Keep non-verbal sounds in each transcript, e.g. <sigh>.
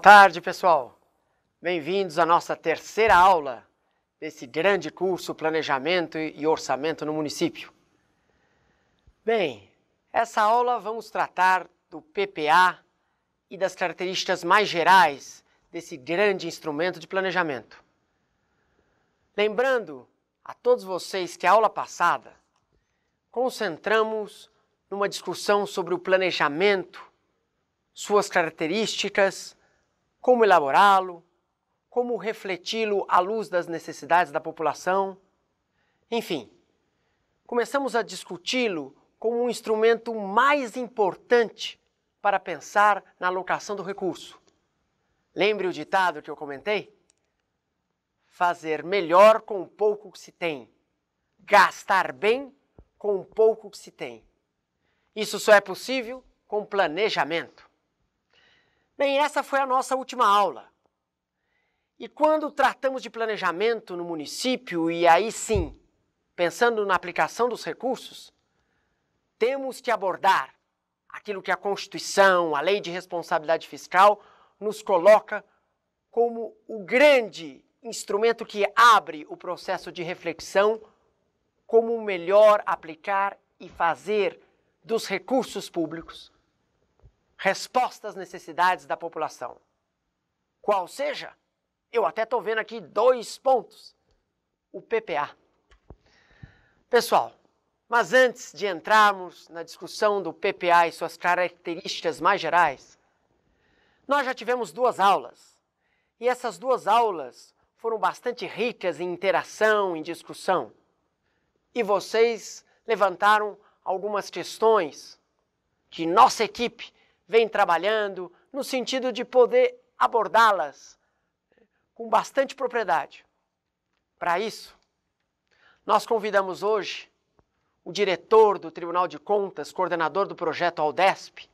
tarde, pessoal. Bem-vindos à nossa terceira aula desse grande curso Planejamento e Orçamento no Município. Bem, essa aula vamos tratar do PPA e das características mais gerais desse grande instrumento de planejamento. Lembrando a todos vocês que a aula passada concentramos numa discussão sobre o planejamento, suas características como elaborá-lo, como refleti-lo à luz das necessidades da população. Enfim, começamos a discuti-lo como um instrumento mais importante para pensar na alocação do recurso. Lembre o ditado que eu comentei? Fazer melhor com o pouco que se tem, gastar bem com o pouco que se tem. Isso só é possível com planejamento. Bem, essa foi a nossa última aula. E quando tratamos de planejamento no município, e aí sim, pensando na aplicação dos recursos, temos que abordar aquilo que a Constituição, a Lei de Responsabilidade Fiscal, nos coloca como o grande instrumento que abre o processo de reflexão como melhor aplicar e fazer dos recursos públicos resposta às necessidades da população. Qual seja, eu até estou vendo aqui dois pontos: o PPA. Pessoal, mas antes de entrarmos na discussão do PPA e suas características mais gerais, nós já tivemos duas aulas. E essas duas aulas foram bastante ricas em interação, em discussão. E vocês levantaram algumas questões que nossa equipe vem trabalhando no sentido de poder abordá-las com bastante propriedade. Para isso, nós convidamos hoje o diretor do Tribunal de Contas, coordenador do projeto Aldesp,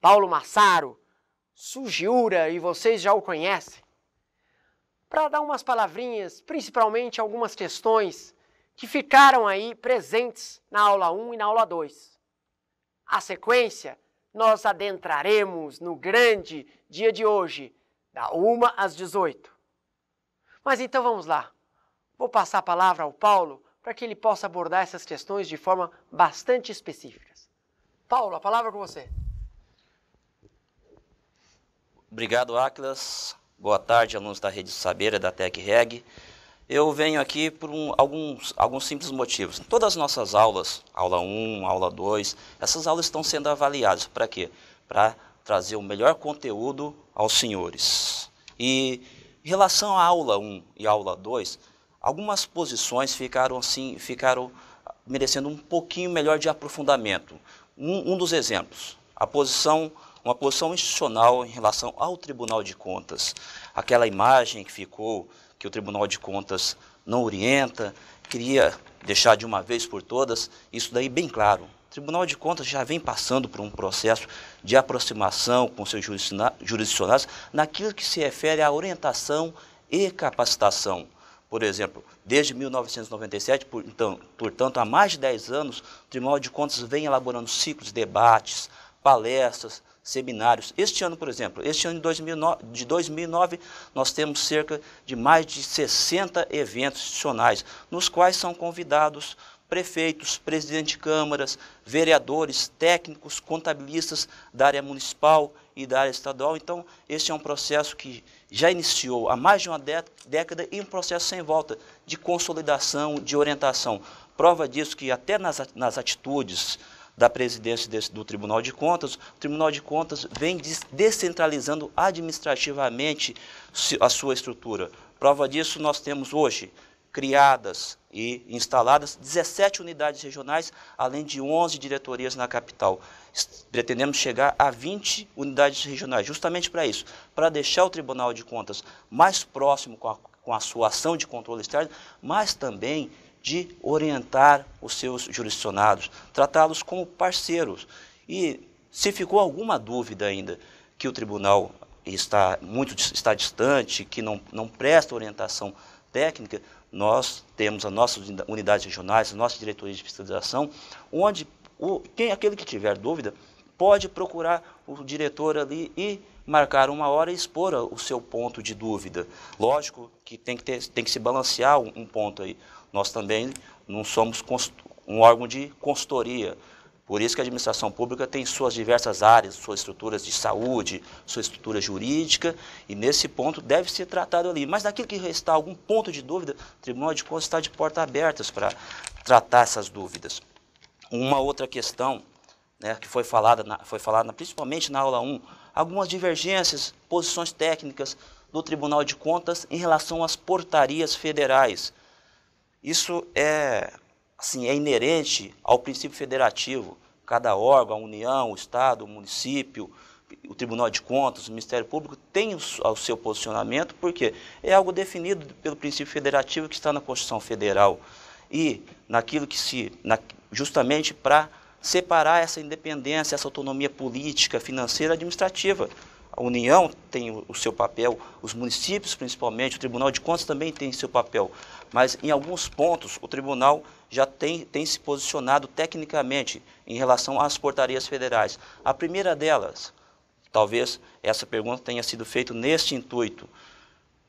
Paulo Massaro, Sugiura, e vocês já o conhecem, para dar umas palavrinhas, principalmente algumas questões que ficaram aí presentes na aula 1 e na aula 2. A sequência nós adentraremos no grande dia de hoje, da 1 às 18. Mas então vamos lá. Vou passar a palavra ao Paulo para que ele possa abordar essas questões de forma bastante específicas. Paulo, a palavra é com você. Obrigado, Áquilas. Boa tarde, alunos da Rede Sabeira da Tech Reg eu venho aqui por um, alguns, alguns simples motivos. Todas as nossas aulas, aula 1, aula 2, essas aulas estão sendo avaliadas. Para quê? Para trazer o melhor conteúdo aos senhores. E em relação à aula 1 e aula 2, algumas posições ficaram assim, ficaram merecendo um pouquinho melhor de aprofundamento. Um, um dos exemplos, a posição uma posição institucional em relação ao Tribunal de Contas. Aquela imagem que ficou que o Tribunal de Contas não orienta. Queria deixar de uma vez por todas isso daí bem claro. O Tribunal de Contas já vem passando por um processo de aproximação com seus jurisdicionários naquilo que se refere à orientação e capacitação. Por exemplo, desde 1997, por, então, portanto, há mais de 10 anos, o Tribunal de Contas vem elaborando ciclos de debates, palestras, seminários. Este ano, por exemplo, este ano de 2009, de 2009 nós temos cerca de mais de 60 eventos institucionais, nos quais são convidados prefeitos, presidente de câmaras, vereadores, técnicos, contabilistas da área municipal e da área estadual. Então, este é um processo que já iniciou há mais de uma década e um processo sem volta de consolidação, de orientação. Prova disso que até nas, nas atitudes, da presidência desse, do Tribunal de Contas, o Tribunal de Contas vem descentralizando administrativamente a sua estrutura. Prova disso nós temos hoje criadas e instaladas 17 unidades regionais, além de 11 diretorias na capital. Pretendemos chegar a 20 unidades regionais, justamente para isso, para deixar o Tribunal de Contas mais próximo com a, com a sua ação de controle externo, mas também de orientar os seus jurisdicionados, tratá-los como parceiros. E se ficou alguma dúvida ainda que o tribunal está muito está distante, que não, não presta orientação técnica, nós temos as nossas unidades regionais, as nossas diretorias de fiscalização, onde o, quem, aquele que tiver dúvida pode procurar o diretor ali e marcar uma hora e expor o seu ponto de dúvida. Lógico que tem que, ter, tem que se balancear um, um ponto aí. Nós também não somos um órgão de consultoria. Por isso que a administração pública tem suas diversas áreas, suas estruturas de saúde, sua estrutura jurídica, e nesse ponto deve ser tratado ali. Mas daquilo que restar algum ponto de dúvida, o Tribunal de Contas está de portas abertas para tratar essas dúvidas. Uma outra questão né, que foi falada, na, foi falada principalmente na aula 1, algumas divergências, posições técnicas do Tribunal de Contas em relação às portarias federais. Isso é, assim, é inerente ao princípio federativo. Cada órgão, a União, o Estado, o município, o Tribunal de Contas, o Ministério Público tem o seu posicionamento, porque é algo definido pelo princípio federativo que está na Constituição Federal e naquilo que se, na, justamente para separar essa independência, essa autonomia política, financeira, administrativa a União tem o seu papel, os municípios principalmente, o Tribunal de Contas também tem seu papel, mas em alguns pontos o Tribunal já tem, tem se posicionado tecnicamente em relação às portarias federais. A primeira delas, talvez essa pergunta tenha sido feita neste intuito.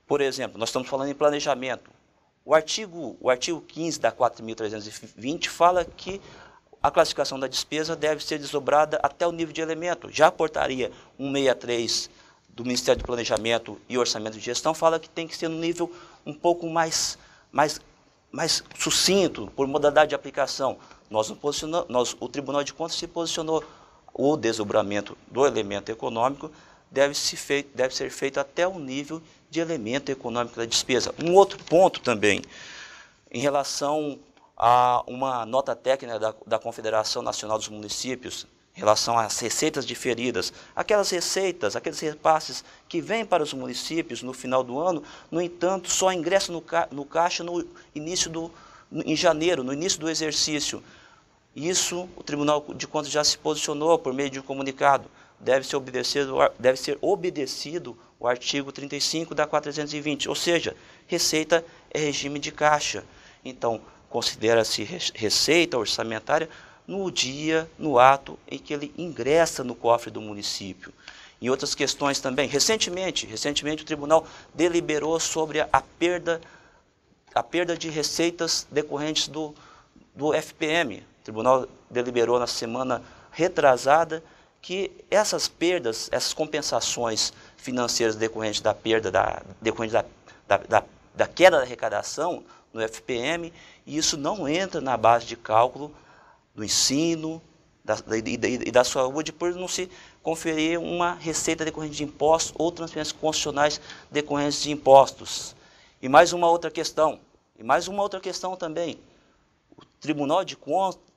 Por exemplo, nós estamos falando em planejamento. O artigo, o artigo 15 da 4.320 fala que a classificação da despesa deve ser desdobrada até o nível de elemento. Já a portaria 163 do Ministério do Planejamento e Orçamento de Gestão fala que tem que ser no nível um pouco mais, mais, mais sucinto, por modalidade de aplicação. Nós, nós, o Tribunal de Contas se posicionou, o desdobramento do elemento econômico deve, se deve ser feito até o nível de elemento econômico da despesa. Um outro ponto também, em relação a uma nota técnica da, da Confederação Nacional dos Municípios em relação às receitas diferidas, aquelas receitas, aqueles repasses que vêm para os municípios no final do ano, no entanto, só ingressam no, ca, no caixa no início do, em janeiro, no início do exercício. Isso o Tribunal de Contas já se posicionou por meio de um comunicado. Deve ser obedecido, deve ser obedecido o artigo 35 da 420, ou seja, receita é regime de caixa. Então, considera-se receita orçamentária no dia, no ato em que ele ingressa no cofre do município. Em outras questões também, recentemente, recentemente o tribunal deliberou sobre a perda, a perda de receitas decorrentes do, do FPM. O tribunal deliberou na semana retrasada que essas perdas, essas compensações financeiras decorrentes da perda, da, decorrentes da, da, da, da queda da arrecadação no FPM, e isso não entra na base de cálculo do ensino da, e, da, e da saúde, por não se conferir uma receita decorrente de impostos ou transferências constitucionais decorrentes de impostos. E mais uma outra questão, e mais uma outra questão também. O Tribunal de,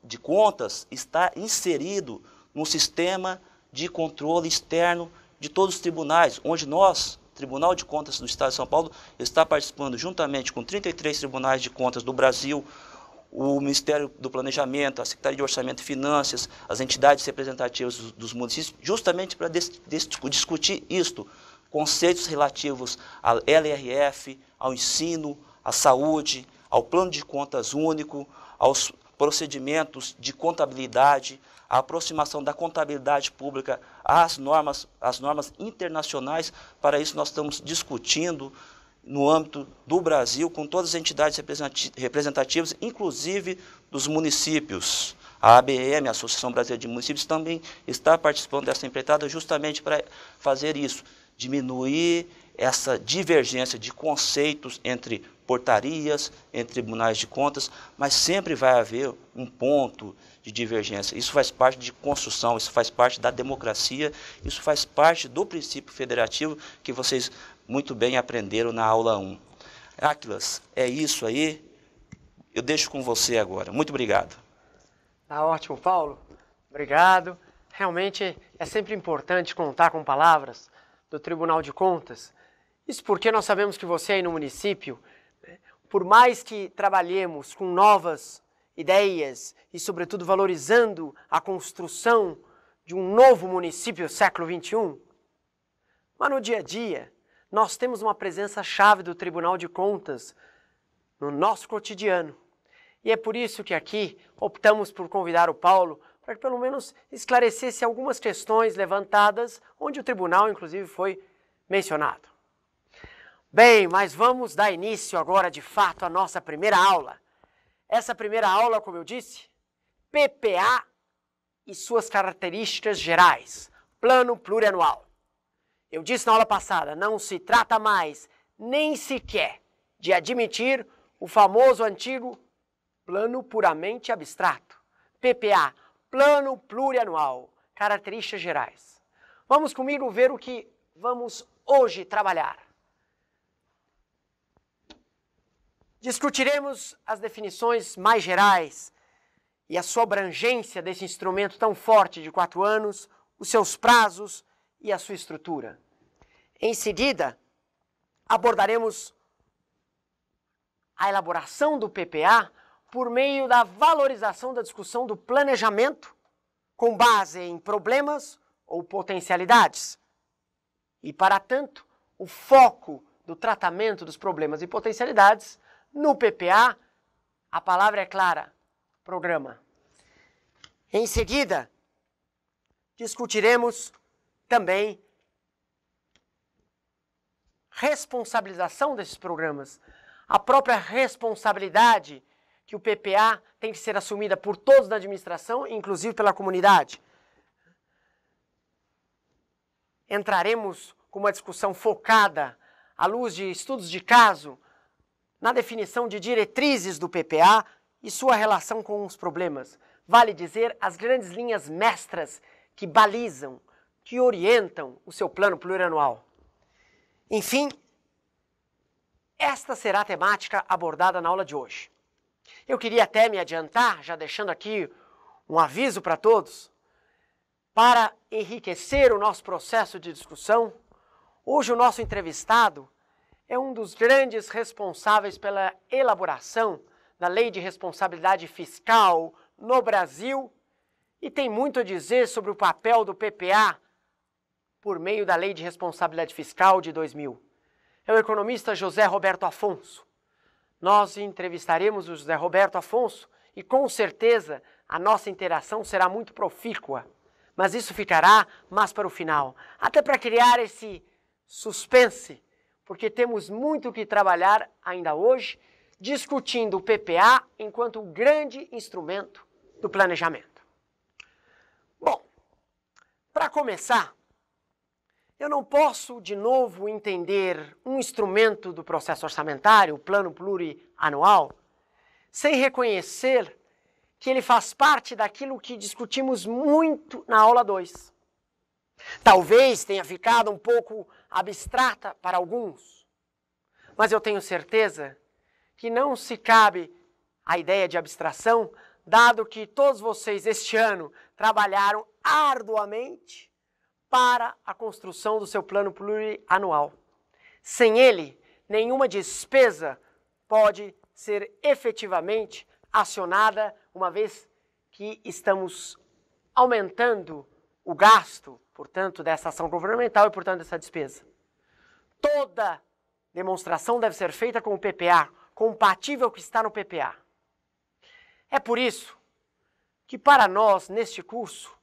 de Contas está inserido no sistema de controle externo de todos os tribunais, onde nós, Tribunal de Contas do Estado de São Paulo está participando juntamente com 33 tribunais de contas do Brasil, o Ministério do Planejamento, a Secretaria de Orçamento e Finanças, as entidades representativas dos municípios, justamente para discutir isto, conceitos relativos à LRF, ao ensino, à saúde, ao plano de contas único, aos procedimentos de contabilidade, a aproximação da contabilidade pública às normas, às normas internacionais. Para isso, nós estamos discutindo no âmbito do Brasil com todas as entidades representativas, inclusive dos municípios. A ABM, a Associação Brasileira de Municípios, também está participando dessa empreitada justamente para fazer isso, diminuir essa divergência de conceitos entre portarias, entre tribunais de contas, mas sempre vai haver um ponto de divergência. Isso faz parte de construção, isso faz parte da democracia, isso faz parte do princípio federativo que vocês muito bem aprenderam na aula 1. Aquilas, é isso aí. Eu deixo com você agora. Muito obrigado. Está ótimo, Paulo. Obrigado. Realmente é sempre importante contar com palavras do Tribunal de Contas. Isso porque nós sabemos que você aí no município, né, por mais que trabalhemos com novas ideias e, sobretudo, valorizando a construção de um novo município século XXI? Mas no dia a dia, nós temos uma presença chave do Tribunal de Contas no nosso cotidiano. E é por isso que aqui optamos por convidar o Paulo para que pelo menos esclarecesse algumas questões levantadas, onde o tribunal, inclusive, foi mencionado. Bem, mas vamos dar início agora de fato à nossa primeira aula essa primeira aula, como eu disse, PPA e suas características gerais, plano plurianual. Eu disse na aula passada, não se trata mais nem sequer de admitir o famoso antigo plano puramente abstrato, PPA, plano plurianual, características gerais. Vamos comigo ver o que vamos hoje trabalhar. Discutiremos as definições mais gerais e a sua abrangência desse instrumento tão forte de quatro anos, os seus prazos e a sua estrutura. Em seguida, abordaremos a elaboração do PPA por meio da valorização da discussão do planejamento com base em problemas ou potencialidades. E, para tanto, o foco do tratamento dos problemas e potencialidades no PPA, a palavra é clara: programa. Em seguida, discutiremos também responsabilização desses programas, a própria responsabilidade que o PPA tem que ser assumida por todos da administração, inclusive pela comunidade. Entraremos com uma discussão focada à luz de estudos de caso na definição de diretrizes do PPA e sua relação com os problemas, vale dizer, as grandes linhas mestras que balizam, que orientam o seu plano plurianual. Enfim, esta será a temática abordada na aula de hoje. Eu queria até me adiantar, já deixando aqui um aviso para todos, para enriquecer o nosso processo de discussão, hoje o nosso entrevistado é um dos grandes responsáveis pela elaboração da Lei de Responsabilidade Fiscal no Brasil e tem muito a dizer sobre o papel do PPA por meio da Lei de Responsabilidade Fiscal de 2000. É o economista José Roberto Afonso. Nós entrevistaremos o José Roberto Afonso e com certeza a nossa interação será muito profícua. Mas isso ficará mais para o final até para criar esse suspense porque temos muito que trabalhar ainda hoje discutindo o PPA enquanto um grande instrumento do planejamento. Bom, para começar, eu não posso de novo entender um instrumento do processo orçamentário, o plano plurianual, sem reconhecer que ele faz parte daquilo que discutimos muito na aula 2. Talvez tenha ficado um pouco abstrata para alguns, mas eu tenho certeza que não se cabe a ideia de abstração, dado que todos vocês este ano trabalharam arduamente para a construção do seu plano plurianual. Sem ele, nenhuma despesa pode ser efetivamente acionada, uma vez que estamos aumentando o gasto portanto, dessa ação governamental e, portanto, dessa despesa. Toda demonstração deve ser feita com o PPA, compatível com o que está no PPA. É por isso que, para nós, neste curso,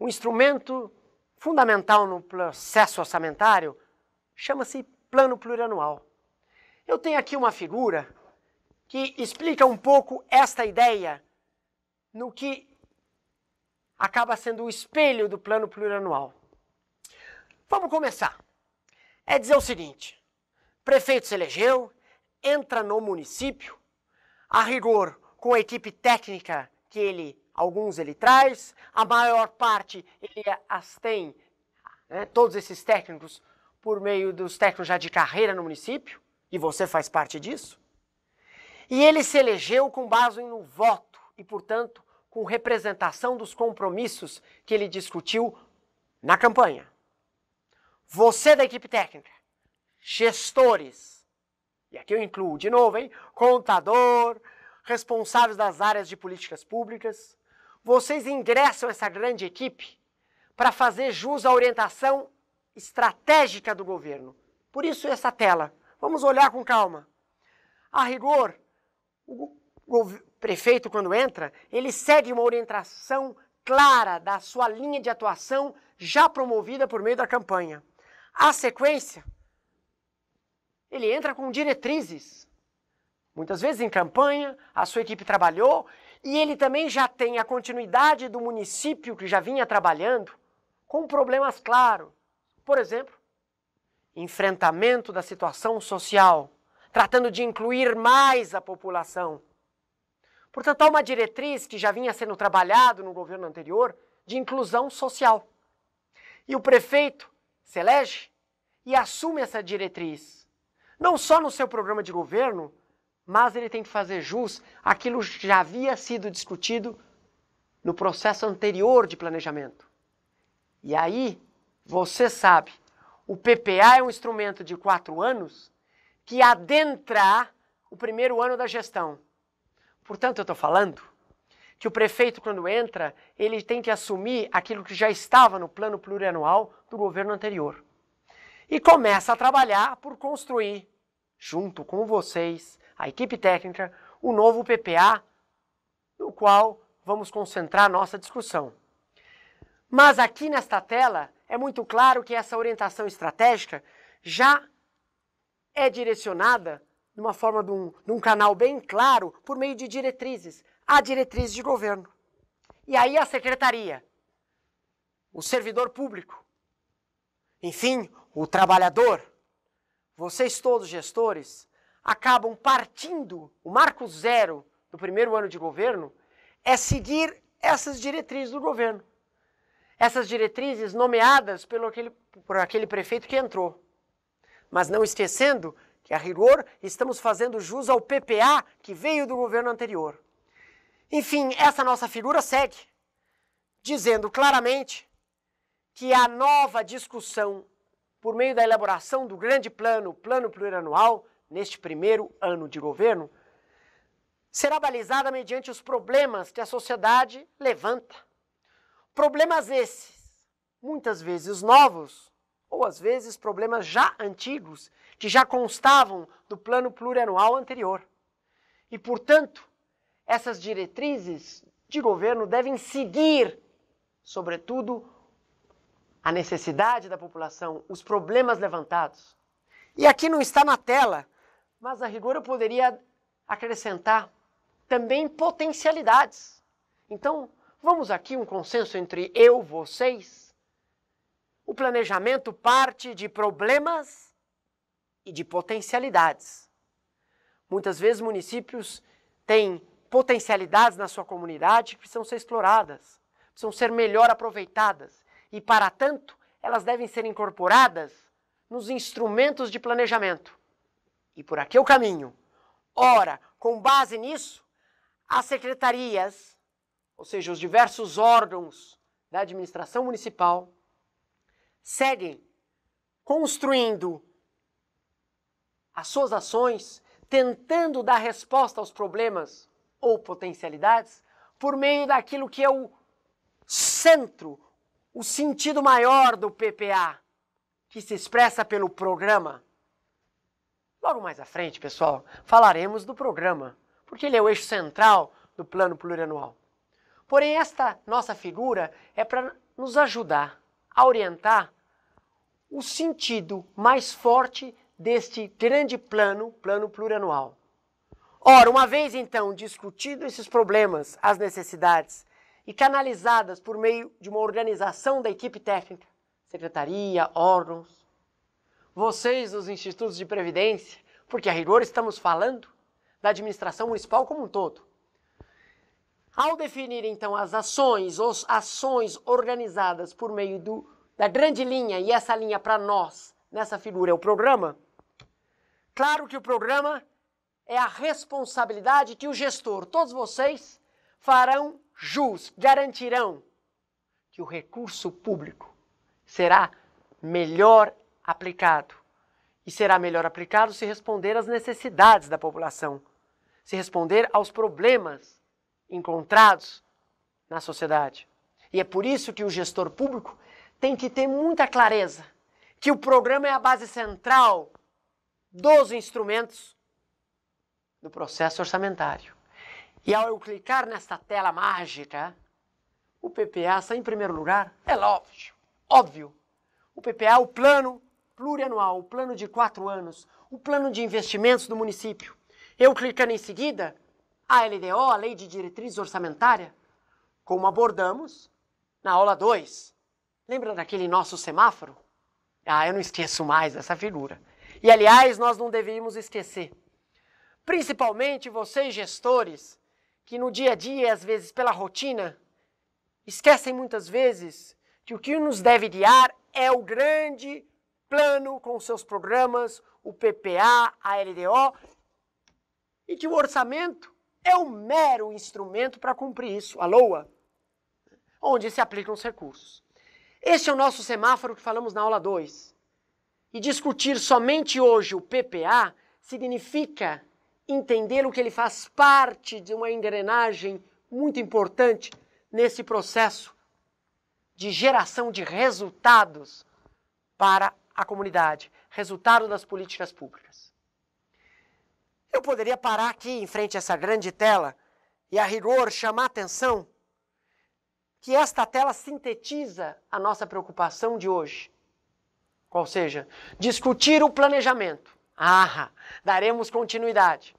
um instrumento fundamental no processo orçamentário chama-se plano plurianual. Eu tenho aqui uma figura que explica um pouco esta ideia no que acaba sendo o espelho do plano plurianual. Vamos começar. É dizer o seguinte: prefeito se elegeu, entra no município, a rigor com a equipe técnica que ele, alguns ele traz, a maior parte ele as tem, né, todos esses técnicos, por meio dos técnicos já de carreira no município, e você faz parte disso. E ele se elegeu com base no voto e, portanto, com representação dos compromissos que ele discutiu na campanha. Você da equipe técnica, gestores, e aqui eu incluo de novo, hein? Contador, responsáveis das áreas de políticas públicas, vocês ingressam essa grande equipe para fazer jus à orientação estratégica do governo. Por isso essa tela. Vamos olhar com calma. A rigor, o prefeito, quando entra, ele segue uma orientação clara da sua linha de atuação já promovida por meio da campanha a sequência, ele entra com diretrizes. Muitas vezes em campanha, a sua equipe trabalhou e ele também já tem a continuidade do município que já vinha trabalhando com problemas claros. Por exemplo, enfrentamento da situação social, tratando de incluir mais a população. Portanto, há uma diretriz que já vinha sendo trabalhado no governo anterior de inclusão social. E o prefeito se elege e assume essa diretriz. Não só no seu programa de governo, mas ele tem que fazer jus àquilo que já havia sido discutido no processo anterior de planejamento. E aí, você sabe, o PPA é um instrumento de quatro anos que adentra o primeiro ano da gestão. Portanto, eu estou falando que o prefeito, quando entra, ele tem que assumir aquilo que já estava no plano plurianual do governo anterior. E começa a trabalhar por construir, junto com vocês, a equipe técnica, o novo PPA, no qual vamos concentrar nossa discussão. Mas aqui nesta tela é muito claro que essa orientação estratégica já é direcionada de uma forma de um, de um canal bem claro por meio de diretrizes, a diretriz de governo. E aí a secretaria, o servidor público, enfim, o trabalhador, vocês todos gestores, acabam partindo, o marco zero do primeiro ano de governo é seguir essas diretrizes do governo. Essas diretrizes nomeadas pelo aquele, por aquele prefeito que entrou. Mas não esquecendo que, a rigor, estamos fazendo jus ao PPA que veio do governo anterior. Enfim, essa nossa figura segue dizendo claramente que a nova discussão por meio da elaboração do grande plano, plano plurianual, neste primeiro ano de governo, será balizada mediante os problemas que a sociedade levanta. Problemas esses, muitas vezes novos, ou às vezes problemas já antigos, que já constavam do plano plurianual anterior. E, portanto, essas diretrizes de governo devem seguir, sobretudo, a necessidade da população, os problemas levantados. E aqui não está na tela, mas a rigor eu poderia acrescentar também potencialidades. Então, vamos aqui um consenso entre eu, vocês. O planejamento parte de problemas e de potencialidades. Muitas vezes municípios têm potencialidades na sua comunidade que precisam ser exploradas, precisam ser melhor aproveitadas. E, para tanto, elas devem ser incorporadas nos instrumentos de planejamento. E por aqui é o caminho. Ora, com base nisso, as secretarias, ou seja, os diversos órgãos da administração municipal, seguem construindo as suas ações, tentando dar resposta aos problemas ou potencialidades por meio daquilo que é o centro, o sentido maior do PPA, que se expressa pelo programa. Logo mais à frente, pessoal, falaremos do programa, porque ele é o eixo central do plano plurianual. Porém, esta nossa figura é para nos ajudar a orientar o sentido mais forte deste grande plano, plano plurianual. Ora, uma vez então discutido esses problemas, as necessidades, e canalizadas por meio de uma organização da equipe técnica, secretaria, órgãos, vocês os institutos de previdência, porque a rigor estamos falando da administração municipal como um todo. Ao definir então as ações, as ações organizadas por meio do, da grande linha, e essa linha para nós, nessa figura é o programa, claro que o programa é a responsabilidade que o gestor, todos vocês, farão jus, garantirão que o recurso público será melhor aplicado. E será melhor aplicado se responder às necessidades da população, se responder aos problemas encontrados na sociedade. E é por isso que o gestor público tem que ter muita clareza que o programa é a base central dos instrumentos do processo orçamentário. E ao eu clicar nesta tela mágica, o PPA sai em primeiro lugar. É óbvio, óbvio. O PPA, o plano plurianual, o plano de quatro anos, o plano de investimentos do município. Eu clicando em seguida, a LDO, a Lei de Diretriz Orçamentária, como abordamos na aula 2. Lembra daquele nosso semáforo? Ah, eu não esqueço mais dessa figura. E aliás, nós não deveríamos esquecer. Principalmente vocês, gestores, que no dia a dia, às vezes pela rotina, esquecem muitas vezes que o que nos deve guiar é o grande plano com seus programas, o PPA, a LDO, e que o orçamento é um mero instrumento para cumprir isso, a LOA, onde se aplicam os recursos. Este é o nosso semáforo que falamos na aula 2. E discutir somente hoje o PPA significa entender o que ele faz parte de uma engrenagem muito importante nesse processo de geração de resultados para a comunidade, resultado das políticas públicas. Eu poderia parar aqui em frente a essa grande tela e, a rigor, chamar a atenção que esta tela sintetiza a nossa preocupação de hoje. Ou seja, discutir o planejamento. Ah, daremos continuidade.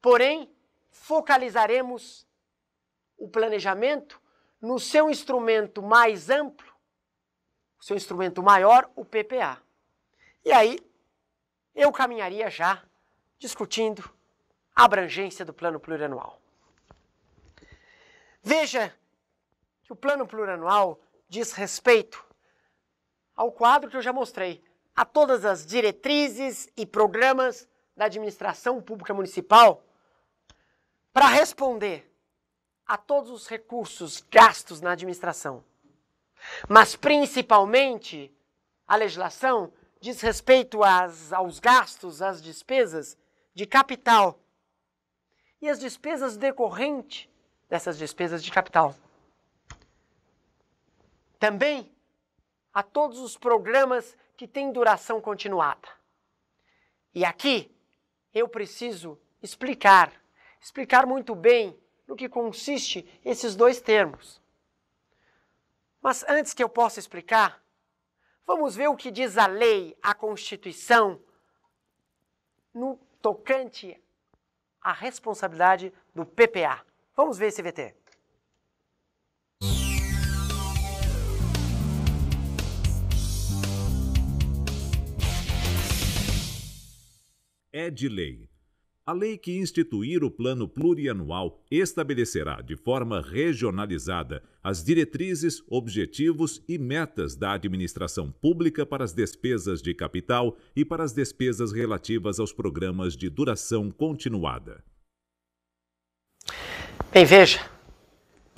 Porém, focalizaremos o planejamento no seu instrumento mais amplo, o seu instrumento maior, o PPA. E aí, eu caminharia já discutindo a abrangência do plano plurianual. Veja que o plano plurianual diz respeito ao quadro que eu já mostrei, a todas as diretrizes e programas da administração pública municipal para responder a todos os recursos gastos na administração. Mas, principalmente, a legislação diz respeito às, aos gastos, às despesas de capital e as despesas decorrentes dessas despesas de capital. Também a todos os programas que têm duração continuada. E aqui eu preciso explicar explicar muito bem no que consiste esses dois termos. Mas antes que eu possa explicar, vamos ver o que diz a lei, a Constituição, no tocante à responsabilidade do PPA. Vamos ver esse VT. É de lei a lei que instituir o plano plurianual estabelecerá de forma regionalizada as diretrizes, objetivos e metas da administração pública para as despesas de capital e para as despesas relativas aos programas de duração continuada. Bem, veja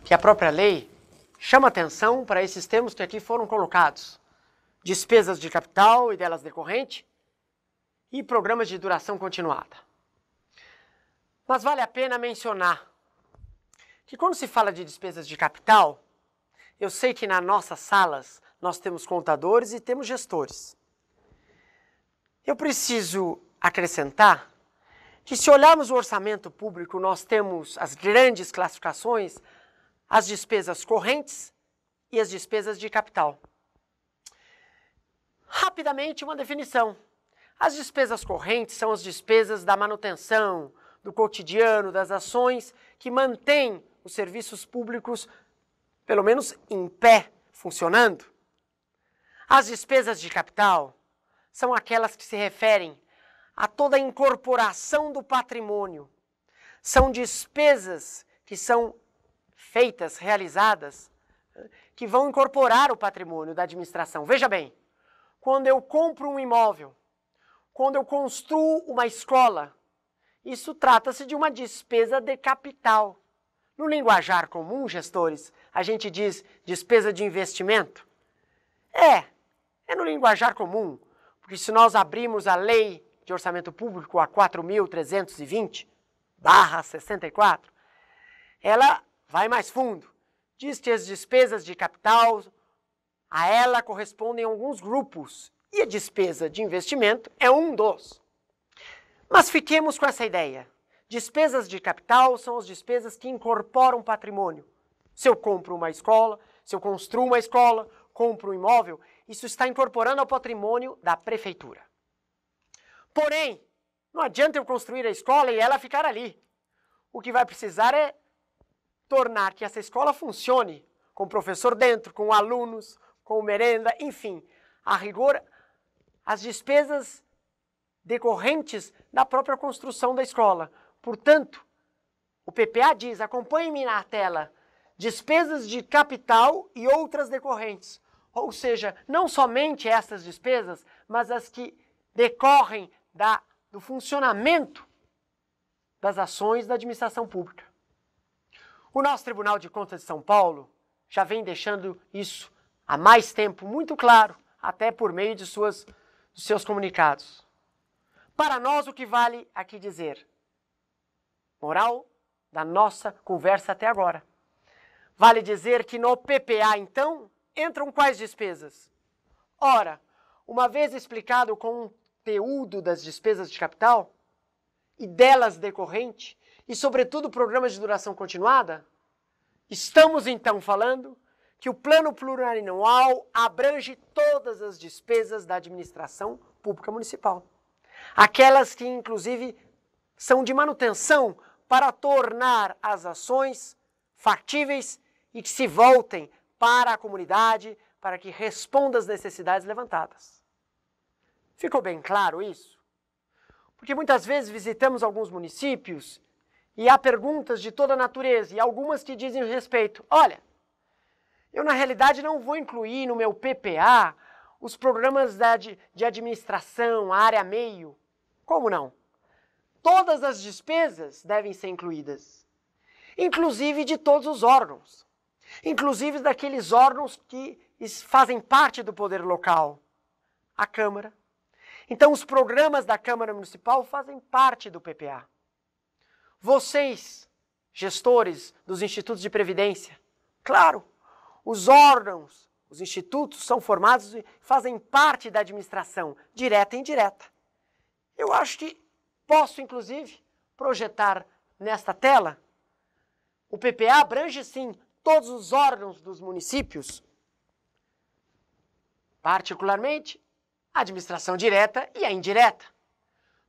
que a própria lei chama atenção para esses termos que aqui foram colocados: despesas de capital e delas decorrente e programas de duração continuada. Mas vale a pena mencionar que quando se fala de despesas de capital, eu sei que nas nossas salas nós temos contadores e temos gestores. Eu preciso acrescentar que se olharmos o orçamento público, nós temos as grandes classificações, as despesas correntes e as despesas de capital. Rapidamente, uma definição. As despesas correntes são as despesas da manutenção, do cotidiano, das ações que mantêm os serviços públicos, pelo menos em pé, funcionando. As despesas de capital são aquelas que se referem a toda a incorporação do patrimônio. São despesas que são feitas, realizadas, que vão incorporar o patrimônio da administração. Veja bem, quando eu compro um imóvel, quando eu construo uma escola, isso trata-se de uma despesa de capital. No linguajar comum, gestores, a gente diz despesa de investimento. É, é no linguajar comum, porque se nós abrimos a lei de orçamento público a 4.320, barra 64, ela vai mais fundo. Diz que as despesas de capital, a ela correspondem alguns grupos, e a despesa de investimento é um dos. Mas fiquemos com essa ideia. Despesas de capital são as despesas que incorporam patrimônio. Se eu compro uma escola, se eu construo uma escola, compro um imóvel, isso está incorporando ao patrimônio da prefeitura. Porém, não adianta eu construir a escola e ela ficar ali. O que vai precisar é tornar que essa escola funcione, com o professor dentro, com alunos, com merenda, enfim. A rigor, as despesas decorrentes da própria construção da escola. Portanto, o PPA diz, acompanhe-me na tela, despesas de capital e outras decorrentes. Ou seja, não somente essas despesas, mas as que decorrem da, do funcionamento das ações da administração pública. O nosso Tribunal de Contas de São Paulo já vem deixando isso há mais tempo muito claro, até por meio de suas, dos seus comunicados. Para nós, o que vale aqui dizer? Moral da nossa conversa até agora. Vale dizer que no PPA, então, entram quais despesas? Ora, uma vez explicado o conteúdo das despesas de capital e delas decorrente, e sobretudo programas de duração continuada, estamos então falando que o plano plurianual abrange todas as despesas da administração pública municipal. Aquelas que, inclusive, são de manutenção para tornar as ações factíveis e que se voltem para a comunidade, para que responda às necessidades levantadas. Ficou bem claro isso? Porque muitas vezes visitamos alguns municípios e há perguntas de toda natureza e algumas que dizem respeito: olha, eu na realidade não vou incluir no meu PPA os programas de, de administração, a área meio. Como não? Todas as despesas devem ser incluídas, inclusive de todos os órgãos, inclusive daqueles órgãos que fazem parte do poder local, a Câmara. Então, os programas da Câmara Municipal fazem parte do PPA. Vocês, gestores dos institutos de previdência, claro, os órgãos os institutos são formados e fazem parte da administração, direta e indireta. Eu acho que posso, inclusive, projetar nesta tela. O PPA abrange, sim, todos os órgãos dos municípios, particularmente a administração direta e a indireta.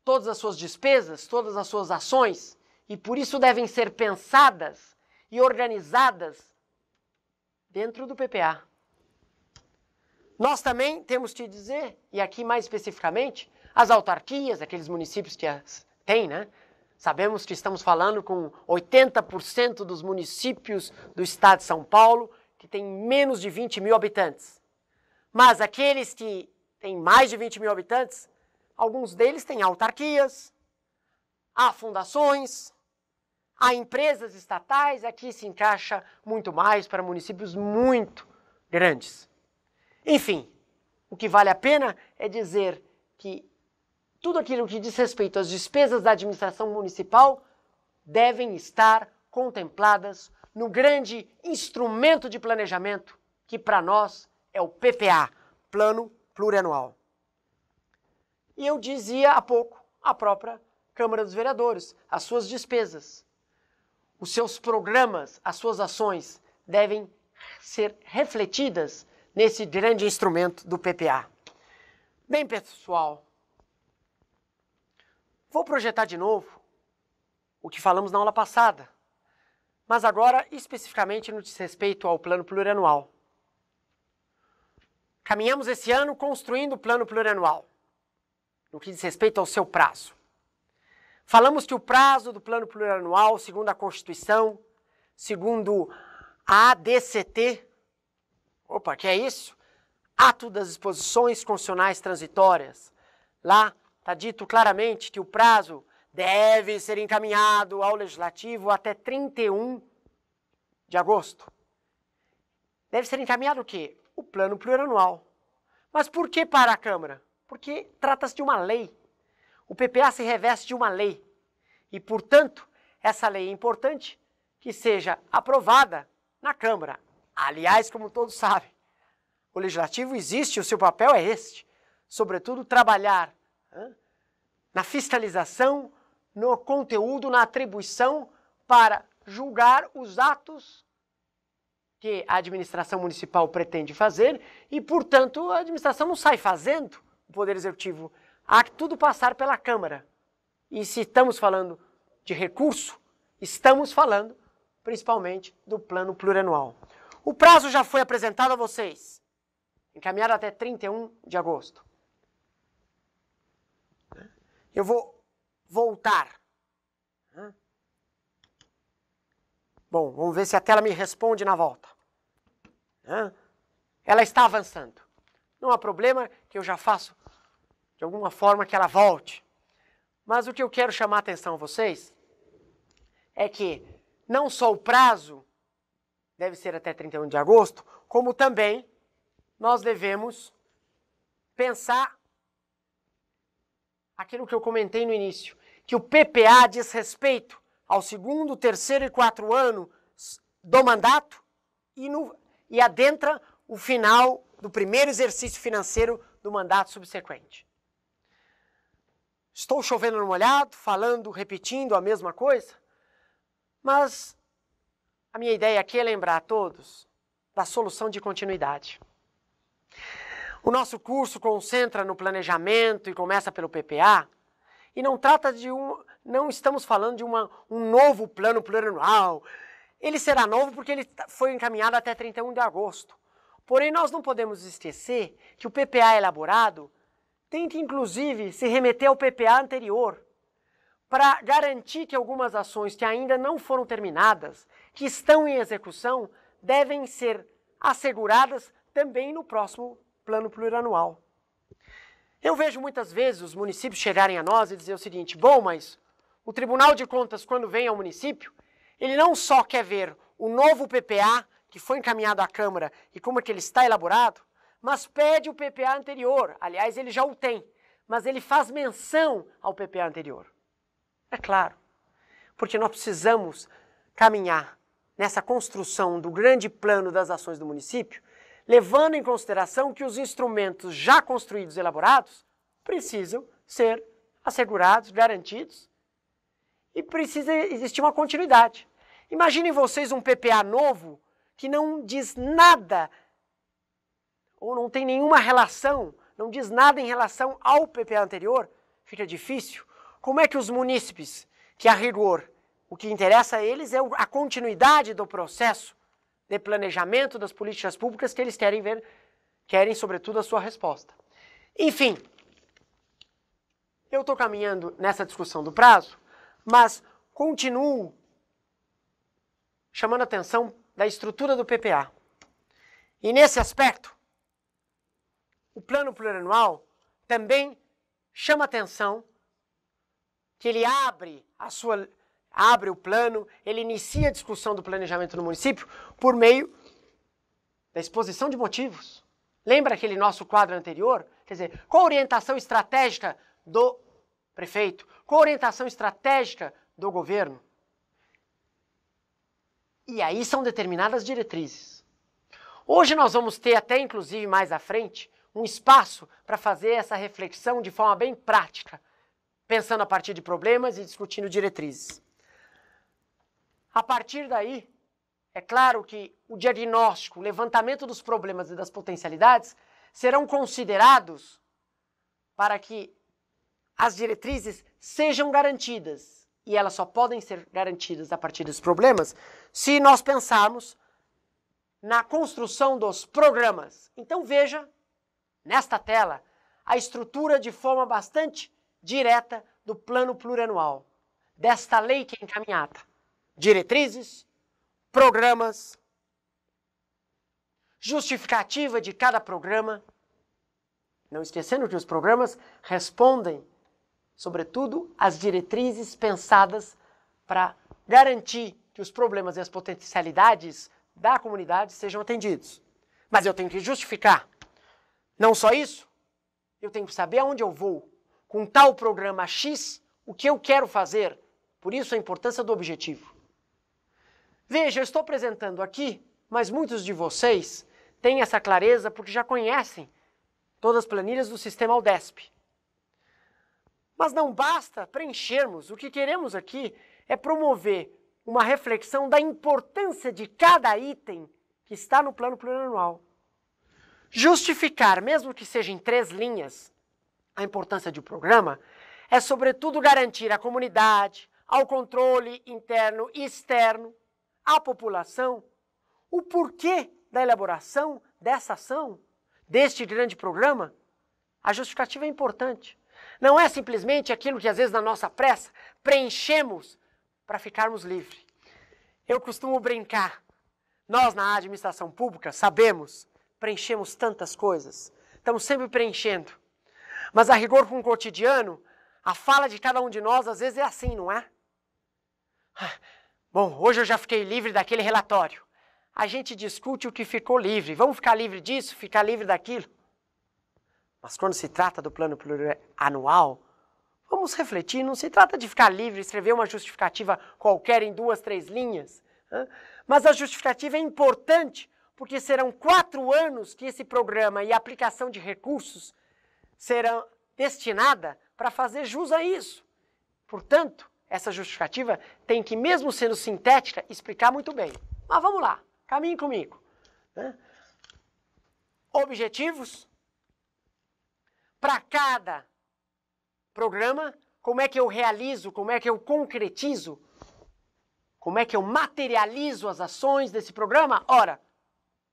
Todas as suas despesas, todas as suas ações, e por isso devem ser pensadas e organizadas dentro do PPA. Nós também temos que dizer, e aqui mais especificamente, as autarquias, aqueles municípios que as têm, né? Sabemos que estamos falando com 80% dos municípios do estado de São Paulo, que têm menos de 20 mil habitantes. Mas aqueles que têm mais de 20 mil habitantes, alguns deles têm autarquias, há fundações, há empresas estatais, aqui se encaixa muito mais para municípios muito grandes. Enfim, o que vale a pena é dizer que tudo aquilo que diz respeito às despesas da administração municipal devem estar contempladas no grande instrumento de planejamento que para nós é o PPA, Plano Plurianual. E eu dizia há pouco a própria Câmara dos Vereadores, as suas despesas, os seus programas, as suas ações devem ser refletidas nesse grande instrumento do PPA. Bem, pessoal, vou projetar de novo o que falamos na aula passada, mas agora especificamente no que diz respeito ao plano plurianual. Caminhamos esse ano construindo o plano plurianual, no que diz respeito ao seu prazo. Falamos que o prazo do plano plurianual, segundo a Constituição, segundo a ADCT, Opa, que é isso? Ato das disposições constitucionais transitórias. Lá está dito claramente que o prazo deve ser encaminhado ao legislativo até 31 de agosto. Deve ser encaminhado o quê? O plano plurianual. Mas por que para a Câmara? Porque trata-se de uma lei. O PPA se reveste de uma lei. E, portanto, essa lei é importante que seja aprovada na Câmara Aliás, como todos sabem, o legislativo existe, o seu papel é este, sobretudo trabalhar né, na fiscalização, no conteúdo, na atribuição para julgar os atos que a administração municipal pretende fazer e, portanto, a administração não sai fazendo o Poder Executivo. Há que tudo passar pela Câmara. E se estamos falando de recurso, estamos falando principalmente do plano plurianual. O prazo já foi apresentado a vocês, encaminhado até 31 de agosto. Eu vou voltar. Bom, vamos ver se a tela me responde na volta. Ela está avançando. Não há problema que eu já faço de alguma forma que ela volte. Mas o que eu quero chamar a atenção a vocês é que não só o prazo deve ser até 31 de agosto, como também nós devemos pensar aquilo que eu comentei no início, que o PPA diz respeito ao segundo, terceiro e quarto ano do mandato e, no, e adentra o final do primeiro exercício financeiro do mandato subsequente. Estou chovendo no molhado, falando, repetindo a mesma coisa, mas a minha ideia aqui é lembrar a todos da solução de continuidade. O nosso curso concentra no planejamento e começa pelo PPA, e não trata de um, não estamos falando de uma, um novo plano plurianual. Ele será novo porque ele tá, foi encaminhado até 31 de agosto. Porém, nós não podemos esquecer que o PPA elaborado tenta, inclusive, se remeter ao PPA anterior, para garantir que algumas ações que ainda não foram terminadas que estão em execução devem ser asseguradas também no próximo plano plurianual. Eu vejo muitas vezes os municípios chegarem a nós e dizer o seguinte: bom, mas o Tribunal de Contas, quando vem ao município, ele não só quer ver o novo PPA que foi encaminhado à Câmara e como é que ele está elaborado, mas pede o PPA anterior. Aliás, ele já o tem, mas ele faz menção ao PPA anterior. É claro, porque nós precisamos caminhar nessa construção do grande plano das ações do município, levando em consideração que os instrumentos já construídos e elaborados precisam ser assegurados, garantidos e precisa existir uma continuidade. Imaginem vocês um PPA novo que não diz nada ou não tem nenhuma relação, não diz nada em relação ao PPA anterior, fica difícil. Como é que os munícipes que a rigor o que interessa a eles é a continuidade do processo de planejamento das políticas públicas que eles querem ver, querem sobretudo a sua resposta. Enfim, eu estou caminhando nessa discussão do prazo, mas continuo chamando a atenção da estrutura do PPA. E nesse aspecto, o plano plurianual também chama atenção que ele abre a sua abre o plano, ele inicia a discussão do planejamento no município por meio da exposição de motivos. Lembra aquele nosso quadro anterior? Quer dizer, qual a orientação estratégica do prefeito? Qual a orientação estratégica do governo? E aí são determinadas diretrizes. Hoje nós vamos ter, até inclusive mais à frente, um espaço para fazer essa reflexão de forma bem prática, pensando a partir de problemas e discutindo diretrizes. A partir daí, é claro que o diagnóstico, o levantamento dos problemas e das potencialidades serão considerados para que as diretrizes sejam garantidas. E elas só podem ser garantidas a partir dos problemas se nós pensarmos na construção dos programas. Então veja, nesta tela, a estrutura de forma bastante direta do plano plurianual, desta lei que é encaminhada diretrizes, programas, justificativa de cada programa. Não esquecendo que os programas respondem, sobretudo, às diretrizes pensadas para garantir que os problemas e as potencialidades da comunidade sejam atendidos. Mas eu tenho que justificar. Não só isso, eu tenho que saber aonde eu vou. Com tal programa X, o que eu quero fazer. Por isso a importância do objetivo. Veja, eu estou apresentando aqui, mas muitos de vocês têm essa clareza porque já conhecem todas as planilhas do sistema Aldesp. Mas não basta preenchermos, o que queremos aqui é promover uma reflexão da importância de cada item que está no plano plurianual. Justificar, mesmo que seja em três linhas, a importância de um programa é, sobretudo, garantir à comunidade, ao controle interno e externo, à população o porquê da elaboração dessa ação, deste grande programa? A justificativa é importante. Não é simplesmente aquilo que às vezes na nossa pressa preenchemos para ficarmos livres. Eu costumo brincar. Nós na administração pública sabemos, preenchemos tantas coisas, estamos sempre preenchendo. Mas a rigor com o cotidiano, a fala de cada um de nós às vezes é assim, não é? Ah, Bom, hoje eu já fiquei livre daquele relatório. A gente discute o que ficou livre. Vamos ficar livre disso, ficar livre daquilo. Mas quando se trata do plano plurianual, vamos refletir. Não se trata de ficar livre, escrever uma justificativa qualquer em duas, três linhas. Mas a justificativa é importante, porque serão quatro anos que esse programa e a aplicação de recursos serão destinada para fazer jus a isso. Portanto, essa justificativa tem que, mesmo sendo sintética, explicar muito bem. Mas vamos lá, caminhe comigo. Né? Objetivos. Para cada programa, como é que eu realizo, como é que eu concretizo, como é que eu materializo as ações desse programa? Ora,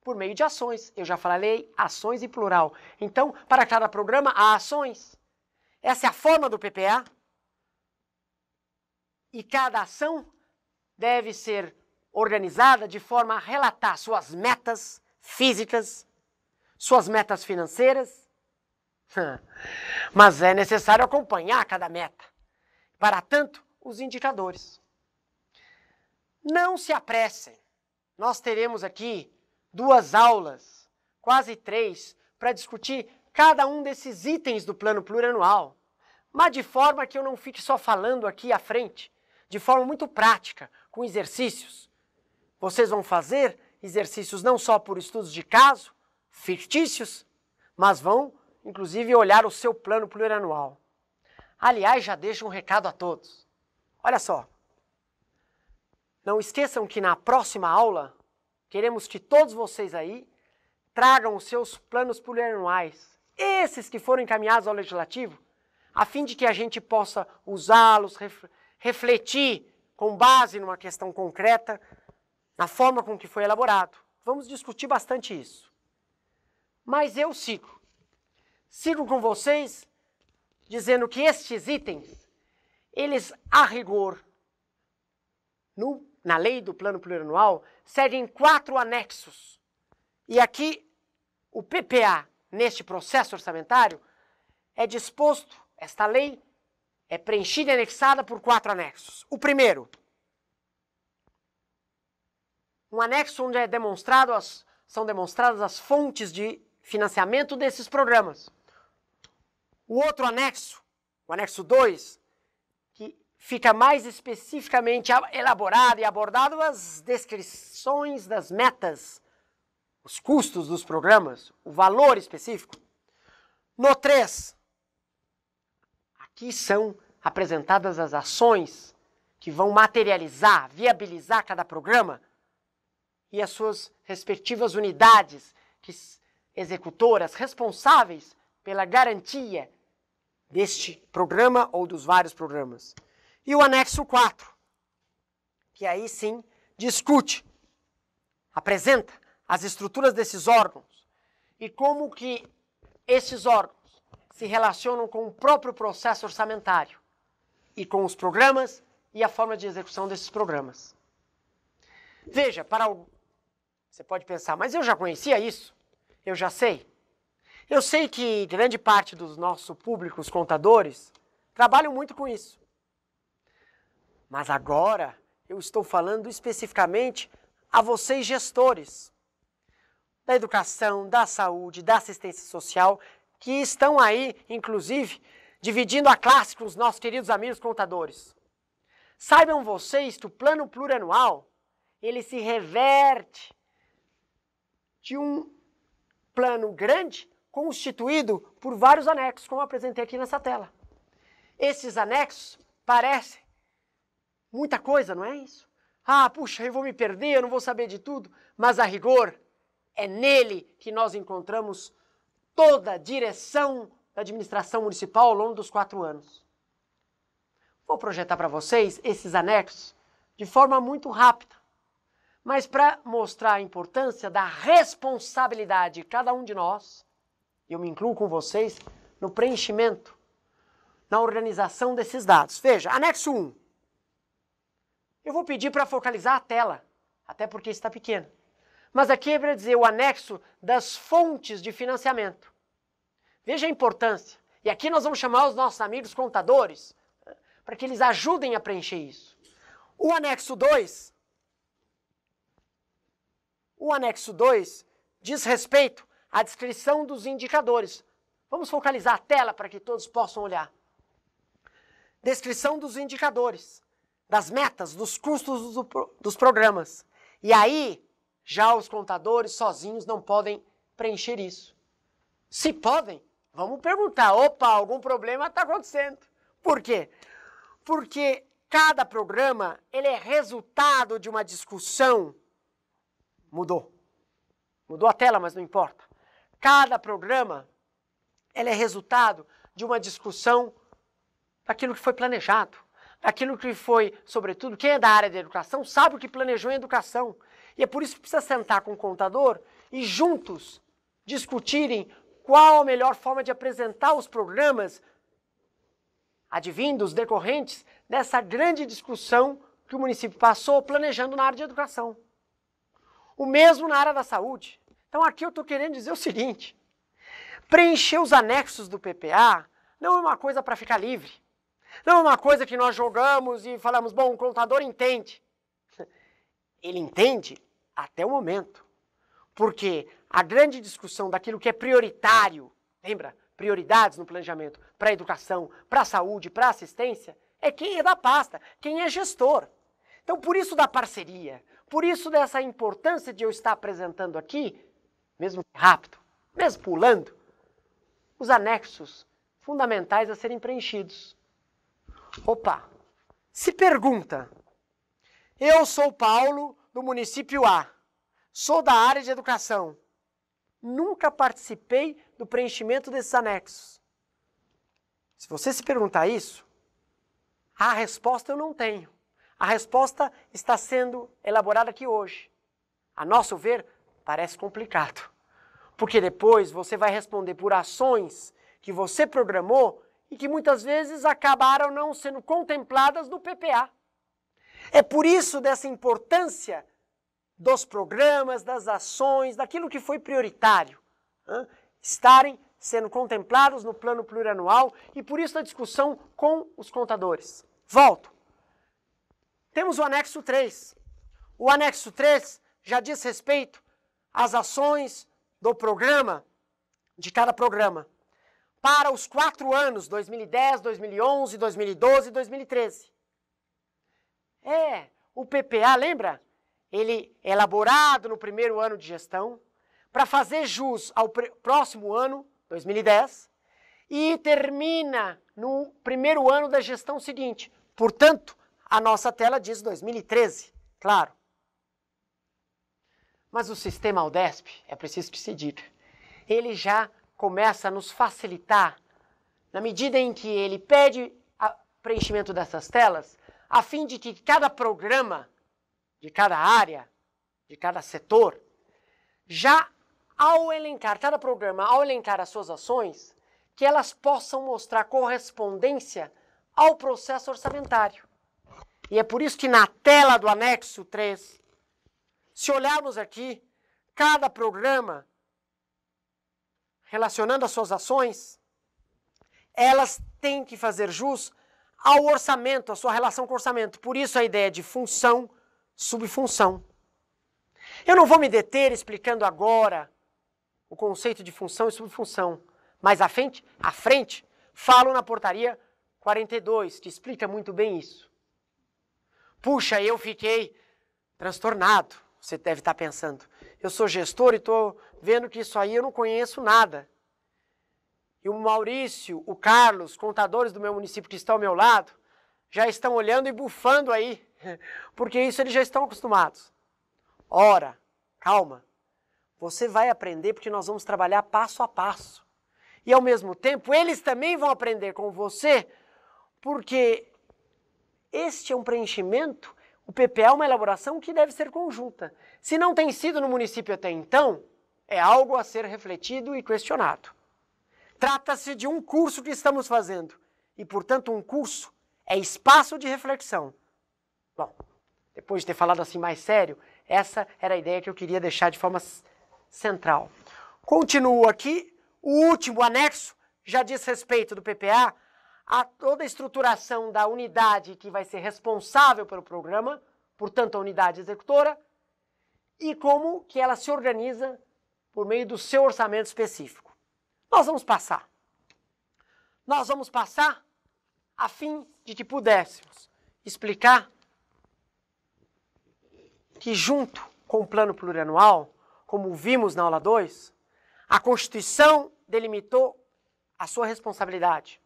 por meio de ações. Eu já falei ações e plural. Então, para cada programa, há ações. Essa é a forma do PPA e cada ação deve ser organizada de forma a relatar suas metas físicas, suas metas financeiras. <laughs> Mas é necessário acompanhar cada meta. Para tanto, os indicadores. Não se apressem. Nós teremos aqui duas aulas, quase três, para discutir cada um desses itens do plano plurianual, mas de forma que eu não fique só falando aqui à frente de forma muito prática, com exercícios. Vocês vão fazer exercícios não só por estudos de caso, fictícios, mas vão, inclusive, olhar o seu plano plurianual. Aliás, já deixo um recado a todos. Olha só. Não esqueçam que na próxima aula, queremos que todos vocês aí tragam os seus planos plurianuais, esses que foram encaminhados ao Legislativo, a fim de que a gente possa usá-los, refletir com base numa questão concreta, na forma com que foi elaborado. Vamos discutir bastante isso. Mas eu sigo. Sigo com vocês dizendo que estes itens, eles a rigor, no, na lei do plano plurianual, seguem quatro anexos. E aqui o PPA, neste processo orçamentário, é disposto, esta lei, é preenchida e anexada por quatro anexos. O primeiro, um anexo onde é demonstrado as, são demonstradas as fontes de financiamento desses programas. O outro anexo, o anexo 2, que fica mais especificamente elaborado e abordado as descrições das metas, os custos dos programas, o valor específico. No 3, que são apresentadas as ações que vão materializar, viabilizar cada programa e as suas respectivas unidades que, executoras responsáveis pela garantia deste programa ou dos vários programas. E o anexo 4, que aí sim discute, apresenta as estruturas desses órgãos e como que esses órgãos se relacionam com o próprio processo orçamentário e com os programas e a forma de execução desses programas. Veja, para o... você pode pensar, mas eu já conhecia isso, eu já sei. Eu sei que grande parte dos nossos públicos contadores trabalham muito com isso. Mas agora eu estou falando especificamente a vocês gestores da educação, da saúde, da assistência social, que estão aí, inclusive, dividindo a classe com os nossos queridos amigos contadores. Saibam vocês que o plano plurianual, ele se reverte de um plano grande constituído por vários anexos, como apresentei aqui nessa tela. Esses anexos parecem muita coisa, não é isso? Ah, puxa, eu vou me perder, eu não vou saber de tudo, mas a rigor é nele que nós encontramos toda a direção da administração municipal ao longo dos quatro anos. Vou projetar para vocês esses anexos de forma muito rápida, mas para mostrar a importância da responsabilidade de cada um de nós, eu me incluo com vocês no preenchimento, na organização desses dados. Veja, anexo 1. Eu vou pedir para focalizar a tela, até porque está pequena. Mas aqui é para dizer o anexo das fontes de financiamento. Veja a importância. E aqui nós vamos chamar os nossos amigos contadores né, para que eles ajudem a preencher isso. O anexo 2 O anexo 2 diz respeito à descrição dos indicadores. Vamos focalizar a tela para que todos possam olhar. Descrição dos indicadores, das metas, dos custos dos programas. E aí, já os contadores sozinhos não podem preencher isso. Se podem, vamos perguntar: opa, algum problema está acontecendo. Por quê? Porque cada programa ele é resultado de uma discussão. Mudou. Mudou a tela, mas não importa. Cada programa ele é resultado de uma discussão daquilo que foi planejado, daquilo que foi, sobretudo, quem é da área da educação sabe o que planejou em educação. E é por isso que precisa sentar com o contador e juntos discutirem qual a melhor forma de apresentar os programas advindos, decorrentes dessa grande discussão que o município passou planejando na área de educação. O mesmo na área da saúde. Então aqui eu estou querendo dizer o seguinte, preencher os anexos do PPA não é uma coisa para ficar livre. Não é uma coisa que nós jogamos e falamos, bom, o contador entende. <laughs> Ele entende até o momento. Porque a grande discussão daquilo que é prioritário, lembra? Prioridades no planejamento para a educação, para a saúde, para a assistência, é quem é da pasta, quem é gestor. Então, por isso da parceria, por isso dessa importância de eu estar apresentando aqui, mesmo rápido, mesmo pulando, os anexos fundamentais a serem preenchidos. Opa! Se pergunta, eu sou Paulo, do município A, sou da área de educação, nunca participei do preenchimento desses anexos. Se você se perguntar isso, a resposta eu não tenho. A resposta está sendo elaborada aqui hoje. A nosso ver, parece complicado. Porque depois você vai responder por ações que você programou e que muitas vezes acabaram não sendo contempladas no PPA. É por isso dessa importância dos programas, das ações, daquilo que foi prioritário, hein? estarem sendo contemplados no plano plurianual e por isso a discussão com os contadores. Volto. Temos o anexo 3. O anexo 3 já diz respeito às ações do programa, de cada programa, para os quatro anos, 2010, 2011, 2012 e 2013. É, o PPA, lembra? Ele é elaborado no primeiro ano de gestão para fazer jus ao próximo ano, 2010, e termina no primeiro ano da gestão seguinte. Portanto, a nossa tela diz 2013, claro. Mas o sistema Aldesp, é preciso que se diga, ele já começa a nos facilitar, na medida em que ele pede preenchimento dessas telas, a fim de que cada programa, de cada área, de cada setor, já ao elencar cada programa, ao elencar as suas ações, que elas possam mostrar correspondência ao processo orçamentário. E é por isso que na tela do anexo 3, se olharmos aqui, cada programa relacionando as suas ações, elas têm que fazer jus ao orçamento, à sua relação com o orçamento. Por isso a ideia de função, subfunção. Eu não vou me deter explicando agora o conceito de função e subfunção, mas à frente, à frente falo na portaria 42, que explica muito bem isso. Puxa, eu fiquei transtornado, você deve estar pensando. Eu sou gestor e estou vendo que isso aí eu não conheço nada e o Maurício, o Carlos, contadores do meu município que estão ao meu lado, já estão olhando e bufando aí, <laughs> porque isso eles já estão acostumados. Ora, calma. Você vai aprender porque nós vamos trabalhar passo a passo. E ao mesmo tempo, eles também vão aprender com você, porque este é um preenchimento, o PPA é uma elaboração que deve ser conjunta. Se não tem sido no município até então, é algo a ser refletido e questionado. Trata-se de um curso que estamos fazendo. E, portanto, um curso é espaço de reflexão. Bom, depois de ter falado assim mais sério, essa era a ideia que eu queria deixar de forma central. Continuo aqui. O último anexo já diz respeito do PPA a toda a estruturação da unidade que vai ser responsável pelo programa, portanto, a unidade executora, e como que ela se organiza por meio do seu orçamento específico. Nós vamos passar. Nós vamos passar a fim de que pudéssemos explicar que, junto com o plano plurianual, como vimos na aula 2, a Constituição delimitou a sua responsabilidade.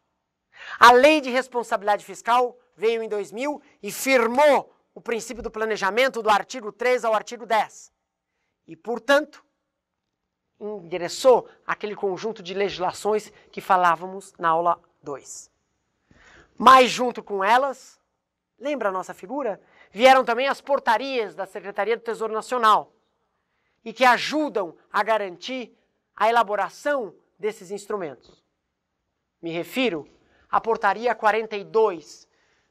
A Lei de Responsabilidade Fiscal veio em 2000 e firmou o princípio do planejamento do artigo 3 ao artigo 10. E, portanto, endereçou aquele conjunto de legislações que falávamos na aula 2. Mas junto com elas, lembra a nossa figura? Vieram também as portarias da Secretaria do Tesouro Nacional e que ajudam a garantir a elaboração desses instrumentos. Me refiro à Portaria 42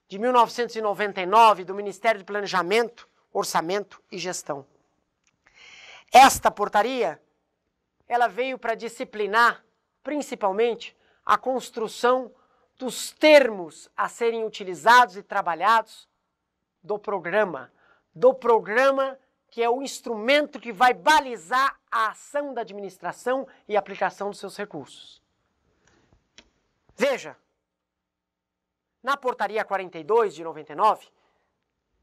de 1999 do Ministério de Planejamento, Orçamento e Gestão. Esta portaria ela veio para disciplinar, principalmente, a construção dos termos a serem utilizados e trabalhados do programa, do programa que é o instrumento que vai balizar a ação da administração e aplicação dos seus recursos. Veja, na portaria 42 de 99,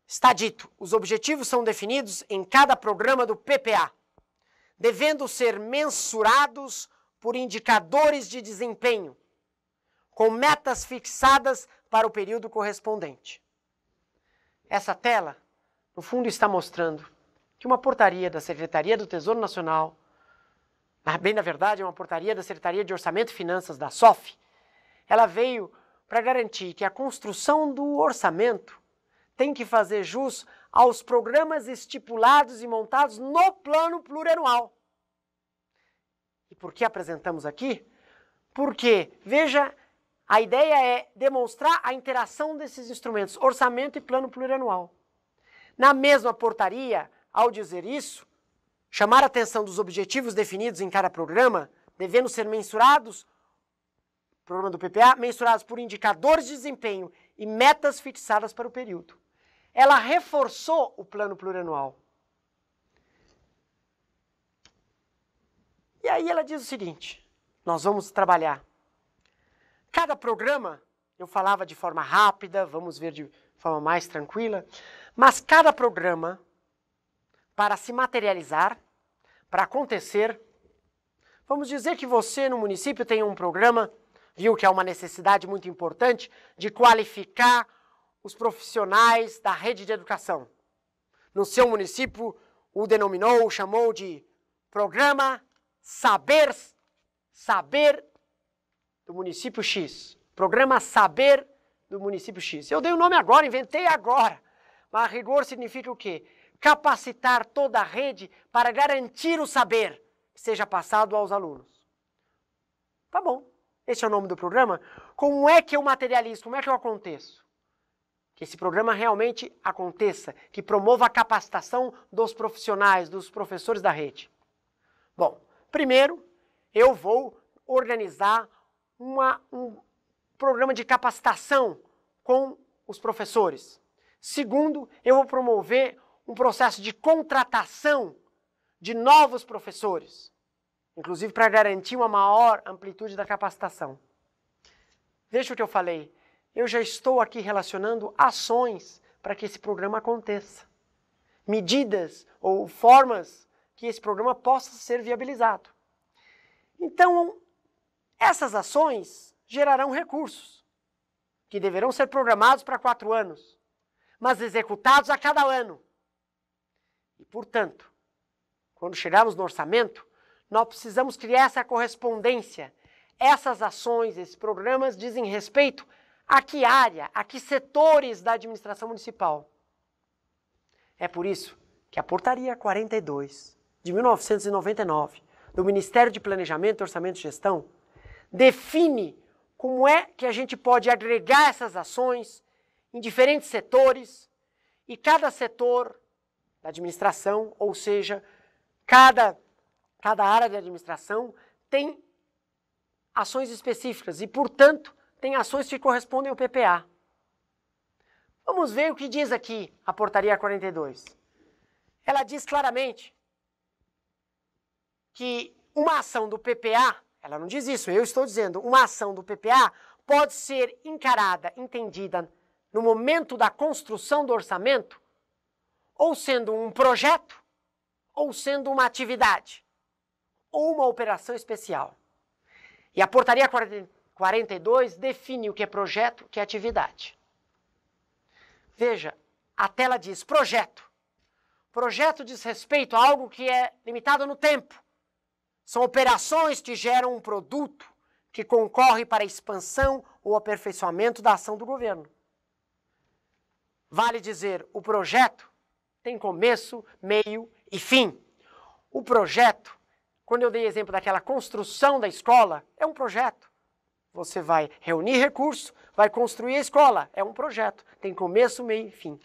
está dito: os objetivos são definidos em cada programa do PPA devendo ser mensurados por indicadores de desempenho, com metas fixadas para o período correspondente. Essa tela, no fundo, está mostrando que uma portaria da Secretaria do Tesouro Nacional, bem na verdade, é uma portaria da Secretaria de Orçamento e Finanças da SOF, ela veio para garantir que a construção do orçamento tem que fazer jus aos programas estipulados e montados no plano plurianual. E por que apresentamos aqui? Porque, veja, a ideia é demonstrar a interação desses instrumentos, orçamento e plano plurianual. Na mesma portaria, ao dizer isso, chamar a atenção dos objetivos definidos em cada programa, devendo ser mensurados, programa do PPA, mensurados por indicadores de desempenho e metas fixadas para o período ela reforçou o plano plurianual. E aí ela diz o seguinte: nós vamos trabalhar. Cada programa, eu falava de forma rápida, vamos ver de forma mais tranquila, mas cada programa, para se materializar, para acontecer, vamos dizer que você no município tem um programa, viu que é uma necessidade muito importante de qualificar os profissionais da rede de educação. No seu município, o denominou, chamou de Programa Saber, Saber do município X. Programa Saber do município X. Eu dei o nome agora, inventei agora. Mas rigor significa o quê? Capacitar toda a rede para garantir o saber que seja passado aos alunos. Tá bom. Esse é o nome do programa. Como é que eu materializo? Como é que eu aconteço? que esse programa realmente aconteça, que promova a capacitação dos profissionais, dos professores da rede. Bom, primeiro eu vou organizar uma, um programa de capacitação com os professores. Segundo, eu vou promover um processo de contratação de novos professores, inclusive para garantir uma maior amplitude da capacitação. Veja o que eu falei eu já estou aqui relacionando ações para que esse programa aconteça, medidas ou formas que esse programa possa ser viabilizado. Então, essas ações gerarão recursos, que deverão ser programados para quatro anos, mas executados a cada ano. E, portanto, quando chegarmos no orçamento, nós precisamos criar essa correspondência. Essas ações, esses programas dizem respeito a que área, a que setores da administração municipal? É por isso que a Portaria 42 de 1999 do Ministério de Planejamento, Orçamento e Gestão define como é que a gente pode agregar essas ações em diferentes setores e cada setor da administração, ou seja, cada, cada área de administração tem ações específicas e, portanto, tem ações que correspondem ao PPA. Vamos ver o que diz aqui a portaria 42. Ela diz claramente que uma ação do PPA, ela não diz isso, eu estou dizendo, uma ação do PPA pode ser encarada, entendida no momento da construção do orçamento, ou sendo um projeto, ou sendo uma atividade, ou uma operação especial. E a portaria 42 42 define o que é projeto, o que é atividade. Veja, a tela diz projeto. Projeto diz respeito a algo que é limitado no tempo. São operações que geram um produto que concorre para a expansão ou aperfeiçoamento da ação do governo. Vale dizer, o projeto tem começo, meio e fim. O projeto, quando eu dei exemplo daquela construção da escola, é um projeto. Você vai reunir recursos, vai construir a escola. É um projeto, tem começo, meio e fim.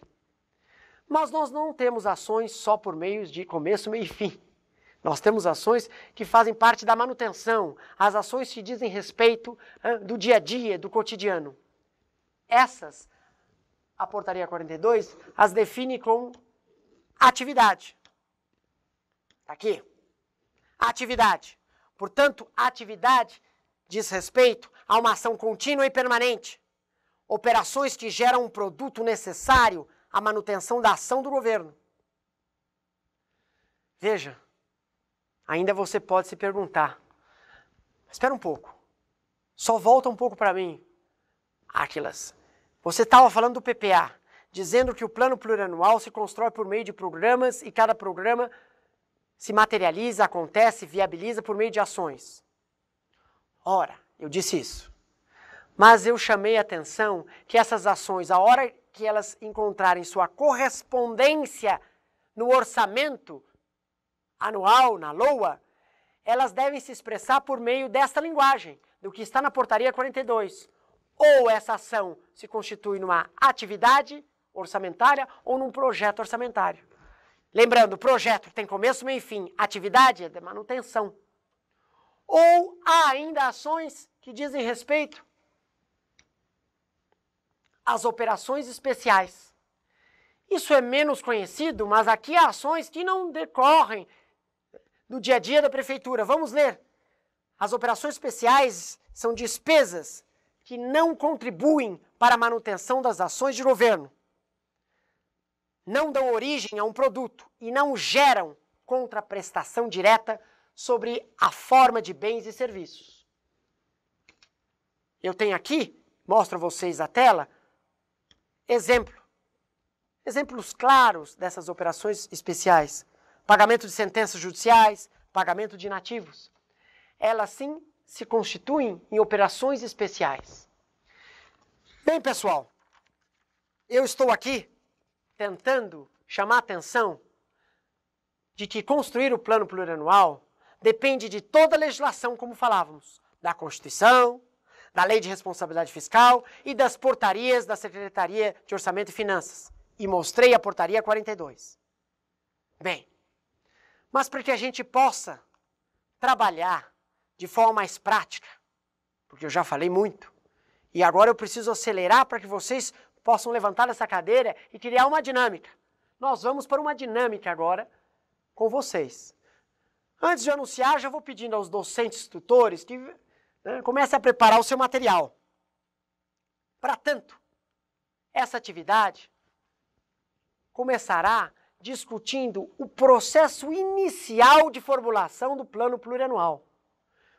Mas nós não temos ações só por meios de começo, meio e fim. Nós temos ações que fazem parte da manutenção, as ações que dizem respeito do dia a dia, do cotidiano. Essas, a portaria 42, as define como atividade. Está aqui. Atividade. Portanto, atividade diz respeito a uma ação contínua e permanente, operações que geram um produto necessário à manutenção da ação do governo. Veja, ainda você pode se perguntar, espera um pouco, só volta um pouco para mim, Aquilas. Você estava falando do PPA, dizendo que o plano plurianual se constrói por meio de programas e cada programa se materializa, acontece, viabiliza por meio de ações. Ora, eu disse isso. Mas eu chamei a atenção que essas ações, a hora que elas encontrarem sua correspondência no orçamento anual, na LOA, elas devem se expressar por meio desta linguagem, do que está na portaria 42. Ou essa ação se constitui numa atividade orçamentária ou num projeto orçamentário. Lembrando, projeto tem começo, meio e fim. Atividade é de manutenção. Ou há ainda ações que dizem respeito às operações especiais. Isso é menos conhecido, mas aqui há ações que não decorrem do dia a dia da prefeitura. Vamos ler. As operações especiais são despesas que não contribuem para a manutenção das ações de governo, não dão origem a um produto e não geram contraprestação direta sobre a forma de bens e serviços. Eu tenho aqui, mostro a vocês a tela, exemplo. Exemplos claros dessas operações especiais. Pagamento de sentenças judiciais, pagamento de nativos. Elas sim se constituem em operações especiais. Bem, pessoal, eu estou aqui tentando chamar a atenção de que construir o plano plurianual depende de toda a legislação, como falávamos, da Constituição, da Lei de Responsabilidade Fiscal e das portarias da Secretaria de Orçamento e Finanças. E mostrei a portaria 42. Bem, mas para que a gente possa trabalhar de forma mais prática, porque eu já falei muito, e agora eu preciso acelerar para que vocês possam levantar essa cadeira e criar uma dinâmica. Nós vamos para uma dinâmica agora com vocês. Antes de anunciar, já vou pedindo aos docentes, tutores, que né, comecem a preparar o seu material. Para tanto, essa atividade começará discutindo o processo inicial de formulação do plano plurianual.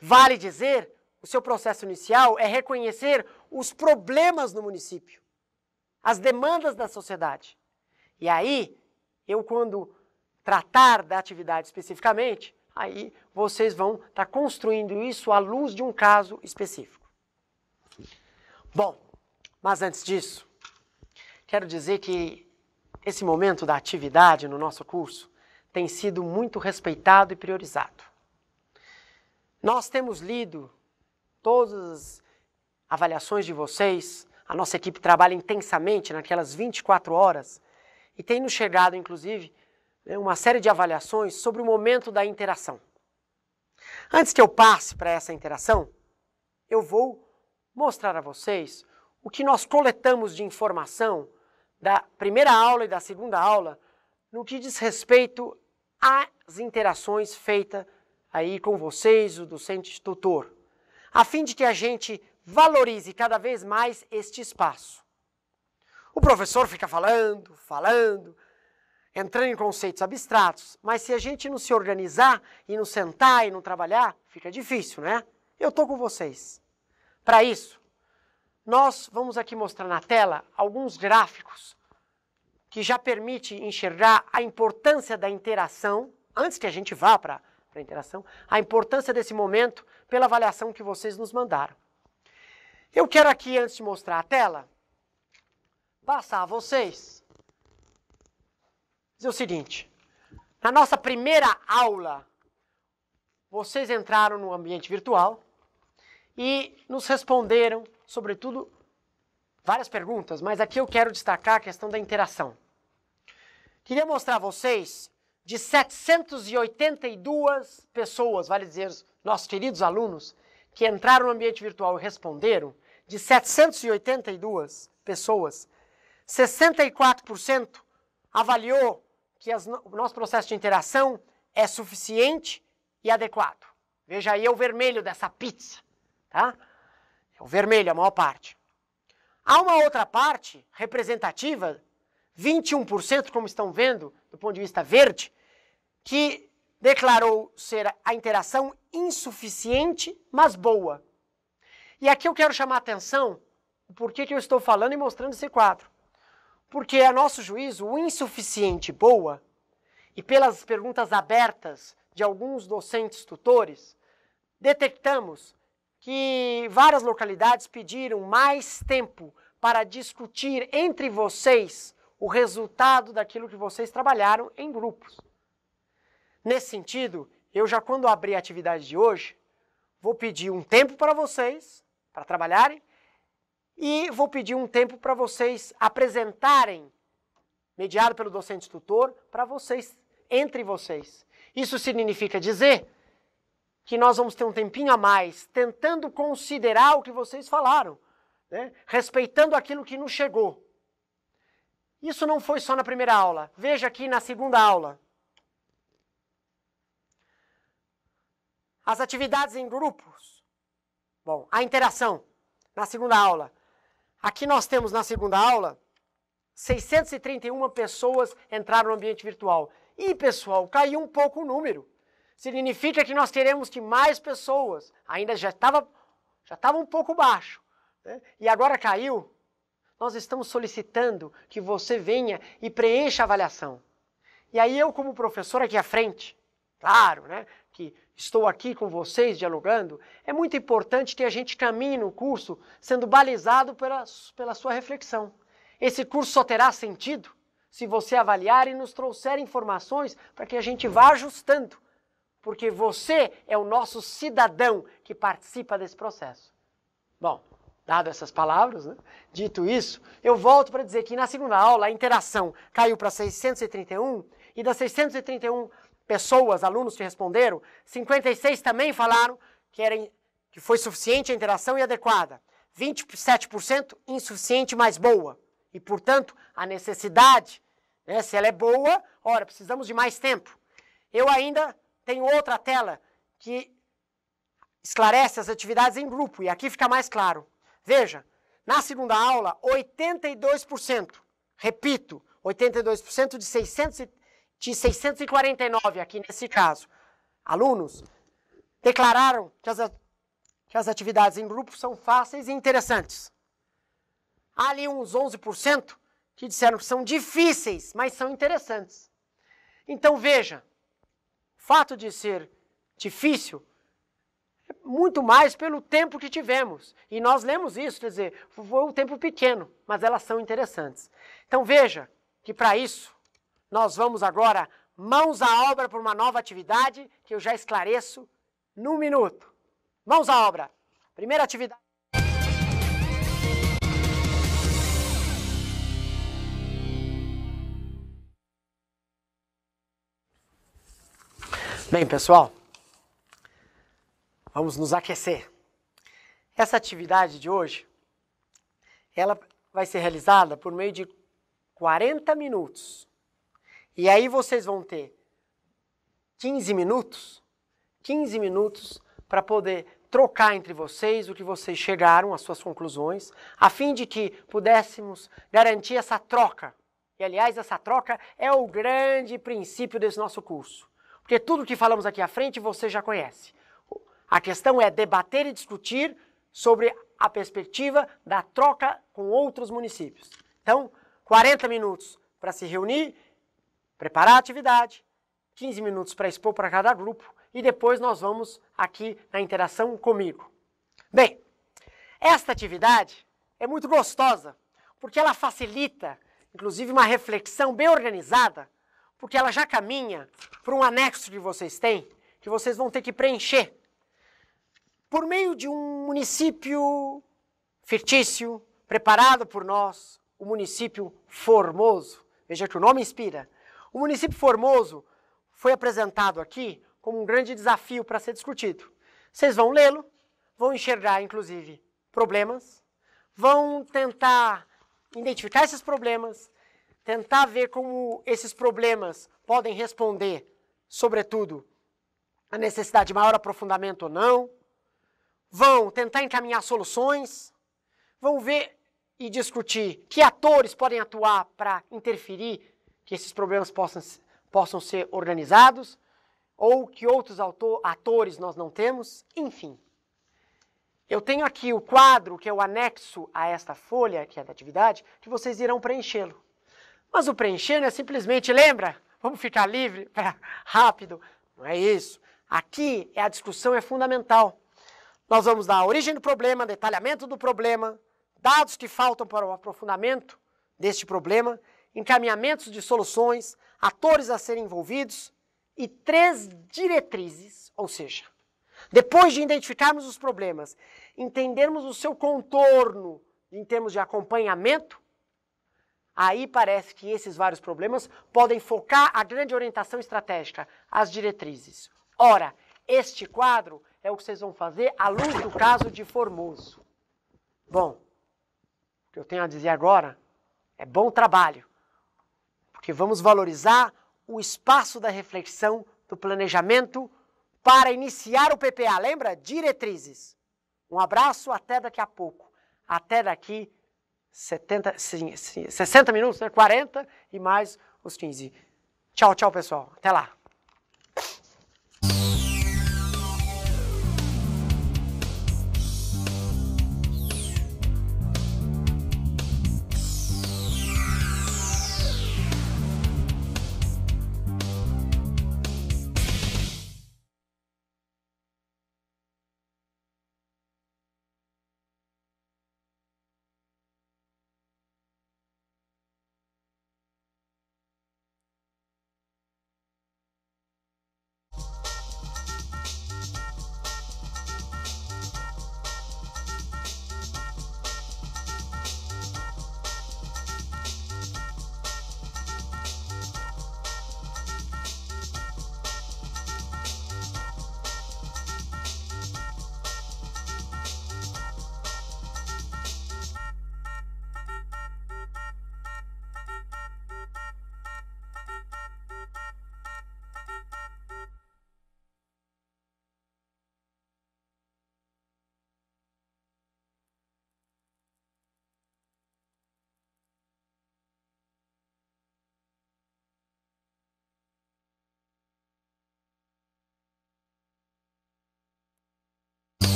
Vale dizer, o seu processo inicial é reconhecer os problemas no município, as demandas da sociedade. E aí, eu quando tratar da atividade especificamente, aí vocês vão estar tá construindo isso à luz de um caso específico. Bom, mas antes disso, quero dizer que esse momento da atividade no nosso curso tem sido muito respeitado e priorizado. Nós temos lido todas as avaliações de vocês, a nossa equipe trabalha intensamente naquelas 24 horas e tem nos chegado, inclusive, né, uma série de avaliações sobre o momento da interação. Antes que eu passe para essa interação, eu vou mostrar a vocês o que nós coletamos de informação da primeira aula e da segunda aula no que diz respeito às interações feitas aí com vocês, o docente tutor, a fim de que a gente valorize cada vez mais este espaço. O professor fica falando, falando, entrando em conceitos abstratos, mas se a gente não se organizar e não sentar e não trabalhar, fica difícil, né? Eu estou com vocês. Para isso, nós vamos aqui mostrar na tela alguns gráficos que já permite enxergar a importância da interação, antes que a gente vá para a interação, a importância desse momento pela avaliação que vocês nos mandaram. Eu quero aqui, antes de mostrar a tela, passar a vocês dizer o seguinte: na nossa primeira aula, vocês entraram no ambiente virtual e nos responderam, sobretudo, várias perguntas, mas aqui eu quero destacar a questão da interação. Queria mostrar a vocês de 782 pessoas, vale dizer, nossos queridos alunos, que entraram no ambiente virtual e responderam, de 782 pessoas, 64% avaliou que as, o nosso processo de interação é suficiente e adequado. Veja aí é o vermelho dessa pizza, tá? É o vermelho, a maior parte. Há uma outra parte representativa, 21%, como estão vendo, do ponto de vista verde, que declarou ser a interação insuficiente, mas boa. E aqui eu quero chamar a atenção por que eu estou falando e mostrando esse quadro. Porque, a nosso juízo, o insuficiente boa, e pelas perguntas abertas de alguns docentes tutores, detectamos que várias localidades pediram mais tempo para discutir entre vocês o resultado daquilo que vocês trabalharam em grupos. Nesse sentido, eu já quando abri a atividade de hoje, vou pedir um tempo para vocês, para trabalharem, e vou pedir um tempo para vocês apresentarem, mediado pelo docente tutor, para vocês, entre vocês. Isso significa dizer que nós vamos ter um tempinho a mais tentando considerar o que vocês falaram, né? respeitando aquilo que nos chegou. Isso não foi só na primeira aula. Veja aqui na segunda aula. As atividades em grupos. Bom, a interação na segunda aula. Aqui nós temos na segunda aula 631 pessoas entraram no ambiente virtual. E pessoal, caiu um pouco o número. Significa que nós queremos que mais pessoas, ainda já estava já estava um pouco baixo, né? e agora caiu. Nós estamos solicitando que você venha e preencha a avaliação. E aí eu, como professor aqui à frente, claro, né? estou aqui com vocês dialogando, é muito importante que a gente caminhe no curso sendo balizado pela, pela sua reflexão. Esse curso só terá sentido se você avaliar e nos trouxer informações para que a gente vá ajustando, porque você é o nosso cidadão que participa desse processo. Bom, dado essas palavras, né? dito isso, eu volto para dizer que na segunda aula a interação caiu para 631 e da 631 pessoas, alunos que responderam, 56 também falaram que, era, que foi suficiente a interação e adequada, 27% insuficiente, mas boa. E, portanto, a necessidade, né, se ela é boa, ora, precisamos de mais tempo. Eu ainda tenho outra tela que esclarece as atividades em grupo, e aqui fica mais claro. Veja, na segunda aula, 82%, repito, 82% de 630 de 649 aqui nesse caso, alunos, declararam que as, que as atividades em grupo são fáceis e interessantes. Há ali uns 11% que disseram que são difíceis, mas são interessantes. Então veja, o fato de ser difícil é muito mais pelo tempo que tivemos. E nós lemos isso, quer dizer, foi um tempo pequeno, mas elas são interessantes. Então veja que para isso nós vamos agora mãos à obra para uma nova atividade que eu já esclareço num minuto. Mãos à obra. Primeira atividade. Bem, pessoal, vamos nos aquecer. Essa atividade de hoje, ela vai ser realizada por meio de 40 minutos e aí vocês vão ter 15 minutos, 15 minutos para poder trocar entre vocês o que vocês chegaram, as suas conclusões, a fim de que pudéssemos garantir essa troca. E aliás, essa troca é o grande princípio desse nosso curso. Porque tudo que falamos aqui à frente você já conhece. A questão é debater e discutir sobre a perspectiva da troca com outros municípios. Então, 40 minutos para se reunir preparar a atividade, 15 minutos para expor para cada grupo e depois nós vamos aqui na interação comigo. Bem, esta atividade é muito gostosa porque ela facilita, inclusive, uma reflexão bem organizada, porque ela já caminha para um anexo que vocês têm, que vocês vão ter que preencher por meio de um município fictício preparado por nós, o município Formoso. Veja que o nome inspira. O município Formoso foi apresentado aqui como um grande desafio para ser discutido. Vocês vão lê-lo, vão enxergar, inclusive, problemas, vão tentar identificar esses problemas, tentar ver como esses problemas podem responder, sobretudo, a necessidade de maior aprofundamento ou não, vão tentar encaminhar soluções, vão ver e discutir que atores podem atuar para interferir que esses problemas possam, possam ser organizados, ou que outros autor, atores nós não temos, enfim. Eu tenho aqui o quadro, que é o anexo a esta folha, que é da atividade, que vocês irão preenchê-lo. Mas o preencher é simplesmente, lembra? Vamos ficar livre <laughs> rápido. Não é isso. Aqui é a discussão é fundamental. Nós vamos dar a origem do problema, detalhamento do problema, dados que faltam para o aprofundamento deste problema encaminhamentos de soluções, atores a serem envolvidos e três diretrizes, ou seja, depois de identificarmos os problemas, entendermos o seu contorno em termos de acompanhamento, aí parece que esses vários problemas podem focar a grande orientação estratégica, as diretrizes. Ora, este quadro é o que vocês vão fazer à luz do caso de Formoso. Bom, o que eu tenho a dizer agora é bom trabalho que vamos valorizar o espaço da reflexão do planejamento para iniciar o PPA, lembra? Diretrizes. Um abraço, até daqui a pouco. Até daqui 70, sim, sim, 60 minutos, né? 40 e mais os 15. Tchau, tchau, pessoal. Até lá.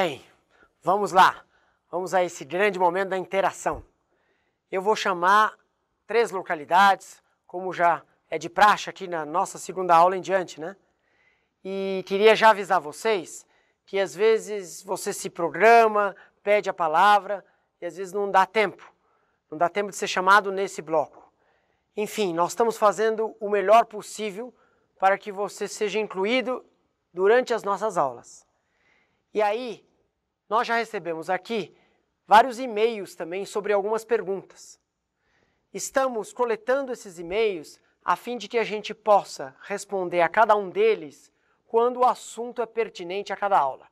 Bem, vamos lá. Vamos a esse grande momento da interação. Eu vou chamar três localidades, como já é de praxe aqui na nossa segunda aula em diante, né? E queria já avisar vocês que às vezes você se programa, pede a palavra e às vezes não dá tempo. Não dá tempo de ser chamado nesse bloco. Enfim, nós estamos fazendo o melhor possível para que você seja incluído durante as nossas aulas. E aí, nós já recebemos aqui vários e-mails também sobre algumas perguntas. Estamos coletando esses e-mails a fim de que a gente possa responder a cada um deles quando o assunto é pertinente a cada aula.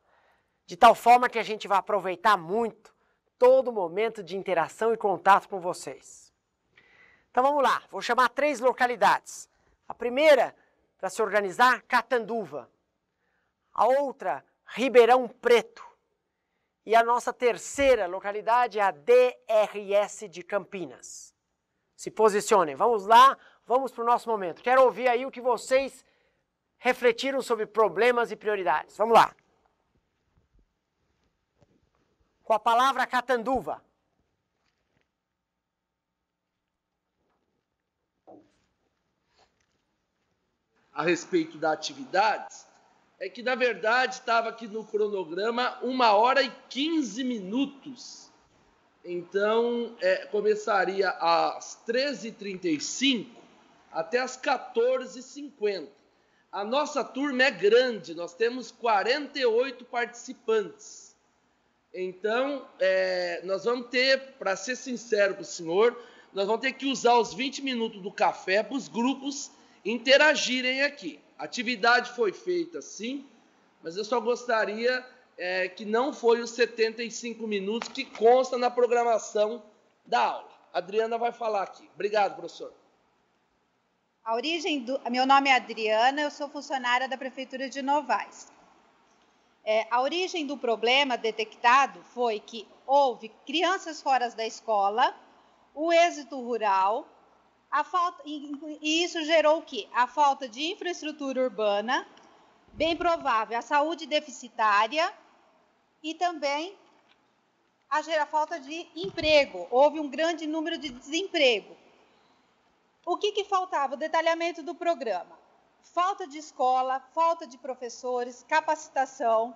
De tal forma que a gente vai aproveitar muito todo momento de interação e contato com vocês. Então vamos lá, vou chamar três localidades. A primeira, para se organizar, Catanduva. A outra, Ribeirão Preto. E a nossa terceira localidade é a DRS de Campinas. Se posicionem. Vamos lá, vamos para o nosso momento. Quero ouvir aí o que vocês refletiram sobre problemas e prioridades. Vamos lá. Com a palavra catanduva. A respeito da atividades, é que na verdade estava aqui no cronograma uma hora e 15 minutos. Então é, começaria às 13h35 até às 14h50. A nossa turma é grande, nós temos 48 participantes. Então, é, nós vamos ter, para ser sincero com o senhor, nós vamos ter que usar os 20 minutos do café para os grupos interagirem aqui. A atividade foi feita, sim, mas eu só gostaria é, que não foi os 75 minutos que consta na programação da aula. A Adriana vai falar aqui. Obrigado, professor. A origem do. Meu nome é Adriana, eu sou funcionária da Prefeitura de Novais. É, a origem do problema detectado foi que houve crianças fora da escola, o êxito rural a falta, e isso gerou o quê? A falta de infraestrutura urbana, bem provável, a saúde deficitária e também a, a falta de emprego. Houve um grande número de desemprego. O que, que faltava? O detalhamento do programa. Falta de escola, falta de professores, capacitação.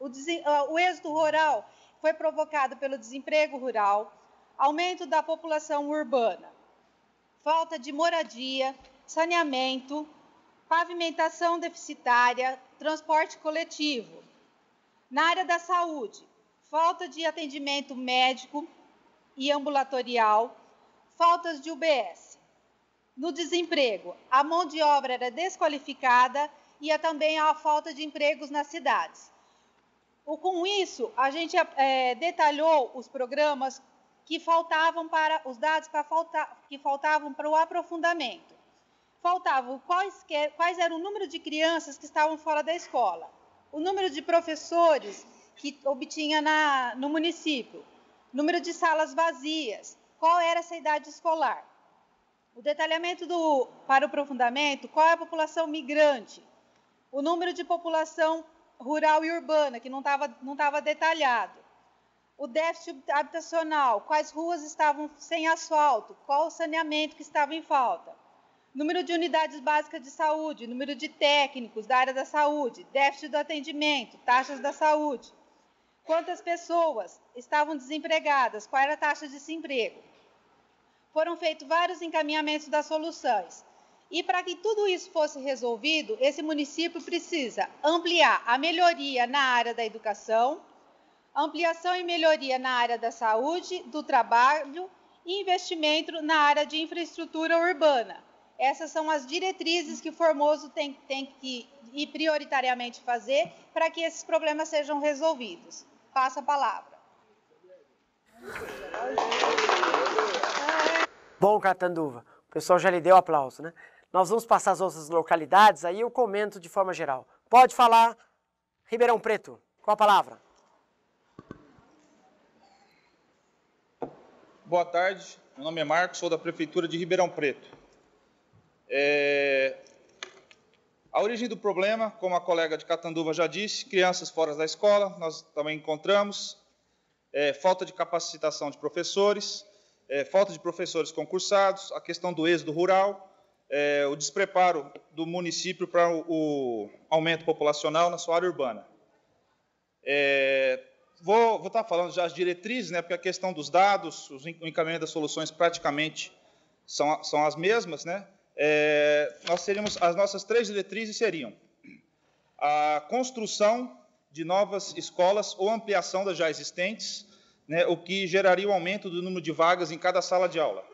O, ah, o êxodo rural foi provocado pelo desemprego rural, aumento da população urbana falta de moradia, saneamento, pavimentação deficitária, transporte coletivo. Na área da saúde, falta de atendimento médico e ambulatorial, faltas de UBS. No desemprego, a mão de obra era desqualificada e há também a falta de empregos nas cidades. Com isso, a gente eh, detalhou os programas que faltavam para os dados para faltar, que faltavam para o aprofundamento. Faltavam quais, quais eram o número de crianças que estavam fora da escola, o número de professores que obtinha na, no município, número de salas vazias, qual era essa idade escolar. O detalhamento do, para o aprofundamento, qual é a população migrante, o número de população rural e urbana, que não estava não detalhado o déficit habitacional, quais ruas estavam sem asfalto, qual o saneamento que estava em falta, número de unidades básicas de saúde, número de técnicos da área da saúde, déficit do atendimento, taxas da saúde, quantas pessoas estavam desempregadas, qual era a taxa de desemprego. Foram feitos vários encaminhamentos das soluções. E para que tudo isso fosse resolvido, esse município precisa ampliar a melhoria na área da educação, ampliação e melhoria na área da saúde, do trabalho e investimento na área de infraestrutura urbana. Essas são as diretrizes que Formoso tem, tem que e prioritariamente fazer para que esses problemas sejam resolvidos. Passa a palavra. Bom, Catanduva, o pessoal já lhe deu aplauso, né? Nós vamos passar as outras localidades, aí eu comento de forma geral. Pode falar, Ribeirão Preto, com a palavra. boa tarde. Meu nome é Marcos, sou da Prefeitura de Ribeirão Preto. É... A origem do problema, como a colega de Catanduva já disse, crianças fora da escola, nós também encontramos, é, falta de capacitação de professores, é, falta de professores concursados, a questão do êxodo rural, é, o despreparo do município para o, o, aumento populacional na sua área urbana. É, vou estar tá falando já as diretrizes, né, porque a questão dos dados, os, o encaminhamento das soluções praticamente são, são as mesmas. Né? É, nós teríamos, as nossas três diretrizes seriam a construção de novas escolas ou ampliação das já existentes, né, o que geraria o um aumento do número de vagas em cada sala de aula.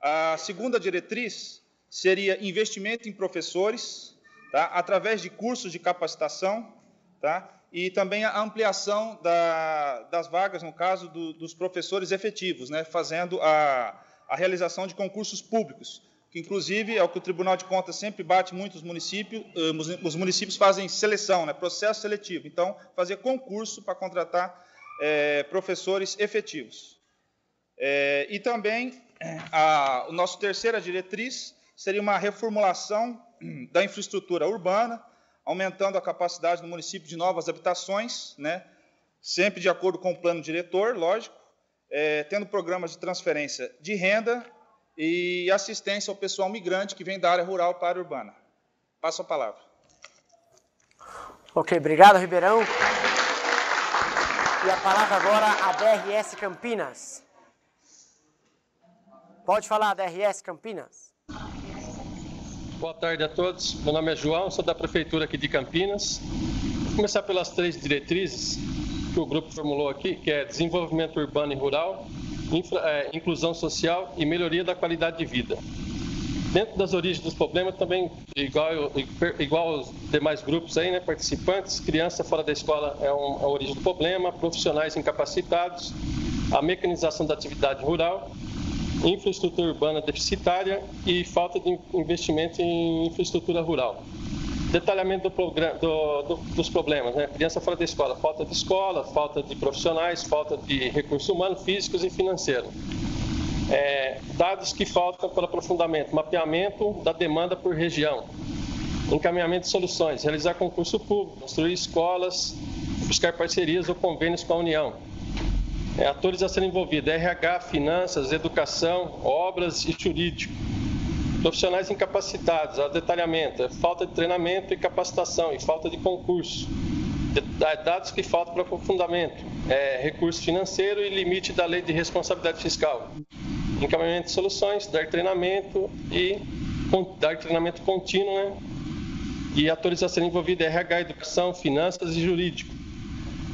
A segunda diretriz seria investimento em professores, tá, através de cursos de capacitação, tá, e também a ampliação da, das vagas, no caso do, dos professores efetivos, né, fazendo a, a, realização de concursos públicos, que inclusive é o que o Tribunal de Contas sempre bate muito os municípios, eh, os municípios fazem seleção, né, processo seletivo, então fazer concurso para contratar eh, professores efetivos. Eh, e também a, a nossa terceira diretriz seria uma reformulação hum, da infraestrutura urbana, aumentando a capacidade do município de novas habitações, né, sempre de acordo com o plano diretor, lógico, é, tendo programas de transferência de renda e assistência ao pessoal migrante que vem da área rural para a área urbana. Passo a palavra. Ok, obrigado, Ribeirão. E a palavra agora a DRS Campinas. Pode falar, DRS Campinas. Boa tarde a todos. Meu nome é João, sou da Prefeitura aqui de Campinas. Vou começar pelas três diretrizes que o grupo formulou aqui, que é desenvolvimento urbano e rural, infra, é, inclusão social e melhoria da qualidade de vida. Dentro das origens dos problemas, também, igual, igual aos demais grupos aí, né, participantes, criança fora da escola é uma a origem do problema, profissionais incapacitados, a mecanização da atividade rural infraestrutura urbana deficitária e falta de investimento em infraestrutura rural. Detalhamento do programa, do, do, dos problemas, né? Criança fora da escola, falta de escola, falta de profissionais, falta de recursos humanos, físicos e financeiros. É, dados que faltam para aprofundamento, mapeamento da demanda por região, encaminhamento de soluções, realizar concurso público, construir escolas, buscar parcerias ou convênios com a União, é, atores a serem envolvidos: é RH, finanças, educação, obras e jurídico. Profissionais incapacitados, a detalhamento, é falta de treinamento e capacitação e falta de concurso. Dados que faltam para aprofundamento, é, recurso financeiro e limite da lei de responsabilidade fiscal. Encaminhamento de soluções, dar treinamento e dar treinamento contínuo, né? E atores a serem envolvidos é RH, educação, finanças e jurídico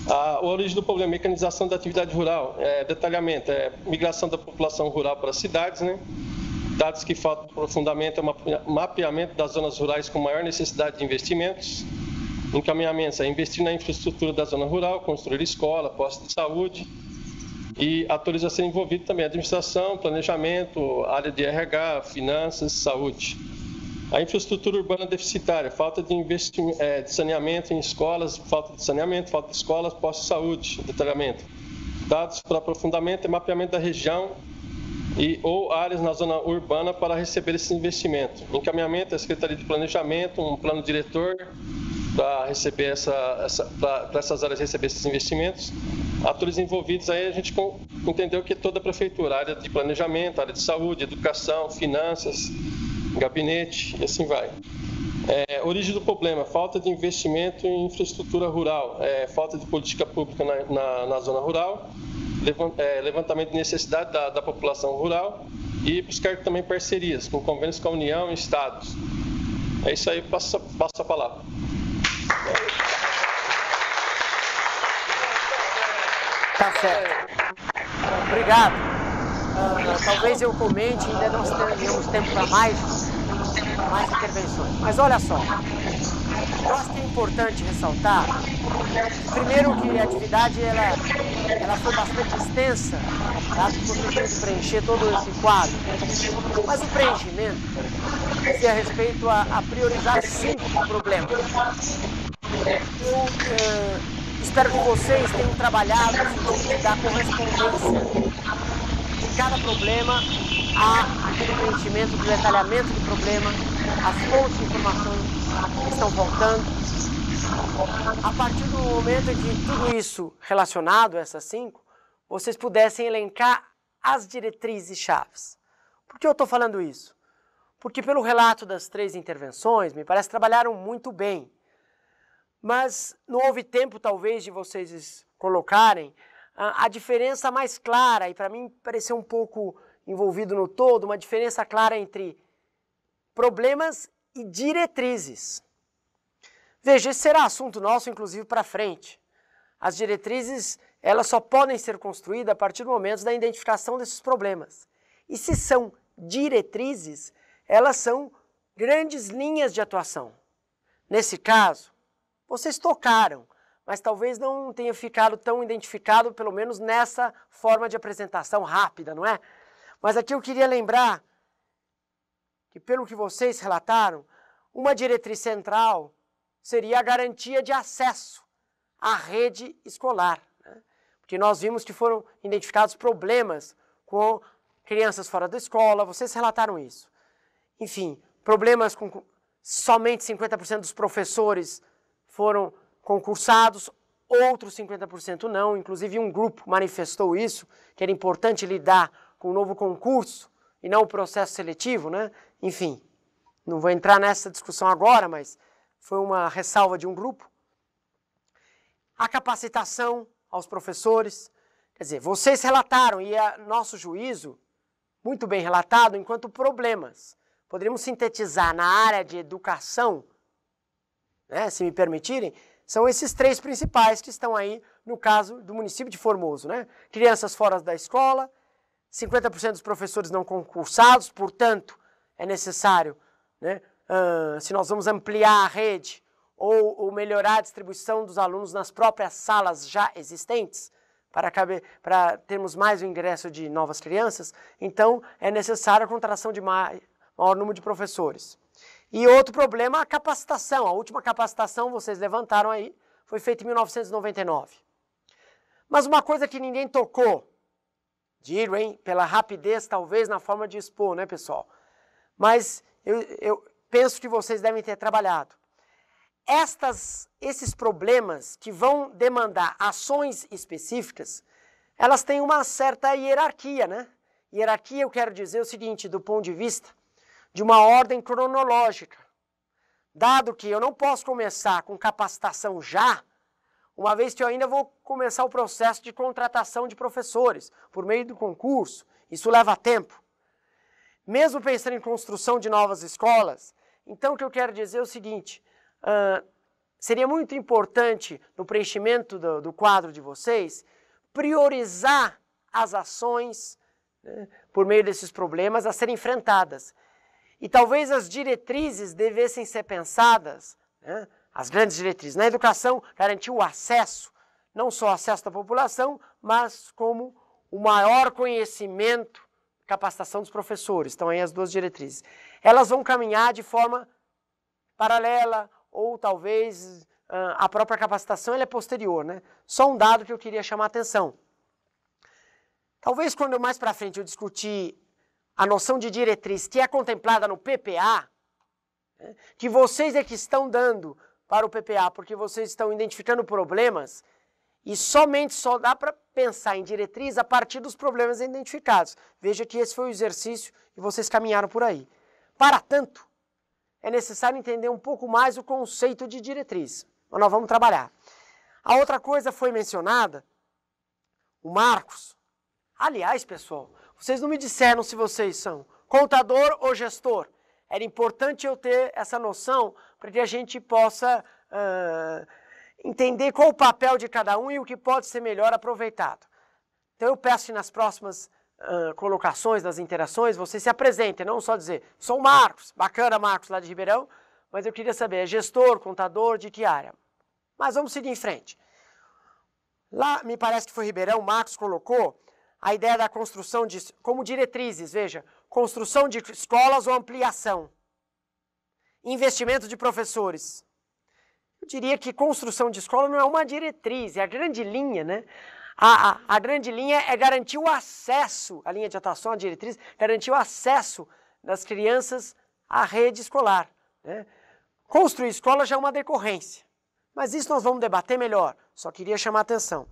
a origem do problema, é mecanização da atividade rural, é, detalhamento, é migração da população rural para as cidades, né? Dados que faltam de aprofundamento é mapeamento das zonas rurais com maior necessidade de investimentos. Encaminhamentos é investir na infraestrutura da zona rural, construir escola, posto de saúde, e atores a serem envolvidos também, administração, planejamento, área de RH, finanças, saúde. A infraestrutura urbana deficitária, falta de, é, de saneamento em escolas, falta de saneamento, falta de escolas, postos de saúde, detalhamento. Dados para aprofundamento e mapeamento da região e ou áreas na zona urbana para receber esse investimento. Encaminhamento à Secretaria de Planejamento, um plano diretor para receber essa, essa para essas áreas receber esses investimentos. Atores envolvidos aí a gente entendeu que toda a prefeitura, área de planejamento, área de saúde, educação, finanças, gabinete e assim vai. É, origem do problema: falta de investimento em infraestrutura rural, é, falta de política pública na, na, na zona rural, é, levantamento de necessidade da, da, população rural e buscar também parcerias com convênios com a União e estados. É isso aí, passo, passo a palavra. Tá certo. Obrigado. Ah, talvez eu comente, ainda não tenhamos tempo para mais, mais intervenções. Mas olha só, eu acho que é importante ressaltar, primeiro que a atividade ela, ela foi bastante extensa, tá? que preencher todo esse quadro. Mas o preenchimento dizia é respeito a, a priorizar cinco problemas. Eu, uh, espero que vocês tenham trabalhado no sentido da correspondência cada problema há aquele preenchimento do detalhamento do problema, as fontes de informação estão voltando. A partir do momento em que tudo isso relacionado a essas cinco, vocês pudessem elencar as diretrizes chaves. Por que eu estou falando isso? Porque pelo relato das três intervenções, me parece que trabalharam muito bem. Mas não houve tempo, talvez, de vocês colocarem a diferença mais clara, e para mim pareceu um pouco envolvido no todo, uma diferença clara entre problemas e diretrizes. Veja, esse será assunto nosso, inclusive, para frente. As diretrizes, elas só podem ser construídas a partir do momento da identificação desses problemas. E se são diretrizes, elas são grandes linhas de atuação. Nesse caso, vocês tocaram mas talvez não tenha ficado tão identificado, pelo menos nessa forma de apresentação rápida, não é? Mas aqui eu queria lembrar que, pelo que vocês relataram, uma diretriz central seria a garantia de acesso à rede escolar. Né? Porque nós vimos que foram identificados problemas com crianças fora da escola, vocês relataram isso. Enfim, problemas com somente 50% dos professores foram concursados, outros 50% não. Inclusive, um grupo manifestou isso, que era importante lidar com o novo concurso e não o processo seletivo, né? Enfim, não vou entrar nessa discussão agora, mas foi uma ressalva de um grupo. A capacitação aos professores. Quer dizer, vocês relataram, e a é nosso juízo, muito bem relatado, enquanto problemas. Poderíamos sintetizar na área de educação, né, se me permitirem, são esses três principais que estão aí no caso do município de Formoso, né? Crianças fora da escola, 50% dos professores não concursados, portanto, é necessário, né? Uh, se nós vamos ampliar a rede ou, ou, melhorar a distribuição dos alunos nas próprias salas já existentes, para, caber, para termos mais o ingresso de novas crianças, então é necessário a contratação de maior número de professores. E outro problema, a capacitação. A última capacitação, vocês levantaram aí, foi feita em 1999. Mas uma coisa que ninguém tocou, digo, hein, pela rapidez, talvez, na forma de expor, né, pessoal? Mas eu, eu penso que vocês devem ter trabalhado. Estas, esses problemas que vão demandar ações específicas, elas têm uma certa hierarquia, né? Hierarquia, eu quero dizer o seguinte, do ponto de vista de uma ordem cronológica. Dado que eu não posso começar com capacitação já, uma vez que eu ainda vou começar o processo de contratação de professores por meio do concurso, isso leva tempo. Mesmo pensando em construção de novas escolas, então o que eu quero dizer é o seguinte: uh, seria muito importante no preenchimento do, do quadro de vocês priorizar as ações né, por meio desses problemas a serem enfrentadas e talvez as diretrizes devessem ser pensadas, né? as grandes diretrizes, na educação, garantir o acesso, não só o acesso da população, mas como o maior conhecimento, capacitação dos professores. Estão aí as duas diretrizes. Elas vão caminhar de forma paralela ou talvez ah, a própria capacitação é posterior, né? Só um dado que eu queria chamar a atenção. Talvez quando mais para frente eu discutir a noção de diretriz que é contemplada no PPA, né, que vocês é que estão dando para o PPA, porque vocês estão identificando problemas e somente só dá para pensar em diretriz a partir dos problemas identificados. Veja que esse foi o exercício e vocês caminharam por aí. Para tanto, é necessário entender um pouco mais o conceito de diretriz, mas nós vamos trabalhar. A outra coisa foi mencionada, o Marcos. Aliás, pessoal, vocês não me disseram se vocês são contador ou gestor. Era importante eu ter essa noção para que a gente possa uh, entender qual o papel de cada um e o que pode ser melhor aproveitado. Então eu peço que nas próximas uh, colocações, nas interações, vocês se apresentem, não só dizer, sou o Marcos, bacana Marcos lá de Ribeirão, mas eu queria saber, é gestor, contador, de que área? Mas vamos seguir em frente. Lá, me parece que foi Ribeirão, Marcos colocou a ideia da construção de, como diretrizes, veja, construção de escolas ou ampliação, investimento de professores. Eu diria que construção de escola não é uma diretriz, é a grande linha, né? A, a, a grande linha é garantir o acesso, a linha de atuação, a diretriz, garantir o acesso das crianças à rede escolar. Né? Construir escola já é uma decorrência, mas isso nós vamos debater melhor, só queria chamar a atenção.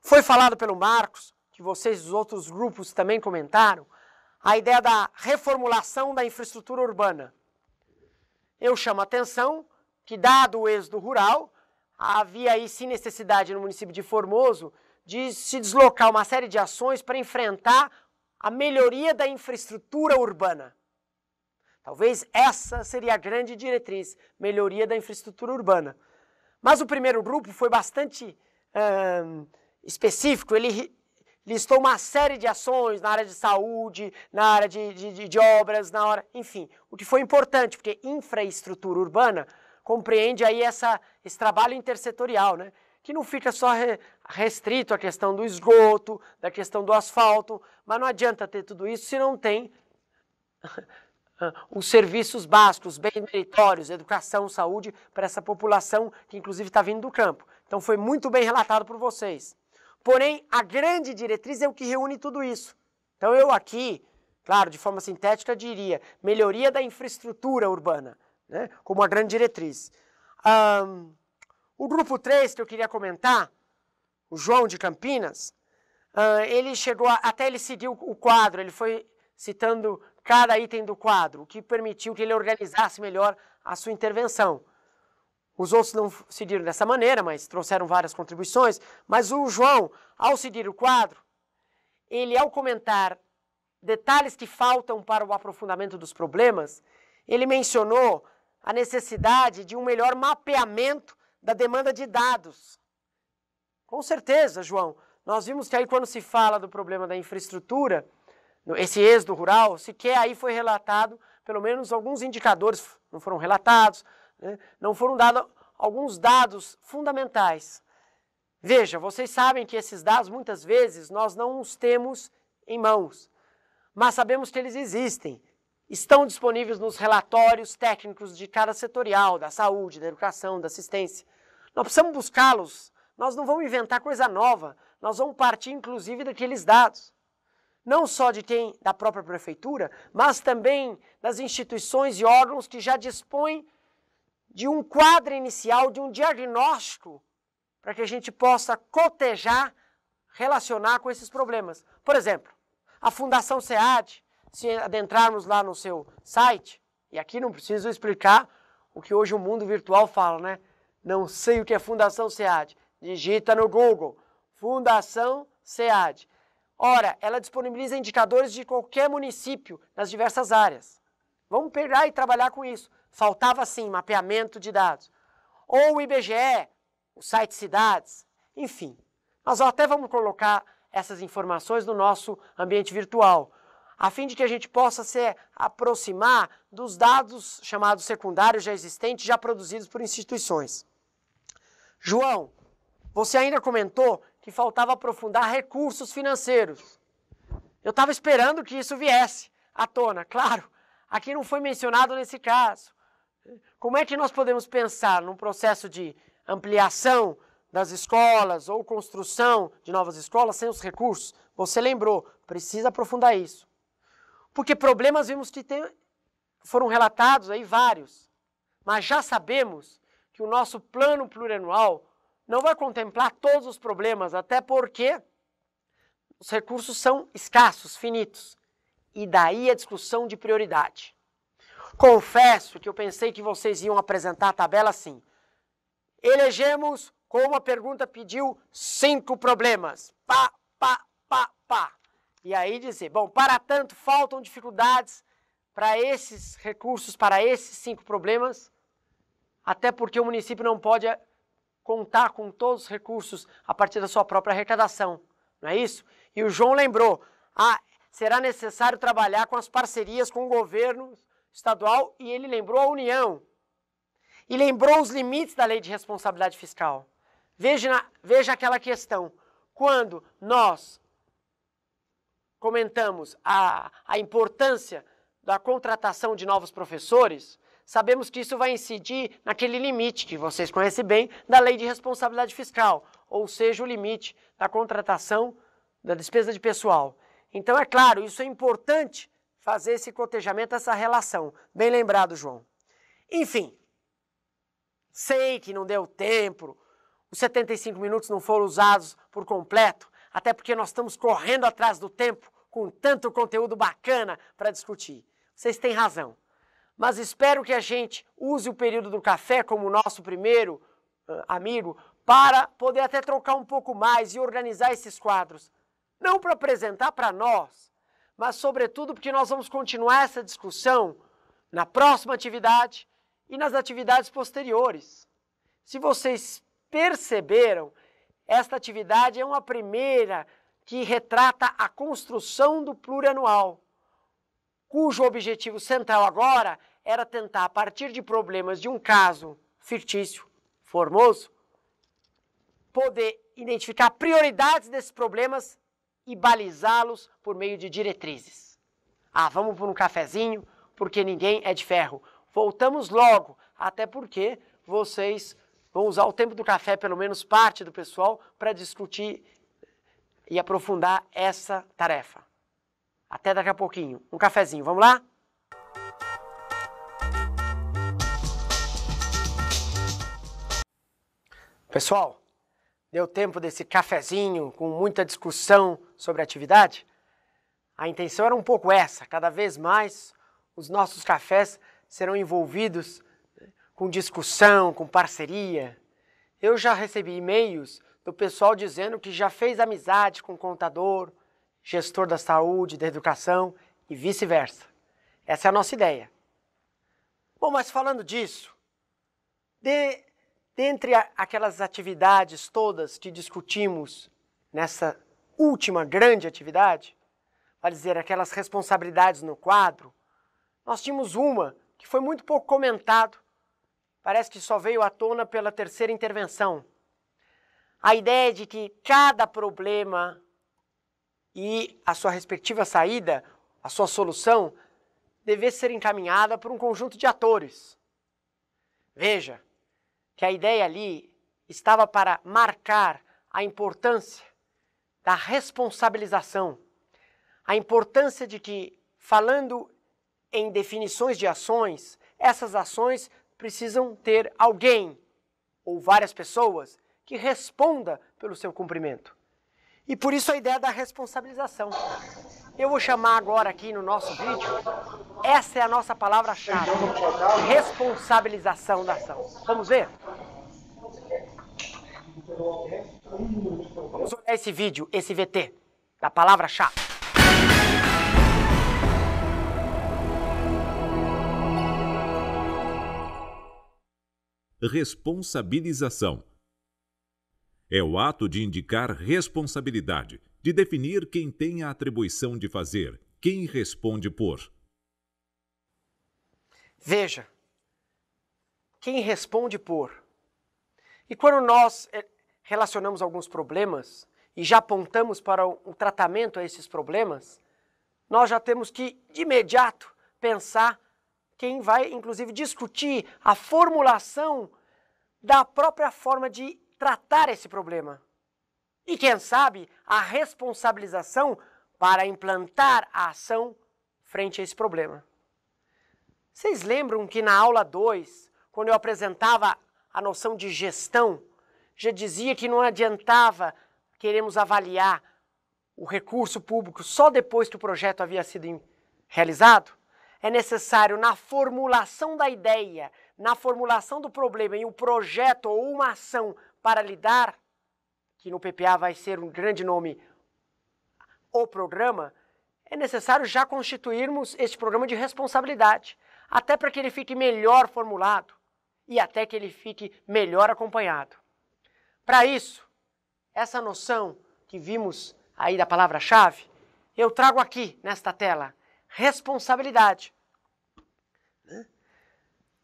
Foi falado pelo Marcos, que vocês dos outros grupos também comentaram, a ideia da reformulação da infraestrutura urbana. Eu chamo a atenção que, dado o êxodo rural, havia aí sim necessidade no município de Formoso de se deslocar uma série de ações para enfrentar a melhoria da infraestrutura urbana. Talvez essa seria a grande diretriz, melhoria da infraestrutura urbana. Mas o primeiro grupo foi bastante específico, ele listou uma série de ações na área de saúde, na área de, de, de obras, na hora, enfim, o que foi importante, porque infraestrutura urbana compreende aí essa, esse trabalho intersetorial, né? que não fica só restrito à questão do esgoto, da questão do asfalto, mas não adianta ter tudo isso se não tem <laughs> os serviços básicos, bem meritórios, educação, saúde, para essa população que inclusive está vindo do campo. Então foi muito bem relatado por vocês. Porém, a grande diretriz é o que reúne tudo isso. Então, eu aqui, claro, de forma sintética, diria melhoria da infraestrutura urbana, né, como a grande diretriz. Um, o grupo 3 que eu queria comentar, o João de Campinas, uh, ele chegou a, até ele seguiu o quadro, ele foi citando cada item do quadro, o que permitiu que ele organizasse melhor a sua intervenção. Os outros não se dessa maneira, mas trouxeram várias contribuições. Mas o João, ao cedir o quadro, ele, ao comentar detalhes que faltam para o aprofundamento dos problemas, ele mencionou a necessidade de um melhor mapeamento da demanda de dados. Com certeza, João. Nós vimos que aí quando se fala do problema da infraestrutura, esse êxodo rural, sequer aí foi relatado, pelo menos alguns indicadores não foram relatados, né? Não foram dados alguns dados fundamentais. Veja, vocês sabem que esses dados muitas vezes nós não os temos em mãos, mas sabemos que eles existem. Estão disponíveis nos relatórios técnicos de cada setorial, da saúde, da educação, da assistência. Nós precisamos buscá-los. Nós não vamos inventar coisa nova. Nós vamos partir, inclusive, daqueles dados. Não só de quem da própria prefeitura, mas também das instituições e órgãos que já dispõem de um quadro inicial, de um diagnóstico, para que a gente possa cotejar, relacionar com esses problemas. Por exemplo, a Fundação SEAD, se adentrarmos lá no seu site, e aqui não preciso explicar o que hoje o mundo virtual fala, né? Não sei o que é Fundação SEAD. Digita no Google, Fundação SEAD. Ora, ela disponibiliza indicadores de qualquer município nas diversas áreas. Vamos pegar e trabalhar com isso. Faltava sim mapeamento de dados. Ou o IBGE, o site Cidades, enfim. Nós até vamos colocar essas informações no nosso ambiente virtual, a fim de que a gente possa se aproximar dos dados chamados secundários já existentes, já produzidos por instituições. João, você ainda comentou que faltava aprofundar recursos financeiros. Eu estava esperando que isso viesse à tona, claro. Aqui não foi mencionado nesse caso. Como é que nós podemos pensar num processo de ampliação das escolas ou construção de novas escolas sem os recursos? Você lembrou, precisa aprofundar isso. Porque problemas vimos que tem, foram relatados aí vários, mas já sabemos que o nosso plano plurianual não vai contemplar todos os problemas, até porque os recursos são escassos, finitos. E daí a discussão de prioridade. Confesso que eu pensei que vocês iam apresentar a tabela assim. Elegemos, como a pergunta pediu, cinco problemas. Pá, pá, pá, pá. E aí dizer, bom, para tanto faltam dificuldades para esses recursos, para esses cinco problemas, até porque o município não pode eh, contar com todos os recursos a partir da sua própria arrecadação, não é isso? E o João lembrou, ah, será necessário trabalhar com as parcerias com o governo estadual e ele lembrou a União. E lembrou os limites da lei de responsabilidade fiscal. Veja, veja aquela questão. Quando nós comentamos a, a importância da contratação de novos professores, sabemos que isso vai incidir naquele limite que vocês conhecem bem da lei de responsabilidade fiscal, ou seja, o limite da contratação da despesa de pessoal. Então, é claro, isso é importante fazer esse cotejamento, essa relação. Bem lembrado, João. Enfim, sei que não deu tempo, os 75 minutos não foram usados por completo, até porque nós estamos correndo atrás do tempo com tanto conteúdo bacana para discutir. Vocês têm razão. Mas espero que a gente use o período do café como nosso primeiro uh, amigo para poder até trocar um pouco mais e organizar esses quadros. Não para apresentar para nós, mas, sobretudo, porque nós vamos continuar essa discussão na próxima atividade e nas atividades posteriores. Se vocês perceberam, esta atividade é uma primeira que retrata a construção do plurianual, cujo objetivo central agora era tentar, a partir de problemas de um caso fictício, formoso, poder identificar prioridades desses problemas e balizá-los por meio de diretrizes. Ah, vamos por um cafezinho, porque ninguém é de ferro. Voltamos logo, até porque vocês vão usar o tempo do café, pelo menos parte do pessoal, para discutir e aprofundar essa tarefa. Até daqui a pouquinho. Um cafezinho, vamos lá? Pessoal, Deu tempo desse cafezinho com muita discussão sobre atividade? A intenção era um pouco essa, cada vez mais os nossos cafés serão envolvidos né, com discussão, com parceria. Eu já recebi e-mails do pessoal dizendo que já fez amizade com contador, gestor da saúde, da educação e vice-versa. Essa é a nossa ideia. Bom, mas falando disso, dê Dentre aquelas atividades todas que discutimos nessa última grande atividade, para dizer, aquelas responsabilidades no quadro, nós tínhamos uma que foi muito pouco comentado, parece que só veio à tona pela terceira intervenção. A ideia de que cada problema e a sua respectiva saída, a sua solução, devesse ser encaminhada por um conjunto de atores. Veja, que a ideia ali estava para marcar a importância da responsabilização, a importância de que, falando em definições de ações, essas ações precisam ter alguém ou várias pessoas que responda pelo seu cumprimento. E por isso a ideia da responsabilização. Eu vou chamar agora aqui no nosso vídeo essa é a nossa palavra-chave: responsabilização da ação. Vamos ver? Vamos olhar esse vídeo, esse VT, da palavra-chave. Responsabilização é o ato de indicar responsabilidade, de definir quem tem a atribuição de fazer, quem responde por. Veja, quem responde por. E quando nós eh, relacionamos alguns problemas e já apontamos para um tratamento a esses problemas, nós já temos que, de imediato, pensar quem vai, inclusive, discutir a formulação da própria forma de tratar esse problema. E, quem sabe, a responsabilização para implantar a ação frente a esse problema. Vocês lembram que na aula 2, quando eu apresentava a noção de gestão, já dizia que não adiantava queremos avaliar o recurso público só depois que o projeto havia sido realizado? É necessário, na formulação da ideia, na formulação do problema, em um projeto ou uma ação para lidar, que no PPA vai ser um grande nome, o programa, é necessário já constituirmos este programa de responsabilidade até para que ele fique melhor formulado e até que ele fique melhor acompanhado. Para isso, essa noção que vimos aí da palavra-chave, eu trago aqui nesta tela responsabilidade.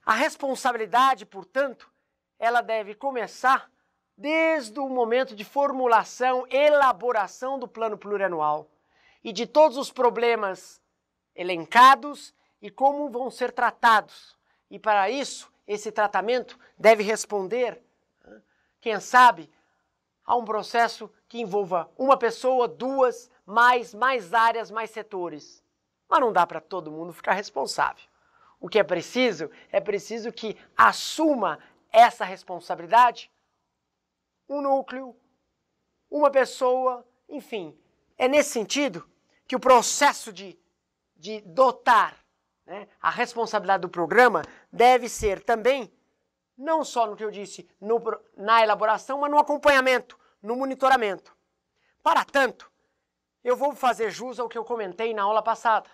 A responsabilidade, portanto, ela deve começar desde o momento de formulação, elaboração do plano plurianual e de todos os problemas elencados e como vão ser tratados. E para isso, esse tratamento deve responder, quem sabe, a um processo que envolva uma pessoa, duas, mais, mais áreas, mais setores. Mas não dá para todo mundo ficar responsável. O que é preciso é preciso que assuma essa responsabilidade um núcleo, uma pessoa, enfim. É nesse sentido que o processo de, de dotar né, a responsabilidade do programa deve ser também, não só no que eu disse, no, na elaboração, mas no acompanhamento, no monitoramento. Para tanto, eu vou fazer jus ao que eu comentei na aula passada.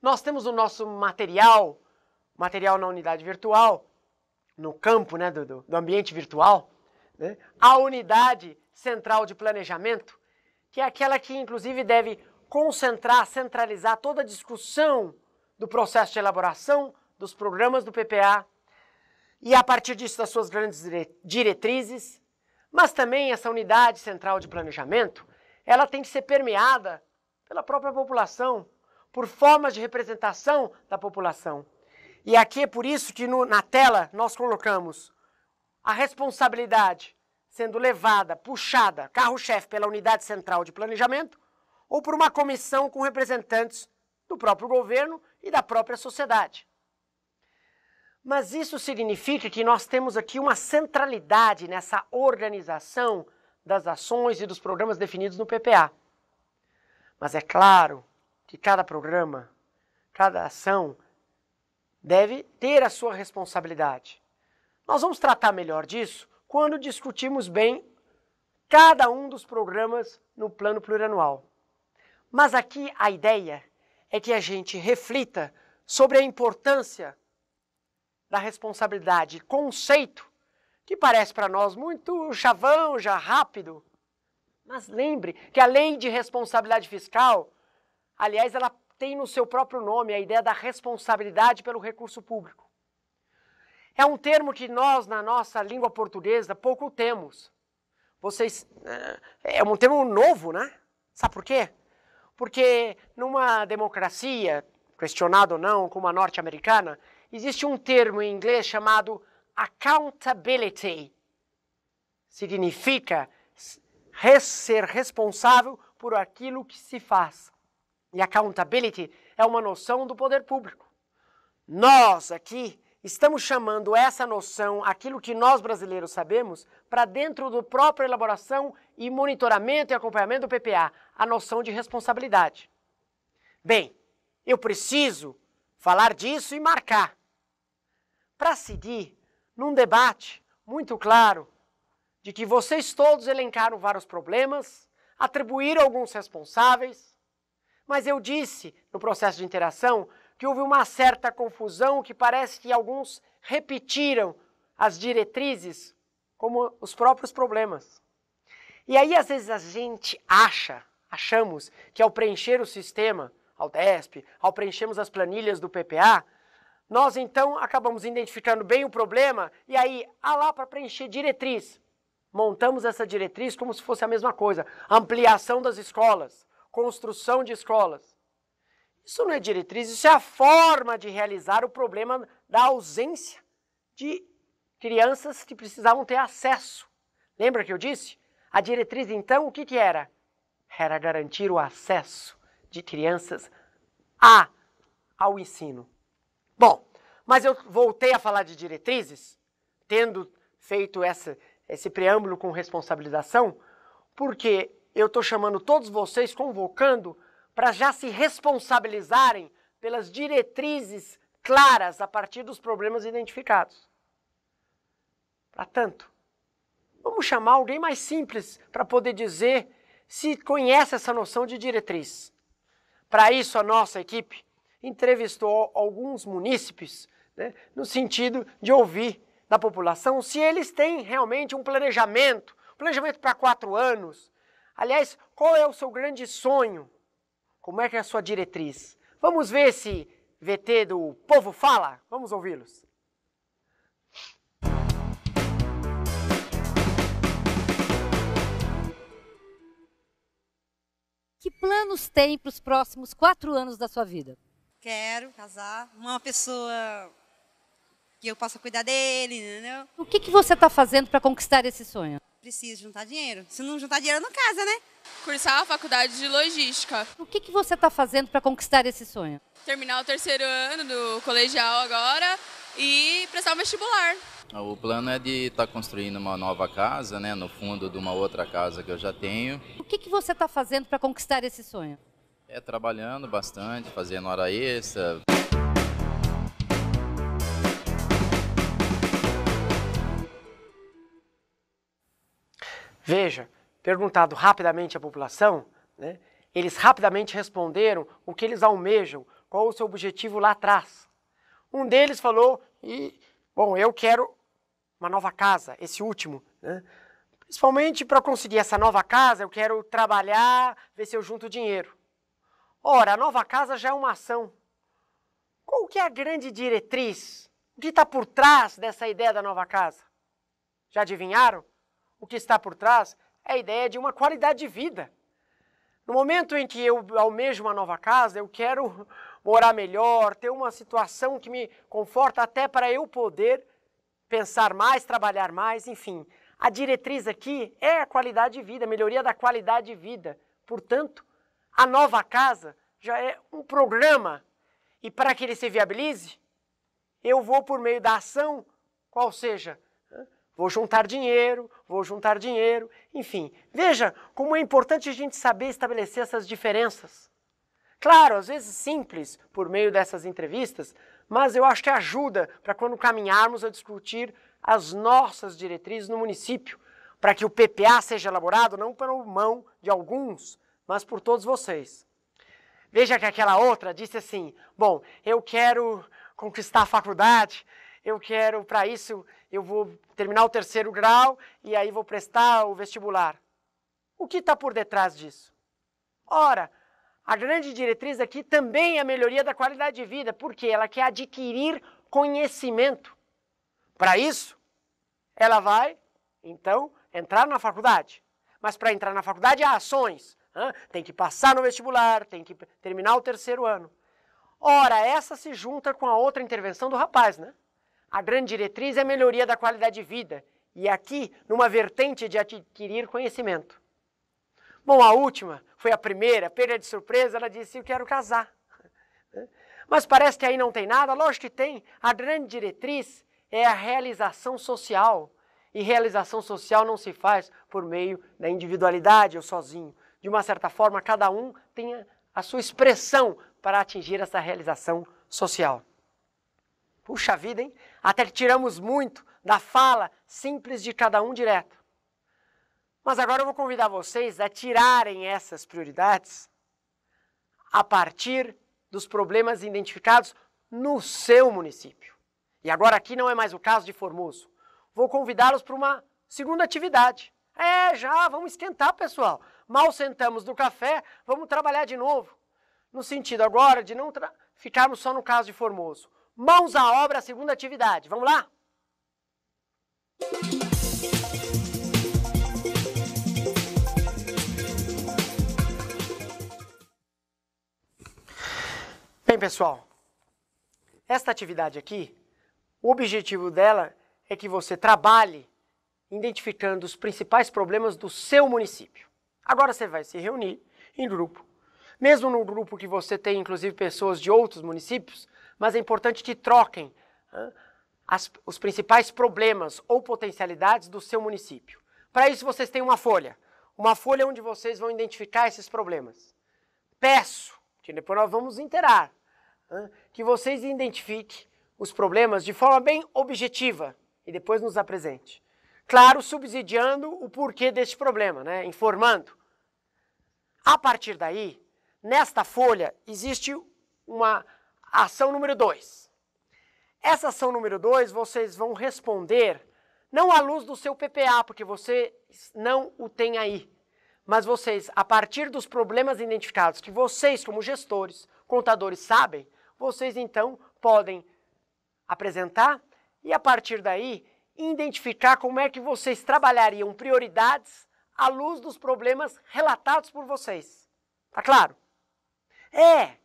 Nós temos o nosso material, material na unidade virtual, no campo né, do, do ambiente virtual, né, a unidade central de planejamento, que é aquela que, inclusive, deve concentrar, centralizar toda a discussão do processo de elaboração dos programas do PPA e, a partir disso, das suas grandes diretrizes, mas também essa unidade central de planejamento, ela tem que ser permeada pela própria população, por formas de representação da população. E aqui é por isso que no, na tela nós colocamos a responsabilidade sendo levada, puxada, carro-chefe pela unidade central de planejamento ou por uma comissão com representantes do próprio governo e da própria sociedade. Mas isso significa que nós temos aqui uma centralidade nessa organização das ações e dos programas definidos no PPA. Mas é claro que cada programa, cada ação deve ter a sua responsabilidade. Nós vamos tratar melhor disso quando discutirmos bem cada um dos programas no plano plurianual. Mas aqui a ideia é que a gente reflita sobre a importância da responsabilidade, conceito que parece para nós muito chavão, já rápido. Mas lembre que a lei de responsabilidade fiscal, aliás, ela tem no seu próprio nome a ideia da responsabilidade pelo recurso público. É um termo que nós, na nossa língua portuguesa, pouco temos. Vocês. É, é um termo novo, né? Sabe por quê? Porque numa democracia, questionada ou não, como a norte-americana, existe um termo em inglês chamado accountability. Significa ser responsável por aquilo que se faz. E accountability é uma noção do poder público. Nós aqui Estamos chamando essa noção, aquilo que nós brasileiros sabemos, para dentro do próprio elaboração e monitoramento e acompanhamento do PPA, a noção de responsabilidade. Bem, eu preciso falar disso e marcar. Para seguir num debate muito claro de que vocês todos elencaram vários problemas, atribuíram alguns responsáveis, mas eu disse no processo de interação que houve uma certa confusão, que parece que alguns repetiram as diretrizes como os próprios problemas. E aí, às vezes, a gente acha, achamos, que ao preencher o sistema, ao DESP, ao preenchermos as planilhas do PPA, nós então acabamos identificando bem o problema e aí, ah lá, para preencher diretriz. Montamos essa diretriz como se fosse a mesma coisa: ampliação das escolas, construção de escolas. Isso não é diretriz, isso é a forma de realizar o problema da ausência de crianças que precisavam ter acesso. Lembra que eu disse? A diretriz, então, o que, que era? Era garantir o acesso de crianças a, ao ensino. Bom, mas eu voltei a falar de diretrizes, tendo feito essa, esse preâmbulo com responsabilização, porque eu estou chamando todos vocês, convocando para já se responsabilizarem pelas diretrizes claras a partir dos problemas identificados. Para tanto, vamos chamar alguém mais simples para poder dizer se conhece essa noção de diretriz. Para isso, a nossa equipe entrevistou alguns munícipes né, no sentido de ouvir da população se eles têm realmente um planejamento, planejamento para quatro anos. Aliás, qual é o seu grande sonho? Como é que é a sua diretriz? Vamos ver se VT do Povo Fala? Vamos ouvi-los. Que planos tem para os próximos quatro anos da sua vida? Quero casar uma pessoa que eu possa cuidar dele, entendeu? O que, que você está fazendo para conquistar esse sonho? Preciso juntar dinheiro. Se não juntar dinheiro, não casa, né? cursar a faculdade de logística. O que, que você está fazendo para conquistar esse sonho? Terminar o terceiro ano do colegial agora e prestar o vestibular. Ah, o plano é de estar tá construindo uma nova casa, né, no fundo de uma outra casa que eu já tenho. O que, que você está fazendo para conquistar esse sonho? É trabalhando bastante, fazendo hora extra. Veja, perguntado rapidamente à população, né, eles rapidamente responderam o que eles almejam, qual o seu objetivo lá atrás. Um deles falou: e, bom, eu quero uma nova casa, esse último. Né? Principalmente para conseguir essa nova casa, eu quero trabalhar, ver se eu junto dinheiro. Ora, a nova casa já é uma ação. Qual que é a grande diretriz? O que está por trás dessa ideia da nova casa? Já adivinharam? O que está por trás é a ideia de uma qualidade de vida. No momento em que eu almejo uma nova casa, eu quero morar melhor, ter uma situação que me conforta até para eu poder pensar mais, trabalhar mais, enfim. A diretriz aqui é a qualidade de vida, a melhoria da qualidade de vida. Portanto, a nova casa já é um programa e para que ele se viabilize, eu vou por meio da ação, qual seja, Vou juntar dinheiro, vou juntar dinheiro, enfim. Veja como é importante a gente saber estabelecer essas diferenças. Claro, às vezes simples por meio dessas entrevistas, mas eu acho que ajuda para quando caminharmos a discutir as nossas diretrizes no município, para que o PPA seja elaborado não pela mão de alguns, mas por todos vocês. Veja que aquela outra disse assim: Bom, eu quero conquistar a faculdade, eu quero para isso eu vou terminar o terceiro grau e aí vou prestar o vestibular. O que está por detrás disso? Ora, a grande diretriz aqui também é a melhoria da qualidade de vida, porque ela quer adquirir conhecimento. Para isso, ela vai, então, entrar na faculdade. Mas para entrar na faculdade há ações. Hein? Tem que passar no vestibular, tem que terminar o terceiro ano. Ora, essa se junta com a outra intervenção do rapaz, né? A grande diretriz é a melhoria da qualidade de vida, e aqui numa vertente de adquirir conhecimento. Bom, a última foi a primeira, perda de surpresa, ela disse: Eu quero casar. <laughs> Mas parece que aí não tem nada, lógico que tem. A grande diretriz é a realização social. E realização social não se faz por meio da individualidade ou sozinho. De uma certa forma, cada um tem a sua expressão para atingir essa realização social. Puxa vida, hein? Até tiramos muito da fala simples de cada um direto. Mas agora eu vou convidar vocês a tirarem essas prioridades a partir dos problemas identificados no seu município. E agora aqui não é mais o caso de Formoso. Vou convidá-los para uma segunda atividade. É, já, vamos esquentar, pessoal. Mal sentamos do café, vamos trabalhar de novo. No sentido agora de não ficarmos só no caso de Formoso. Mãos à obra, segunda atividade. Vamos lá? Bem, pessoal, esta atividade aqui, o objetivo dela é que você trabalhe identificando os principais problemas do seu município. Agora você vai se reunir em grupo. Mesmo no grupo que você tem, inclusive, pessoas de outros municípios, mas é importante que troquem né, as, os principais problemas ou potencialidades do seu município. Para isso, vocês têm uma folha. Uma folha onde vocês vão identificar esses problemas. Peço, que depois nós vamos interar, né, que vocês identifiquem os problemas de forma bem objetiva e depois nos apresente. Claro, subsidiando o porquê deste problema, né, informando. A partir daí, nesta folha existe uma ação número 2. Essa ação número 2 vocês vão responder não à luz do seu PPA, porque você não o tem aí, mas vocês, a partir dos problemas identificados que vocês, como gestores, contadores, sabem, vocês então podem apresentar e, a partir daí, identificar como é que vocês trabalhariam prioridades à luz dos problemas relatados por vocês. Tá claro? É,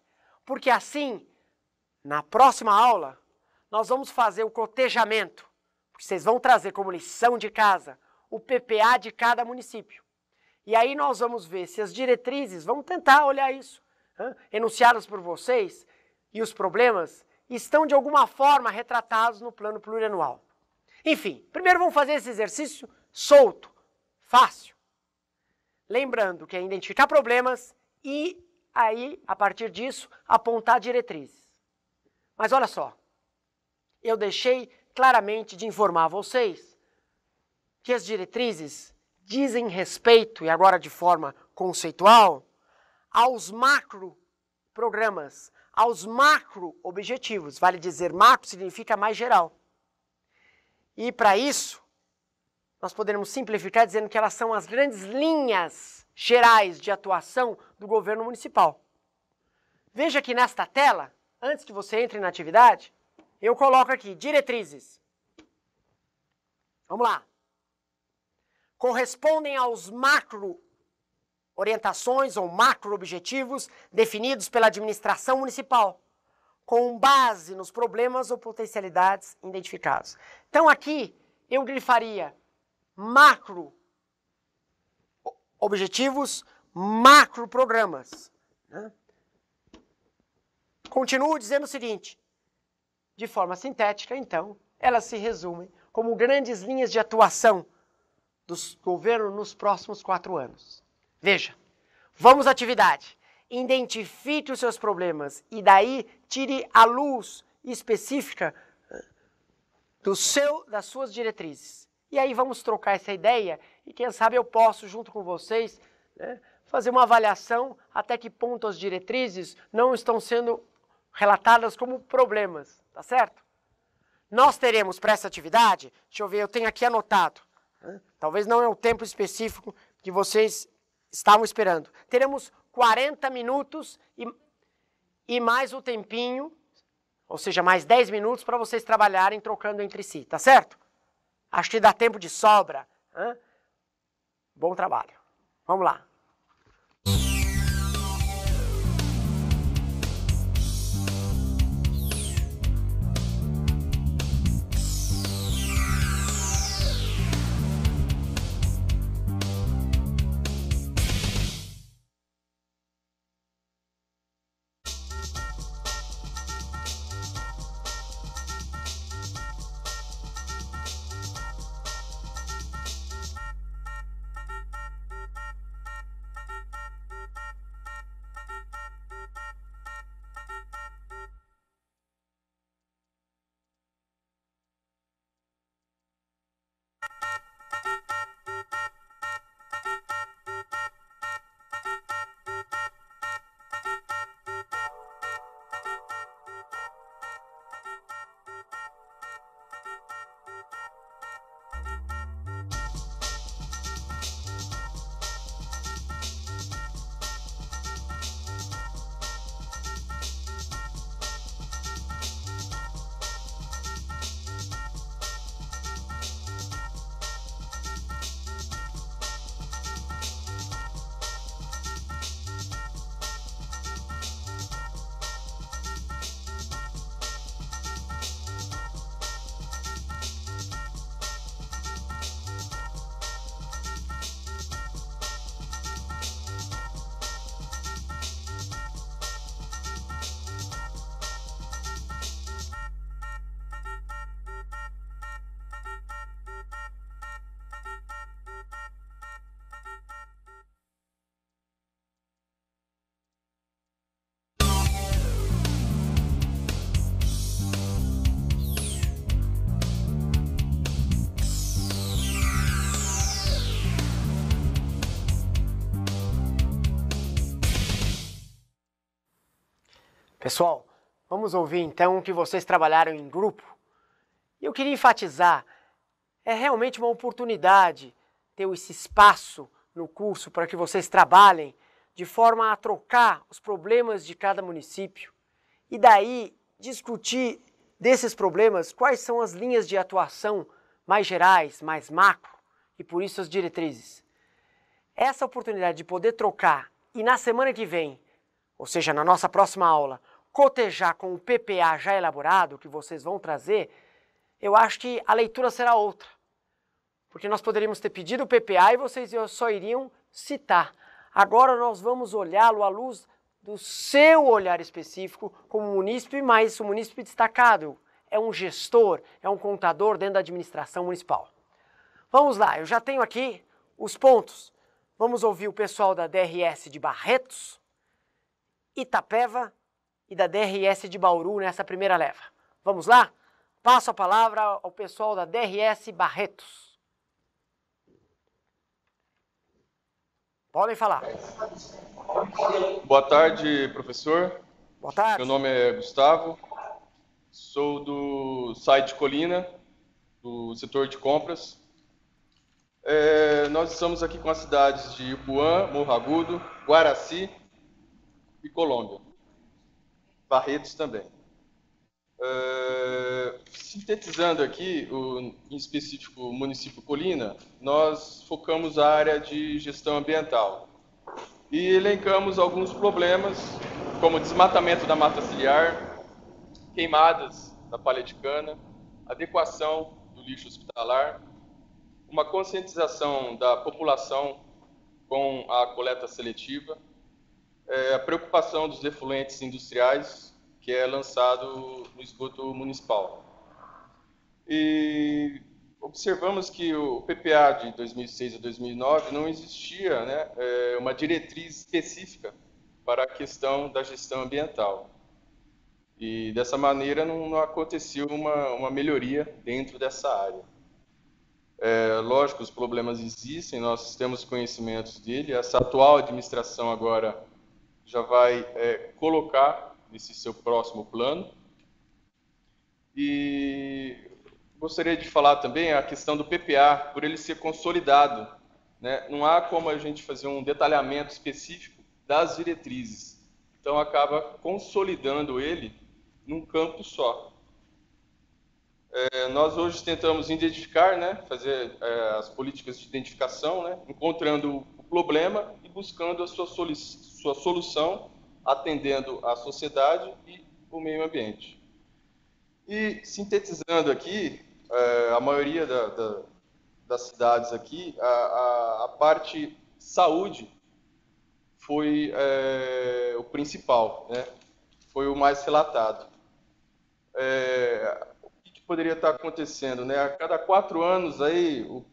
porque assim na próxima aula, nós vamos fazer o cotejamento, porque vocês vão trazer como lição de casa o PPA de cada município. E aí nós vamos ver se as diretrizes, vamos tentar olhar isso, hein? enunciadas por vocês e os problemas estão de alguma forma retratados no plano plurianual. Enfim, primeiro vamos fazer esse exercício solto, fácil. Lembrando que é identificar problemas e aí, a partir disso, apontar diretrizes. Mas olha só, eu deixei claramente de informar vocês que as diretrizes dizem respeito, e agora de forma conceitual, aos macroprogramas, aos macro-objetivos. Vale dizer, macro significa mais geral. E para isso, nós podemos simplificar dizendo que elas são as grandes linhas gerais de atuação do governo municipal. Veja que nesta tela antes que você entre na atividade, eu coloco aqui diretrizes. Vamos lá. Correspondem aos macro orientações ou macro objetivos definidos pela administração municipal, com base nos problemas ou potencialidades identificados. Então aqui eu grifaria macro objetivos, macro programas. Né? Continuo dizendo o seguinte: de forma sintética, então, elas se resumem como grandes linhas de atuação do governo nos próximos quatro anos. Veja, vamos à atividade. Identifique os seus problemas e daí tire a luz específica eh, do seu, das suas diretrizes. E aí vamos trocar essa ideia e quem sabe eu posso, junto com vocês, né, fazer uma avaliação até que ponto as diretrizes não estão sendo relatadas como problemas, tá certo? Nós teremos para essa atividade, deixa eu ver, eu tenho aqui anotado, né? talvez não é o tempo específico que vocês estavam esperando. Teremos 40 minutos e, e mais o tempinho, ou seja, mais 10 minutos para vocês trabalharem trocando entre si, tá certo? Acho que dá tempo de sobra. Né? Bom trabalho. Vamos lá. Pessoal, vamos ouvir então que vocês trabalharam em grupo. E eu queria enfatizar, é realmente uma oportunidade ter esse espaço no curso para que vocês trabalhem de forma a trocar os problemas de cada município e daí discutir desses problemas quais são as linhas de atuação mais gerais, mais macro e por isso as diretrizes. Essa oportunidade de poder trocar e na semana que vem, ou seja, na nossa próxima aula, cotejar com o PPA já elaborado, que vocês vão trazer, eu acho que a leitura será outra. Porque nós poderíamos ter pedido o PPA e vocês só iriam citar. Agora nós vamos olhá-lo à luz do seu olhar específico como munícipe, mas o munícipe destacado. É um gestor, é um contador dentro da administração municipal. Vamos lá, eu já tenho aqui os pontos. Vamos ouvir o pessoal da DRS de Barretos, Itapeva e da DRS de Bauru nessa primeira leva. Vamos lá? Passo a palavra ao pessoal da DRS Barretos. Podem falar. Boa tarde, professor. Boa tarde. Meu nome é Gustavo, sou do site Colina, do setor de compras. É, nós estamos aqui com as cidades de Ipuã, Morro Agudo, Guaraci e Colômbia. Barretos também. Uh, sintetizando aqui, o, em específico o município Colina, nós focamos a área de gestão ambiental e elencamos alguns problemas, como desmatamento da mata ciliar, queimadas da palha de cana, adequação do lixo hospitalar, uma conscientização da população com a coleta seletiva, é, a preocupação dos defluentes industriais que é lançado no esgoto municipal. E observamos que o PPA de 2006 a 2009 não existia né, é, uma diretriz específica para a questão da gestão ambiental. E dessa maneira não, não aconteceu uma, uma melhoria dentro dessa área. É, lógico, os problemas existem, nós temos conhecimentos dele. Essa atual administração agora já vai é, colocar nesse seu próximo plano. E gostaria de falar também a questão do PPA, por ele ser consolidado. Né? Não há como a gente fazer um detalhamento específico das diretrizes. Então, acaba consolidando ele num campo só. É, nós hoje tentamos identificar, né, fazer é, as políticas de identificação, né, encontrando o problema buscando a sua, sua solução, atendendo a sociedade e o meio ambiente. E sintetizando aqui, é, a maioria da, da, das cidades aqui, a, a, a parte saúde foi é, o principal, né? foi o mais relatado. É, o que, que, poderia estar acontecendo? Né? A cada quatro anos aí, o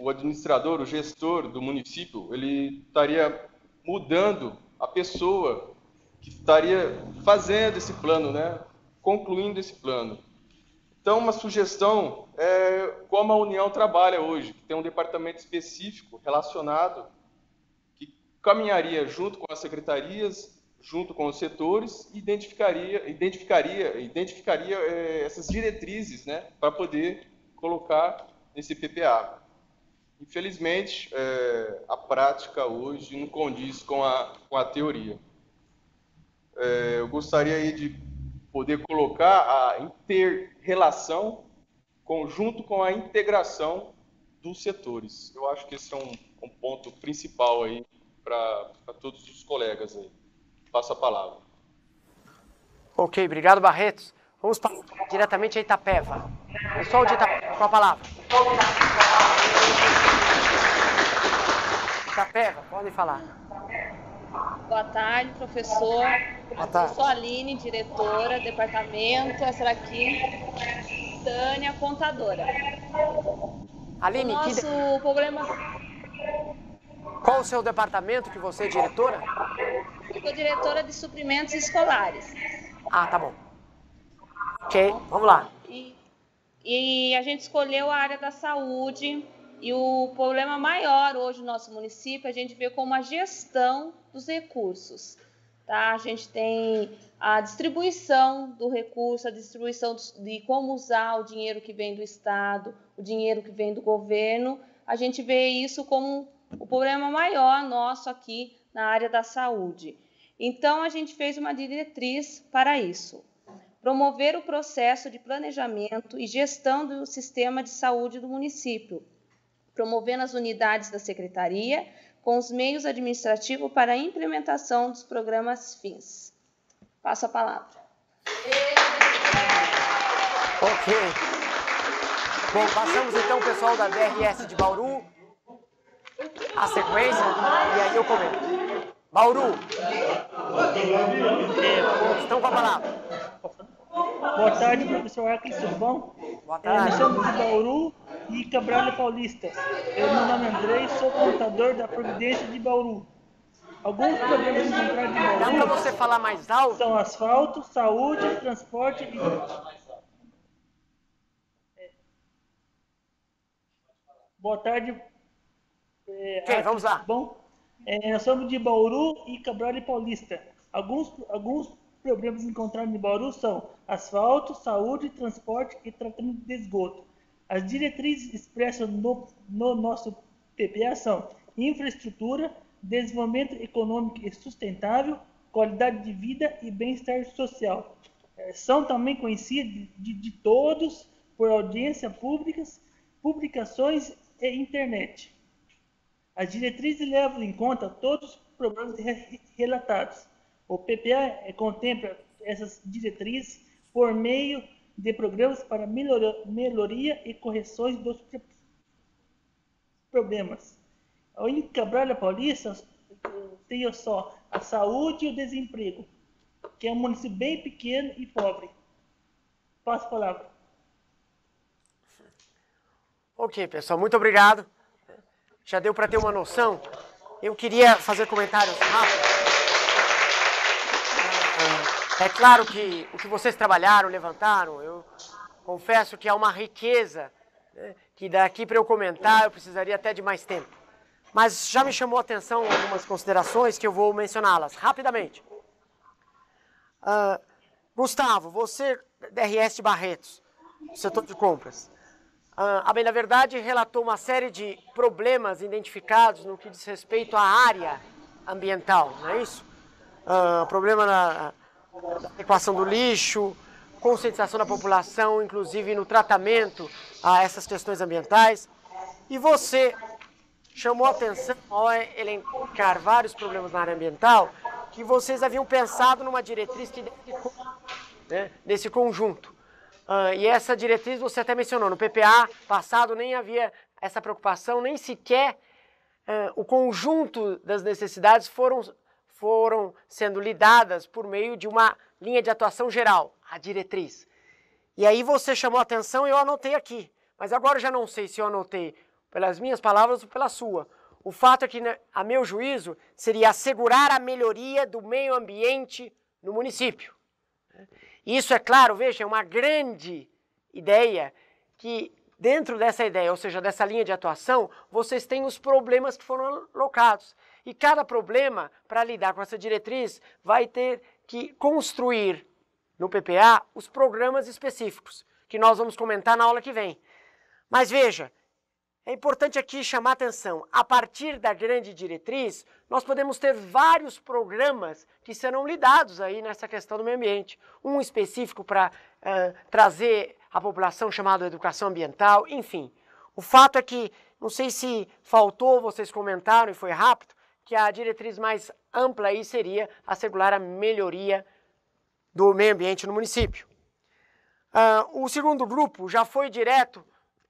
o administrador, o gestor do município, ele estaria mudando a pessoa que estaria fazendo esse plano, né? concluindo esse plano. Então, uma sugestão é como a União trabalha hoje, que tem um departamento específico relacionado que caminharia junto com as secretarias, junto com os setores, e identificaria, identificaria, identificaria é, essas diretrizes né, para poder colocar nesse PPA. Infelizmente, é, a prática hoje não condiz com a, com a teoria. É, eu gostaria aí de poder colocar a inter-relação conjunto com a integração dos setores. Eu acho que esse é um, um ponto principal aí para todos os colegas aí. Passo a palavra. Ok, obrigado, Barretos. Vamos para, diretamente a Itapeva. Pessoal de Itapeva, com a palavra. Capela, pode falar. Boa tarde, professor. Boa tarde. Eu sou Aline, diretora, departamento, essa daqui, Tânia, contadora. Aline, o nosso que... problema... Qual o seu departamento que você é diretora? Eu sou diretora de suprimentos escolares. Ah, tá bom. Ok, vamos lá. E, e a gente escolheu a área da saúde e o problema maior hoje no nosso município a gente vê como a gestão dos recursos. Tá? A gente tem a distribuição do recurso, a distribuição de como usar o dinheiro que vem do Estado, o dinheiro que vem do governo. A gente vê isso como o problema maior nosso aqui na área da saúde. Então, a gente fez uma diretriz para isso promover o processo de planejamento e gestão do sistema de saúde do município, promovendo as unidades da Secretaria com os meios administrativos para a implementação dos programas FINS. Passo a palavra. Ok. Bom, passamos então, pessoal da DRS de Bauru, a sequência, e aí eu comento. Bauru, estão com a palavra. Boa tarde, professor Arcles, tudo bom? Boa tarde. É, nós somos de Bauru e Cabral Paulista. meu nome é Andrei, sou contador da Providência de Bauru. Alguns problemas encontrados em Bauru. Dá para você falar mais alto? São asfalto, saúde, transporte e é. Boa tarde. É, vamos lá. Bom, é, nós somos de Bauru e Cabral e Paulista. Alguns, alguns problemas encontrados em Bauru são asfalto, saúde, transporte e tratamento de esgoto. As diretrizes expressas no, no nosso PPA são infraestrutura, desenvolvimento econômico e sustentável, qualidade de vida e bem-estar social. É, são também conhecidas de, de todos por audiência públicas, publicações e internet. As diretrizes levam em conta todos os problemas relatados. O PPA é, contempla essas diretrizes por meio de programas para melhoria, e correções dos problemas. Em única Câmara Paulista tem só a saúde e o desemprego, que é um município bem pequeno e pobre. Passo a palavra. Ok, pessoal, muito obrigado. Já deu para ter uma noção. Eu queria fazer comentários rápidos. É claro que o que vocês trabalharam, levantaram, eu confesso que é uma riqueza né, que daqui para eu comentar eu precisaria até de mais tempo. Mas já me chamou a atenção algumas considerações que eu vou mencioná-las rapidamente. Uh, Gustavo, você, DRS de Barretos, setor de compras, uh, a bem da verdade relatou uma série de problemas identificados no que diz respeito à área ambiental, não é isso? Uh, problema na adequação do lixo, conscientização da população, inclusive no tratamento a essas questões ambientais. E você chamou atenção ao elencar vários problemas na área ambiental que vocês haviam pensado numa diretriz que né, desse conjunto. Uh, e essa diretriz você até mencionou, no PPA passado nem havia essa preocupação, nem sequer uh, o conjunto das necessidades foram foram sendo lidadas por meio de uma linha de atuação geral, a diretriz. E aí você chamou atenção e eu anotei aqui. Mas agora eu já não sei se eu anotei pelas minhas palavras ou pela sua. O fato é que, né, a meu juízo, seria assegurar a melhoria do meio ambiente no município. Né. Isso é claro, veja, é uma grande ideia que dentro dessa ideia, ou seja, dessa linha de atuação, vocês têm os problemas que foram alocados. E cada problema, para lidar com essa diretriz, vai ter que construir no PPA os programas específicos, que nós vamos comentar na aula que vem. Mas veja, é importante aqui chamar atenção: a partir da grande diretriz, nós podemos ter vários programas que serão lidados aí nessa questão do meio ambiente. Um específico para uh, trazer a população chamado educação ambiental, enfim. O fato é que, não sei se faltou, vocês comentaram e foi rápido, que a diretriz mais ampla aí seria assegurar a melhoria do meio ambiente no município. Uh, o segundo grupo já foi direto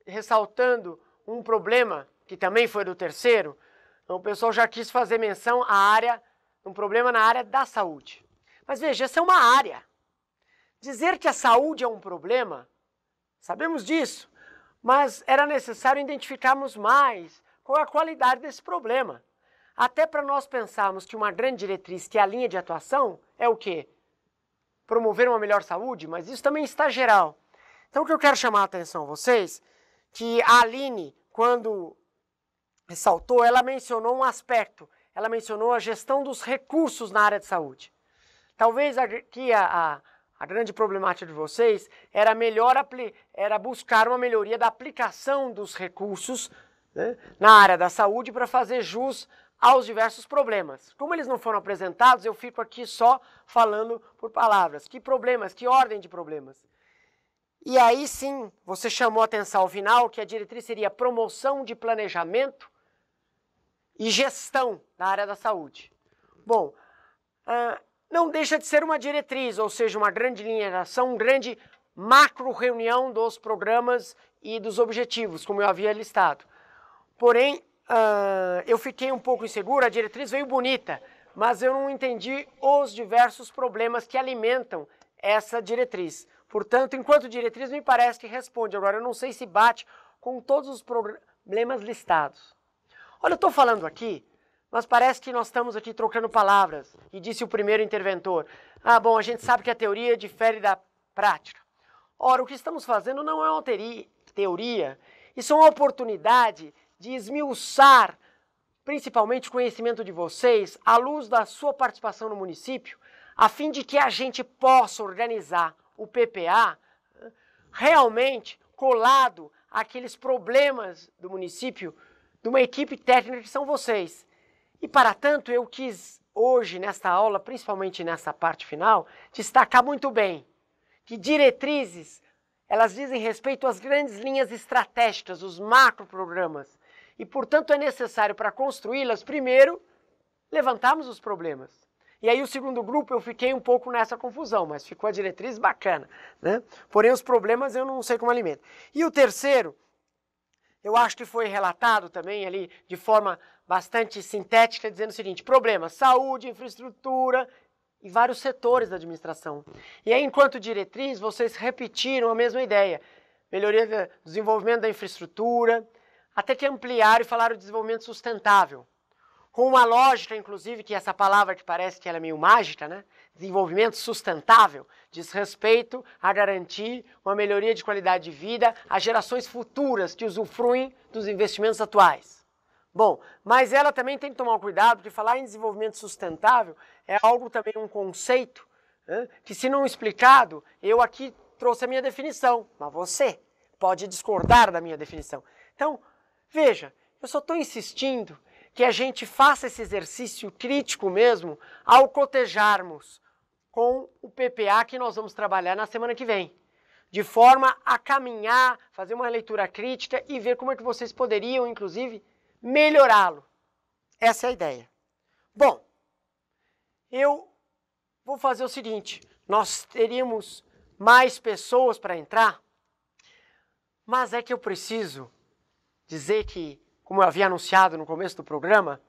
ressaltando um problema que também foi do terceiro. Então, o pessoal já quis fazer menção à área, um problema na área da saúde. Mas veja, essa é uma área. Dizer que a saúde é um problema, sabemos disso, mas era necessário identificarmos mais qual é a qualidade desse problema. Até para nós pensarmos que uma grande diretriz, que é a linha de atuação, é o quê? Promover uma melhor saúde, mas isso também está geral. Então, o que eu quero chamar a atenção de vocês, que a Aline, quando ressaltou, ela mencionou um aspecto, ela mencionou a gestão dos recursos na área de saúde. Talvez aqui a, a, a grande problemática de vocês era, melhor era buscar uma melhoria da aplicação dos recursos né, na área da saúde para fazer jus aos diversos problemas. Como eles não foram apresentados, eu fico aqui só falando por palavras. Que problemas, que ordem de problemas. E aí sim, você chamou atenção ao final que a diretriz seria promoção de planejamento e gestão na área da saúde. Bom, ah, não deixa de ser uma diretriz, ou seja, uma grande linha de ação, uma grande macro reunião dos programas e dos objetivos, como eu havia listado. Porém, Uh, eu fiquei um pouco inseguro, a diretriz veio bonita, mas eu não entendi os diversos problemas que alimentam essa diretriz. Portanto, enquanto diretriz, me parece que responde. Agora, eu não sei se bate com todos os problemas listados. Olha, eu estou falando aqui, mas parece que nós estamos aqui trocando palavras, e disse o primeiro interventor. Ah, bom, a gente sabe que a teoria difere da prática. Ora, o que estamos fazendo não é uma teoria, Isso é uma oportunidade de esmiuçar principalmente o conhecimento de vocês à luz da sua participação no município, a fim de que a gente possa organizar o PPA realmente colado àqueles problemas do município de uma equipe técnica que são vocês. E para tanto, eu quis hoje, nesta aula, principalmente nessa parte final, destacar muito bem que diretrizes elas dizem respeito às grandes linhas estratégicas, os macroprogramas, e, portanto, é necessário para construí-las, primeiro, levantarmos os problemas. E aí o segundo grupo eu fiquei um pouco nessa confusão, mas ficou a diretriz bacana, né? Porém os problemas eu não sei como alimento. E o terceiro, eu acho que foi relatado também ali de forma bastante sintética, dizendo o seguinte: problemas, saúde, infraestrutura e vários setores da administração. E aí, enquanto diretriz, vocês repetiram a mesma ideia: melhoria do desenvolvimento da infraestrutura, até que ampliaram e falaram de desenvolvimento sustentável. Com uma lógica, inclusive, que essa palavra que parece que ela é meio mágica, né? Desenvolvimento sustentável diz respeito a garantir uma melhoria de qualidade de vida às gerações futuras que usufruem dos investimentos atuais. Bom, mas ela também tem que tomar cuidado, porque falar em desenvolvimento sustentável é algo também, um conceito, né? que se não explicado, eu aqui trouxe a minha definição, mas você pode discordar da minha definição. Então, Veja, eu só estou insistindo que a gente faça esse exercício crítico mesmo ao cotejarmos com o PPA que nós vamos trabalhar na semana que vem, de forma a caminhar, fazer uma leitura crítica e ver como é que vocês poderiam, inclusive, melhorá-lo. Essa é a ideia. Bom, eu vou fazer o seguinte: nós teríamos mais pessoas para entrar, mas é que eu preciso dizer que, como eu havia anunciado no começo do programa,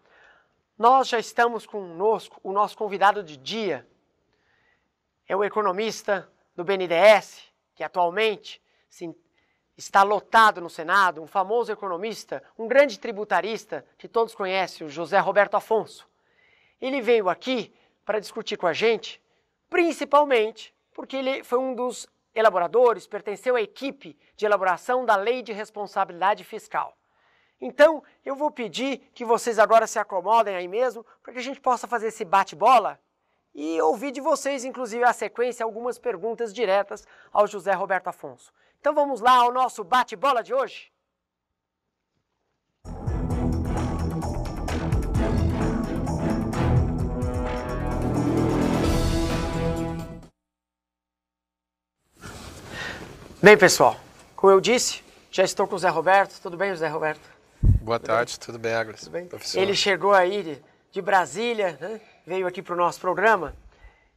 nós já estamos conosco o nosso convidado de dia. É o economista do BNDES, que atualmente se está lotado no Senado, um famoso economista, um grande tributarista que todos conhecem, o José Roberto Afonso. Ele veio aqui para discutir com a gente, principalmente porque ele foi um dos elaboradores, pertenceu à equipe de elaboração da Lei de Responsabilidade Fiscal. Então, eu vou pedir que vocês agora se acomodem aí mesmo, para que a gente possa fazer esse bate-bola e ouvir de vocês, inclusive, a sequência, algumas perguntas diretas ao José Roberto Afonso. Então, vamos lá ao nosso bate-bola de hoje? Bem, pessoal, como eu disse, já estou com o Zé Roberto. Tudo bem, Zé Roberto? Boa tudo tarde, bem? tudo bem, Agnes? Tudo bem? Professor. Ele chegou aí de, de Brasília, né? veio aqui para o nosso programa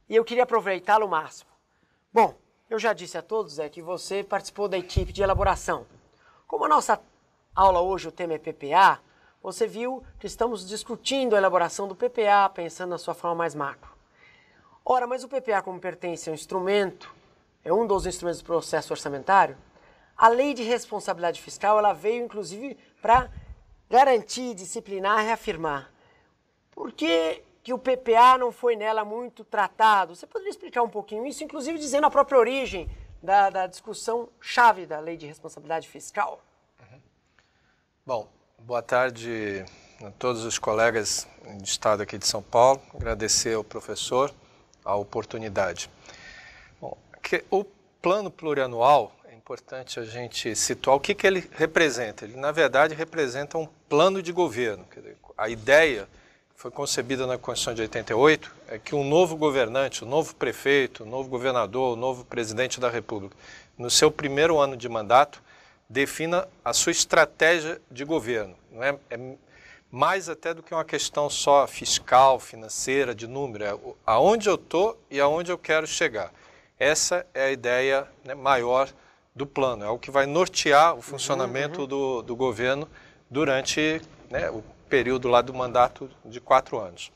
e eu queria aproveitá-lo o máximo. Bom, eu já disse a todos, Zé, que você participou da equipe de elaboração. Como a nossa aula hoje, o tema é PPA, você viu que estamos discutindo a elaboração do PPA, pensando na sua forma mais macro. Ora, mas o PPA, como pertence a um instrumento é um dos instrumentos do processo orçamentário, a lei de responsabilidade fiscal ela veio inclusive para garantir, disciplinar, reafirmar. Por que, que o PPA não foi nela muito tratado? Você poderia explicar um pouquinho isso, inclusive dizendo a própria origem da, da discussão chave da lei de responsabilidade fiscal? Uhum. Bom, boa tarde a todos os colegas de Estado aqui de São Paulo. Agradecer ao professor a oportunidade que o plano plurianual, é importante a gente situar o que, que ele representa. Ele, na verdade, representa um plano de governo. A ideia foi concebida na Constituição de 88 é que um novo governante, um novo prefeito, um novo governador, um novo presidente da República, no seu primeiro ano de mandato, defina a sua estratégia de governo. Não é, é mais até do que uma questão só fiscal, financeira, de número, é aonde eu estou e aonde eu quero chegar. Essa é a ideia né, maior do plano, é o que vai nortear o uhum, funcionamento uhum. do, do, governo durante né, o período lá do mandato de quatro anos.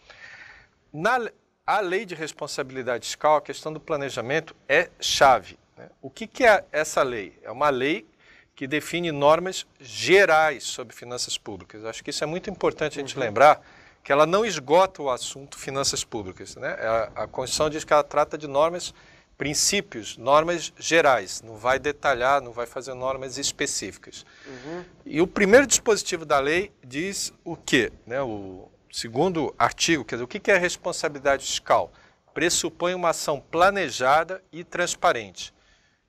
Na a lei de responsabilidade fiscal, a questão do planejamento é chave. Né? O que, que é essa lei? É uma lei que define normas gerais sobre finanças públicas. Acho que isso é muito importante a gente uhum. lembrar que ela não esgota o assunto finanças públicas. Né? A, a Constituição diz que ela trata de normas gerais princípios, normas gerais, não vai detalhar, não vai fazer normas específicas. Uhum. E o primeiro dispositivo da lei diz o quê? Né? O segundo artigo, quer dizer, o que é responsabilidade fiscal? Pressupõe uma ação planejada e transparente.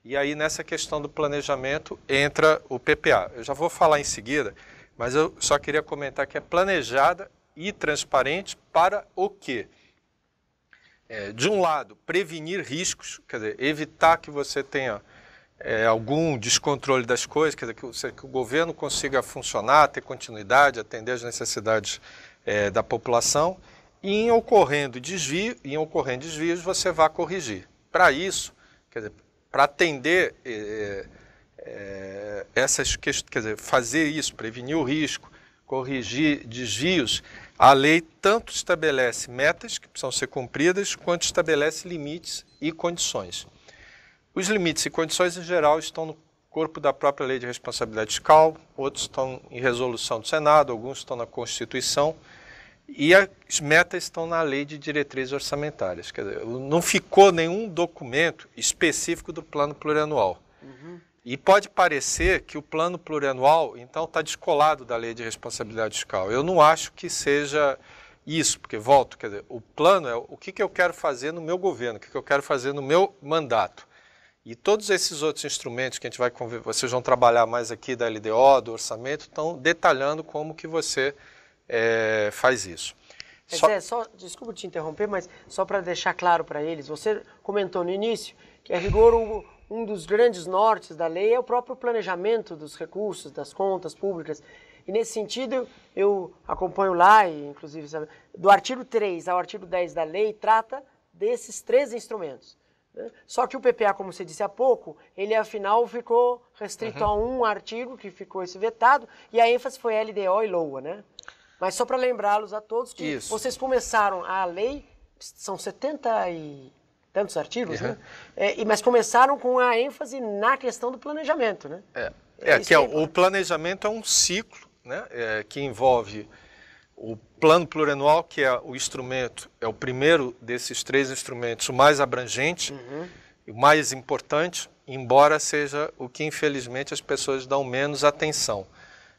E aí, nessa questão do planejamento, entra o PPA. Eu já vou falar em seguida, mas eu só queria comentar que é planejada e transparente para o quê? é, de um lado, prevenir riscos, quer dizer, evitar que você tenha é, algum descontrole das coisas, quer dizer, que, o, que o governo consiga funcionar, ter continuidade, atender às necessidades é, da população, e em ocorrendo, desvio, em ocorrendo desvios você vá corrigir. Para isso, quer dizer, para atender é, é, é, essas questões, quer dizer, fazer isso, prevenir o risco, corrigir desvios, a lei tanto estabelece metas que precisam ser cumpridas, quanto estabelece limites e condições. Os limites e condições, em geral, estão no corpo da própria Lei de Responsabilidade Fiscal, outros estão em resolução do Senado, alguns estão na Constituição, e as metas estão na Lei de Diretrizes Orçamentárias. Quer dizer, não ficou nenhum documento específico do plano plurianual. Uhum. E pode parecer que o plano plurianual, então, está descolado da lei de responsabilidade fiscal. Eu não acho que seja isso, porque, volto, quer dizer, o plano é o que, que eu quero fazer no meu governo, o que, que eu quero fazer no meu mandato. E todos esses outros instrumentos que a gente vai vocês vão trabalhar mais aqui da LDO, do orçamento, estão detalhando como que você é, faz isso. só... Zé, só, desculpa te interromper, mas só para deixar claro para eles, você comentou no início que, a é rigor, o, um dos grandes nortes da lei é o próprio planejamento dos recursos, das contas públicas. E nesse sentido, eu acompanho lá, e inclusive sabe, do artigo 3 ao artigo 10 da lei, trata desses três instrumentos. Né? Só que o PPA, como você disse há pouco, ele afinal ficou restrito uhum. a um artigo que ficou esse vetado, e a ênfase foi LDO e LOA, né? Mas só para lembrá-los a todos que Isso. vocês começaram a lei, são 70 e tantos artigos, uhum. né? É, mas começaram com a ênfase na questão do planejamento, né? É, é, é que é, o planejamento é um ciclo, né? É, que envolve o plano plurianual, que é o instrumento, é o primeiro desses três instrumentos, o mais abrangente, uhum. o mais importante, embora seja o que infelizmente as pessoas dão menos atenção.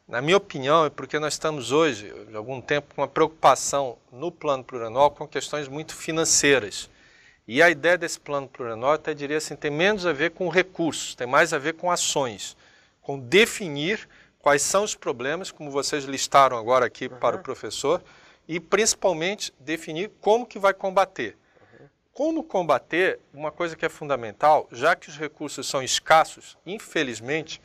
Na minha opinião, é porque nós estamos hoje, de algum tempo, com uma preocupação no plano plurianual com questões muito financeiras. E a ideia desse plano plurianual, até diria assim, tem menos a ver com recursos, tem mais a ver com ações, com definir quais são os problemas, como vocês listaram agora aqui uhum. para o professor, e principalmente definir como que vai combater. Como combater, uma coisa que é fundamental, já que os recursos são escassos, infelizmente,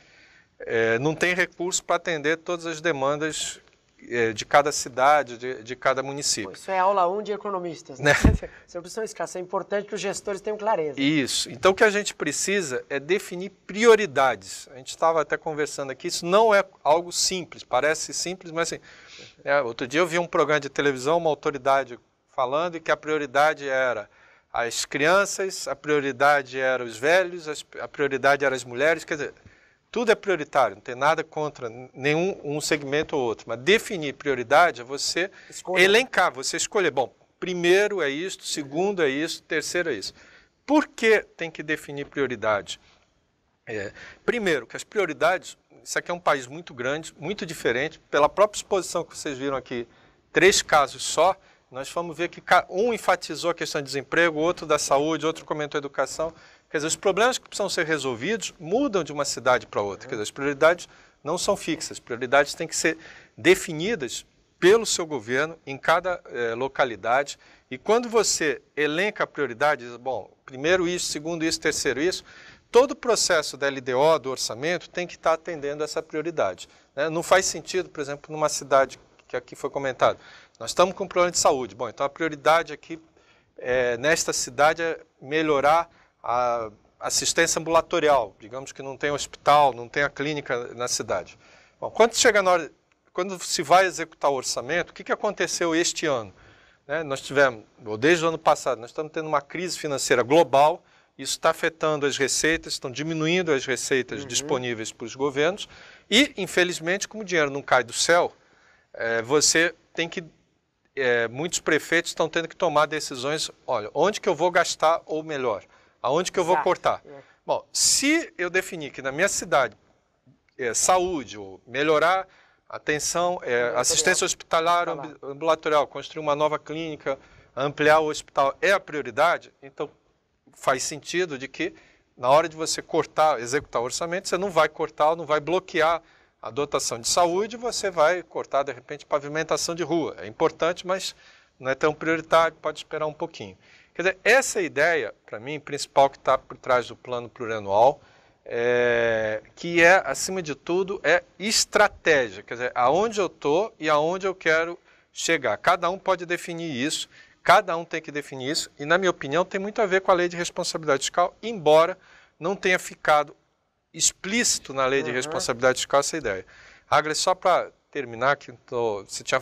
é, não tem recurso para atender todas as demandas é, de cada cidade, de, de cada município. Isso é aula 1 um de economistas. Né? né? <laughs> Você não escassa, é importante que os gestores tenham clareza. Isso. Então, o que a gente precisa é definir prioridades. A gente estava até conversando aqui, isso não é algo simples, parece simples, mas assim. É, outro dia eu vi um programa de televisão, uma autoridade falando, e que a prioridade era as crianças, a prioridade era os velhos, a prioridade era as mulheres, quer dizer tudo é prioritário, não tem nada contra nenhum um segmento ou outro, mas definir prioridade é você elencar, você escolher. Bom, primeiro é isto, segundo é isso, terceiro é isso. Por que tem que definir prioridade? É, primeiro, que as prioridades, isso aqui é um país muito grande, muito diferente, pela própria exposição que vocês viram aqui, três casos só, nós vamos ver que um enfatizou a questão de desemprego, outro da saúde, outro comentou educação. Quer dizer, os problemas que precisam ser resolvidos mudam de uma cidade para outra. Quer dizer, as prioridades não são fixas, prioridades têm que ser definidas pelo seu governo em cada eh, localidade. E quando você elenca prioridades, bom, primeiro isso, segundo isso, terceiro isso, todo o processo da LDO, do orçamento, tem que estar atendendo essa prioridade. Né? Não faz sentido, por exemplo, numa cidade que aqui foi comentado, nós estamos com um problema de saúde. Bom, então a prioridade aqui é, nesta cidade é melhorar a assistência ambulatorial, digamos que não tem hospital, não tem a clínica na cidade. Bom, quando chega na hora, quando se vai executar o orçamento, o que, que aconteceu este ano? Né? Nós tivemos, ou desde o ano passado, nós estamos tendo uma crise financeira global, isso está afetando as receitas, estão diminuindo as receitas uhum. disponíveis para os governos e, infelizmente, como o dinheiro não cai do céu, é, você tem que é, muitos prefeitos estão tendo que tomar decisões, olha, onde que eu vou gastar ou melhor, Aonde que eu vou cortar? É. Bom, se eu definir que na minha cidade é, saúde ou melhorar atenção, é, assistência hospitalar, tá ambulatorial, construir uma nova clínica, ampliar o hospital é a prioridade, então faz sentido de que na hora de você cortar, executar o orçamento, você não vai cortar, não vai bloquear a dotação de saúde, você vai cortar de repente pavimentação de rua. É importante, mas não é tão prioritário, pode esperar um pouquinho. Quer dizer, essa é ideia, para mim, principal que está por trás do plano plurianual, é, que é, acima de tudo, é estratégia. Quer dizer, aonde eu estou e aonde eu quero chegar. Cada um pode definir isso, cada um tem que definir isso, e, na minha opinião, tem muito a ver com a lei de responsabilidade fiscal, embora não tenha ficado explícito na lei de uhum. responsabilidade fiscal essa ideia. Agnes, só para terminar, que tô, você tinha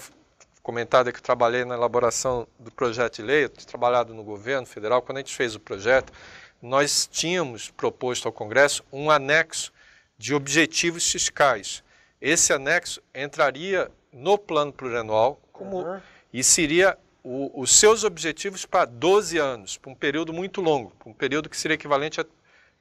comentado é que eu trabalhei na elaboração do projeto de lei, eu tinha trabalhado no governo federal, quando a gente fez o projeto, nós tínhamos proposto ao Congresso um anexo de objetivos fiscais. Esse anexo entraria no plano plurianual como, uhum. e seria o, os seus objetivos para 12 anos, para um período muito longo, um período que seria equivalente a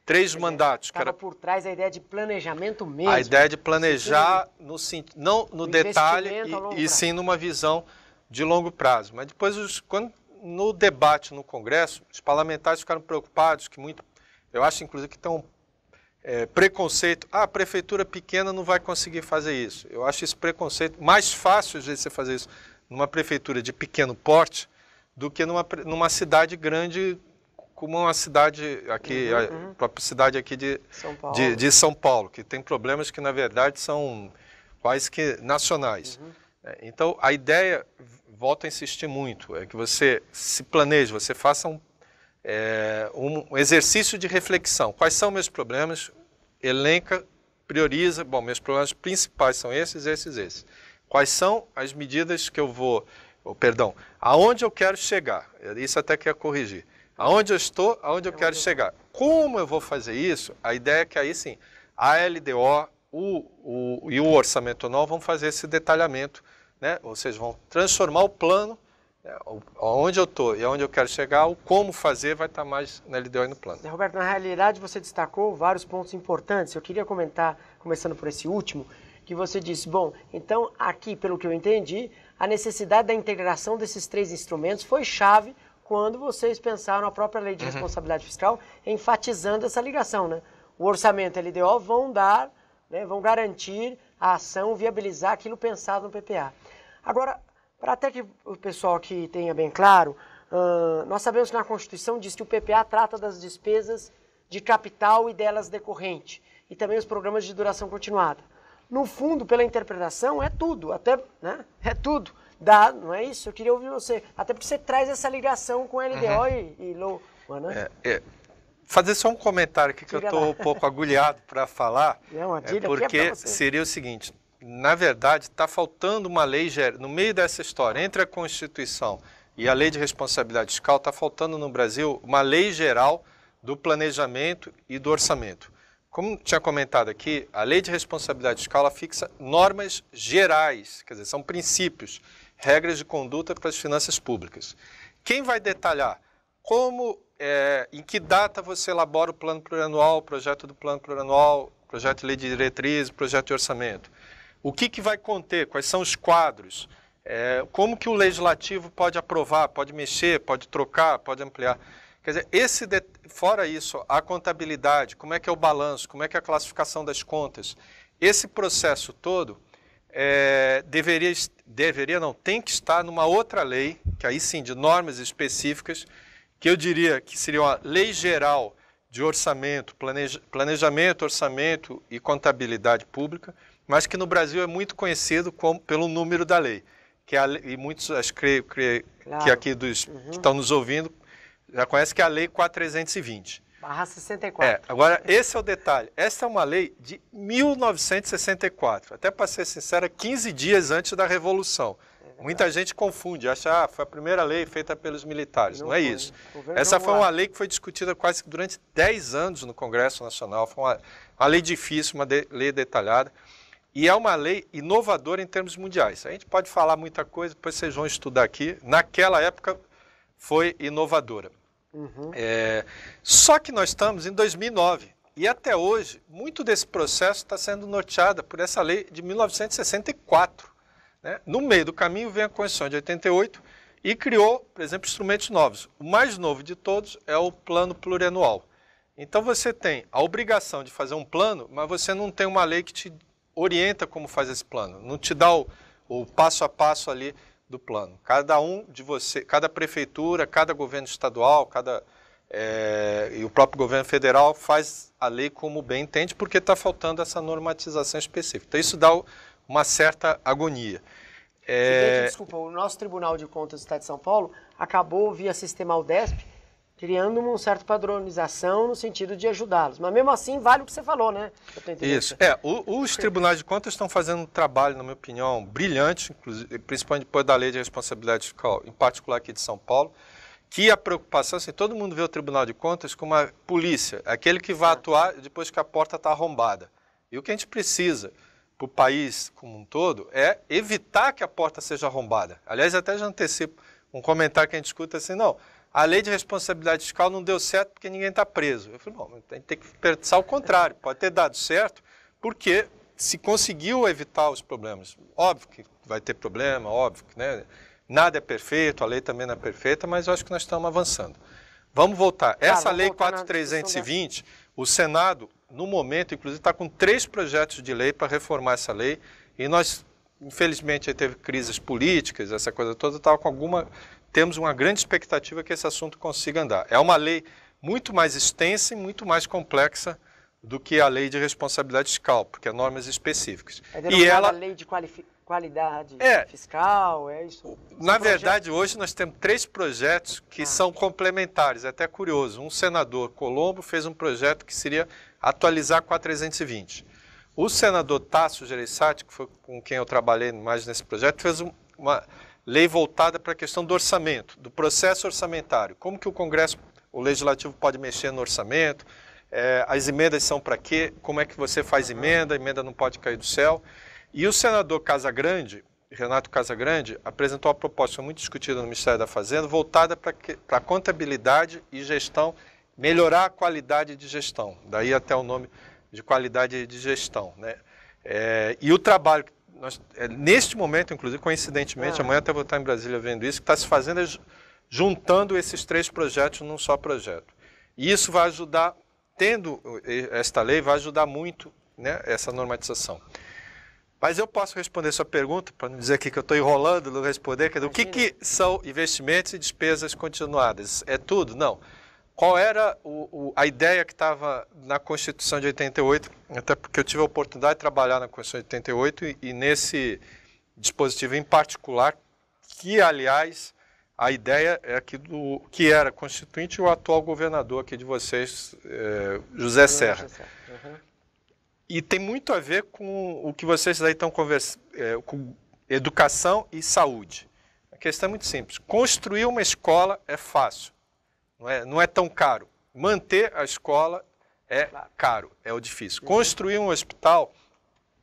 Três é, mandatos, cara. Estava por trás a ideia de planejamento mesmo. A ideia de planejar no não no detalhe e, e sim numa visão de longo prazo. Mas depois, os, quando, no debate no Congresso, os parlamentares ficaram preocupados que muito, eu acho inclusive que tem um é, preconceito, ah, a prefeitura pequena não vai conseguir fazer isso. Eu acho esse preconceito mais fácil de você fazer isso numa prefeitura de pequeno porte do que numa, numa cidade grande como a cidade aqui, uhum, a uhum. própria cidade aqui de São, Paulo. De, de, São Paulo, que tem problemas que, na verdade, são quase que nacionais. Uhum. É, então, a ideia, volto a insistir muito, é que você se planeje, você faça um, é, um exercício de reflexão. Quais são meus problemas? Elenca, prioriza. Bom, meus problemas principais são esses, esses, esses. Quais são as medidas que eu vou... Oh, perdão, aonde eu quero chegar? Isso até quer é corrigir. Aonde eu estou, aonde eu é quero chegar. Como eu vou fazer isso? A ideia é que aí sim, a LDO o, o, e o orçamento anual vão fazer esse detalhamento, né? ou seja, vão transformar o plano, né? onde eu estou e aonde eu quero chegar, o como fazer vai estar tá mais na LDO e no plano. Roberto, na realidade você destacou vários pontos importantes. Eu queria comentar, começando por esse último, que você disse, bom, então aqui, pelo que eu entendi, a necessidade da integração desses três instrumentos foi chave quando vocês pensaram a própria lei de uhum. responsabilidade fiscal enfatizando essa ligação, né? O orçamento e a LDO vão dar, né, vão garantir a ação, viabilizar aquilo pensado no PPA. Agora, para até que o pessoal aqui tenha bem claro, uh, nós sabemos que na Constituição diz que o PPA trata das despesas de capital e delas decorrente, e também os programas de duração continuada. No fundo, pela interpretação, é tudo, até, né? É tudo dá, não é isso? Eu queria ouvir você, até porque você traz essa ligação com LDO uhum. e, e low. É, né? é, é, fazer só um comentário aqui que Diga eu estou um pouco agulhado para falar, <laughs> não, é, é porque é seria o seguinte, na verdade está faltando uma lei, geral no meio dessa história, entre a Constituição e a Lei de Responsabilidade Fiscal, está faltando no Brasil uma lei geral do planejamento e do orçamento. Como tinha comentado aqui, a Lei de Responsabilidade Fiscal fixa normas gerais, quer dizer, são princípios regras de conduta para as finanças públicas. Quem vai detalhar como, é, em que data você elabora o plano plurianual, o projeto do plano plurianual, projeto de lei de diretriz, projeto de orçamento? O que, que vai conter? Quais são os quadros? É, como que o legislativo pode aprovar, pode mexer, pode trocar, pode ampliar? Quer dizer, esse de... fora isso, a contabilidade, como é que é o balanço, como é que é a classificação das contas, esse processo todo é, deveria, deveria não, tem que estar numa outra lei, que aí sim, de normas específicas, que eu diria que seria uma lei geral de orçamento, planeja, planejamento, orçamento e contabilidade pública, mas que no Brasil é muito conhecido como, pelo número da lei. Que é a, e muitos, acho, claro. que aqui dos uhum. que estão nos ouvindo, já conhecem que é a Lei 420 Barra 64. É, agora, esse é o detalhe. Essa é uma lei de 1964. Até para ser sincera, 15 é dias antes da Revolução. É Muita gente confunde, acha que ah, foi a primeira lei feita pelos militares. Não, não é foi. isso. Essa foi uma lei que foi discutida quase durante 10 anos no Congresso Nacional. Foi uma, uma lei difícil, uma de, lei detalhada. E é uma lei inovadora em termos mundiais. A gente pode falar muita coisa, depois vocês vão estudar aqui. Naquela época foi inovadora. Uhum. É, só que nós estamos em 2009 e até hoje muito desse processo está sendo norteado por essa lei de 1964. Né? No meio do caminho vem a Constituição de 88 e criou, por exemplo, instrumentos novos. O mais novo de todos é o plano plurianual. Então você tem a obrigação de fazer um plano, mas você não tem uma lei que te orienta como fazer esse plano, não te dá o, o passo a passo ali do plano. Cada um de você, cada prefeitura, cada governo estadual, cada é, e o próprio governo federal faz a lei como bem entende, porque está faltando essa normatização específica. Então, isso dá uma certa agonia. É... desculpa, o nosso Tribunal de Contas do Estado de São Paulo acabou via sistema UDESP criando uma certa padronização no sentido de ajudá-los. Mas mesmo assim, vale o que você falou, né? Isso. É, o, os tribunais de contas estão fazendo um trabalho, na minha opinião, brilhante, principalmente depois da lei de responsabilidade fiscal, em particular aqui de São Paulo, que a preocupação, assim, todo mundo vê o tribunal de contas como a polícia, é aquele que vai atuar depois que a porta está arrombada. E o que a gente precisa para o país como um todo é evitar que a porta seja arrombada. Aliás, até já antecipo um comentário que a gente escuta assim, não, a lei de responsabilidade fiscal não deu certo porque ninguém está preso. Eu falei, bom, tem que pensar o contrário, pode ter dado certo, porque se conseguiu evitar os problemas. Óbvio que vai ter problema, óbvio que né? nada é perfeito, a lei também não é perfeita, mas eu acho que nós estamos avançando. Vamos voltar. Tá, essa ah, lei 4320, o Senado, no momento, inclusive, está com três projetos de lei para reformar essa lei, e nós infelizmente teve crises políticas, essa coisa toda, estava com alguma temos uma grande expectativa que esse assunto consiga andar. É uma lei muito mais extensa e muito mais complexa do que a lei de responsabilidade fiscal, porque é normas específicas. É e ela a lei de qualifi... qualidade é... fiscal, é isso. Na verdade, hoje nós temos três projetos que ah. são complementares, é até curioso. Um senador Colombo fez um projeto que seria atualizar 420. O senador Tasso Gereissati, que foi com quem eu trabalhei mais nesse projeto, fez uma, lei voltada para a questão do orçamento, do processo orçamentário. Como que o Congresso, o Legislativo pode mexer no orçamento? É, as emendas são para quê? Como é que você faz emenda? A emenda não pode cair do céu. E o senador Casagrande, Renato Casagrande, apresentou uma proposta muito discutida no Ministério da Fazenda, voltada para, a contabilidade e gestão, melhorar a qualidade de gestão. Daí até o nome de qualidade de gestão. Né? É, e o trabalho nós, é, neste momento, inclusive, coincidentemente, ah. amanhã até vou estar em Brasília vendo isso, que está se fazendo é juntando esses três projetos num só projeto. E isso vai ajudar, tendo esta lei, vai ajudar muito né, essa normatização. Mas eu posso responder sua pergunta, para não dizer aqui que eu estou enrolando, não responder, que, o que, que são investimentos e despesas continuadas? É tudo? Não. Não qual era o, o, a ideia que estava na Constituição de 88, até porque eu tive a oportunidade de trabalhar na Constituição de 88 e, e nesse dispositivo em particular, que, aliás, a ideia é que, do, que era constituinte o atual governador aqui de vocês, é, José Serra. E tem muito a ver com o que vocês aí estão conversando, é, eh, com educação e saúde. A questão é muito simples. Construir uma escola é fácil não é, não é tão caro. Manter a escola é caro, é o difícil. Uhum. Construir um hospital,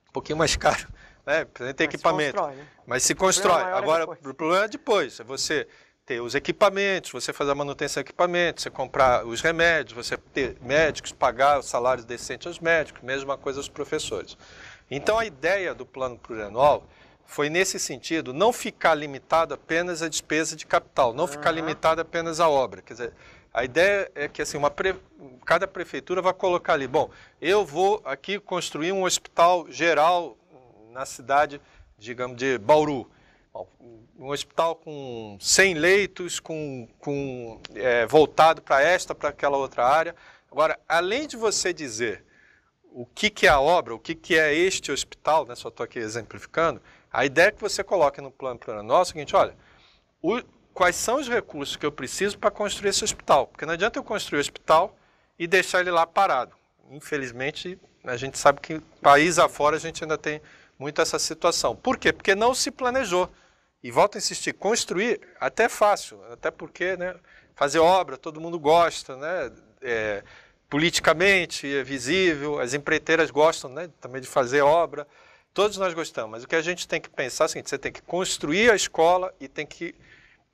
um pouquinho mais caro, <laughs> né? Precisa ter Mas equipamento. Se constrói, né? Mas se constrói. É Agora, é o problema é depois. É você ter os equipamentos, você fazer a manutenção do equipamento, você comprar os remédios, você ter médicos, pagar os salários decentes aos médicos, mesma coisa aos professores. Então, a ideia do plano plurianual foi nesse sentido, não ficar limitado apenas à despesa de capital, não uhum. ficar limitado apenas à obra. Quer dizer, a ideia é que assim, uma pre... cada prefeitura vai colocar ali, bom, eu vou aqui construir um hospital geral na cidade, digamos, de Bauru. Um hospital com 100 leitos, com, com é, voltado para esta, para aquela outra área. Agora, além de você dizer o que, que é a obra, o que, que é este hospital, né, só estou aqui exemplificando, a ideia é que você coloca no plano plurianual é o seguinte, olha, o, quais são os recursos que eu preciso para construir esse hospital? Porque não adianta eu construir o hospital e deixar ele lá parado. Infelizmente, a gente sabe que país afora a gente ainda tem muito essa situação. Por quê? Porque não se planejou. E volto a insistir, construir até é fácil, até porque né, fazer obra todo mundo gosta, né? É, politicamente é visível, as empreiteiras gostam né, também de fazer obra. Todos nós gostamos, mas o que a gente tem que pensar é o seguinte: você tem que construir a escola e tem que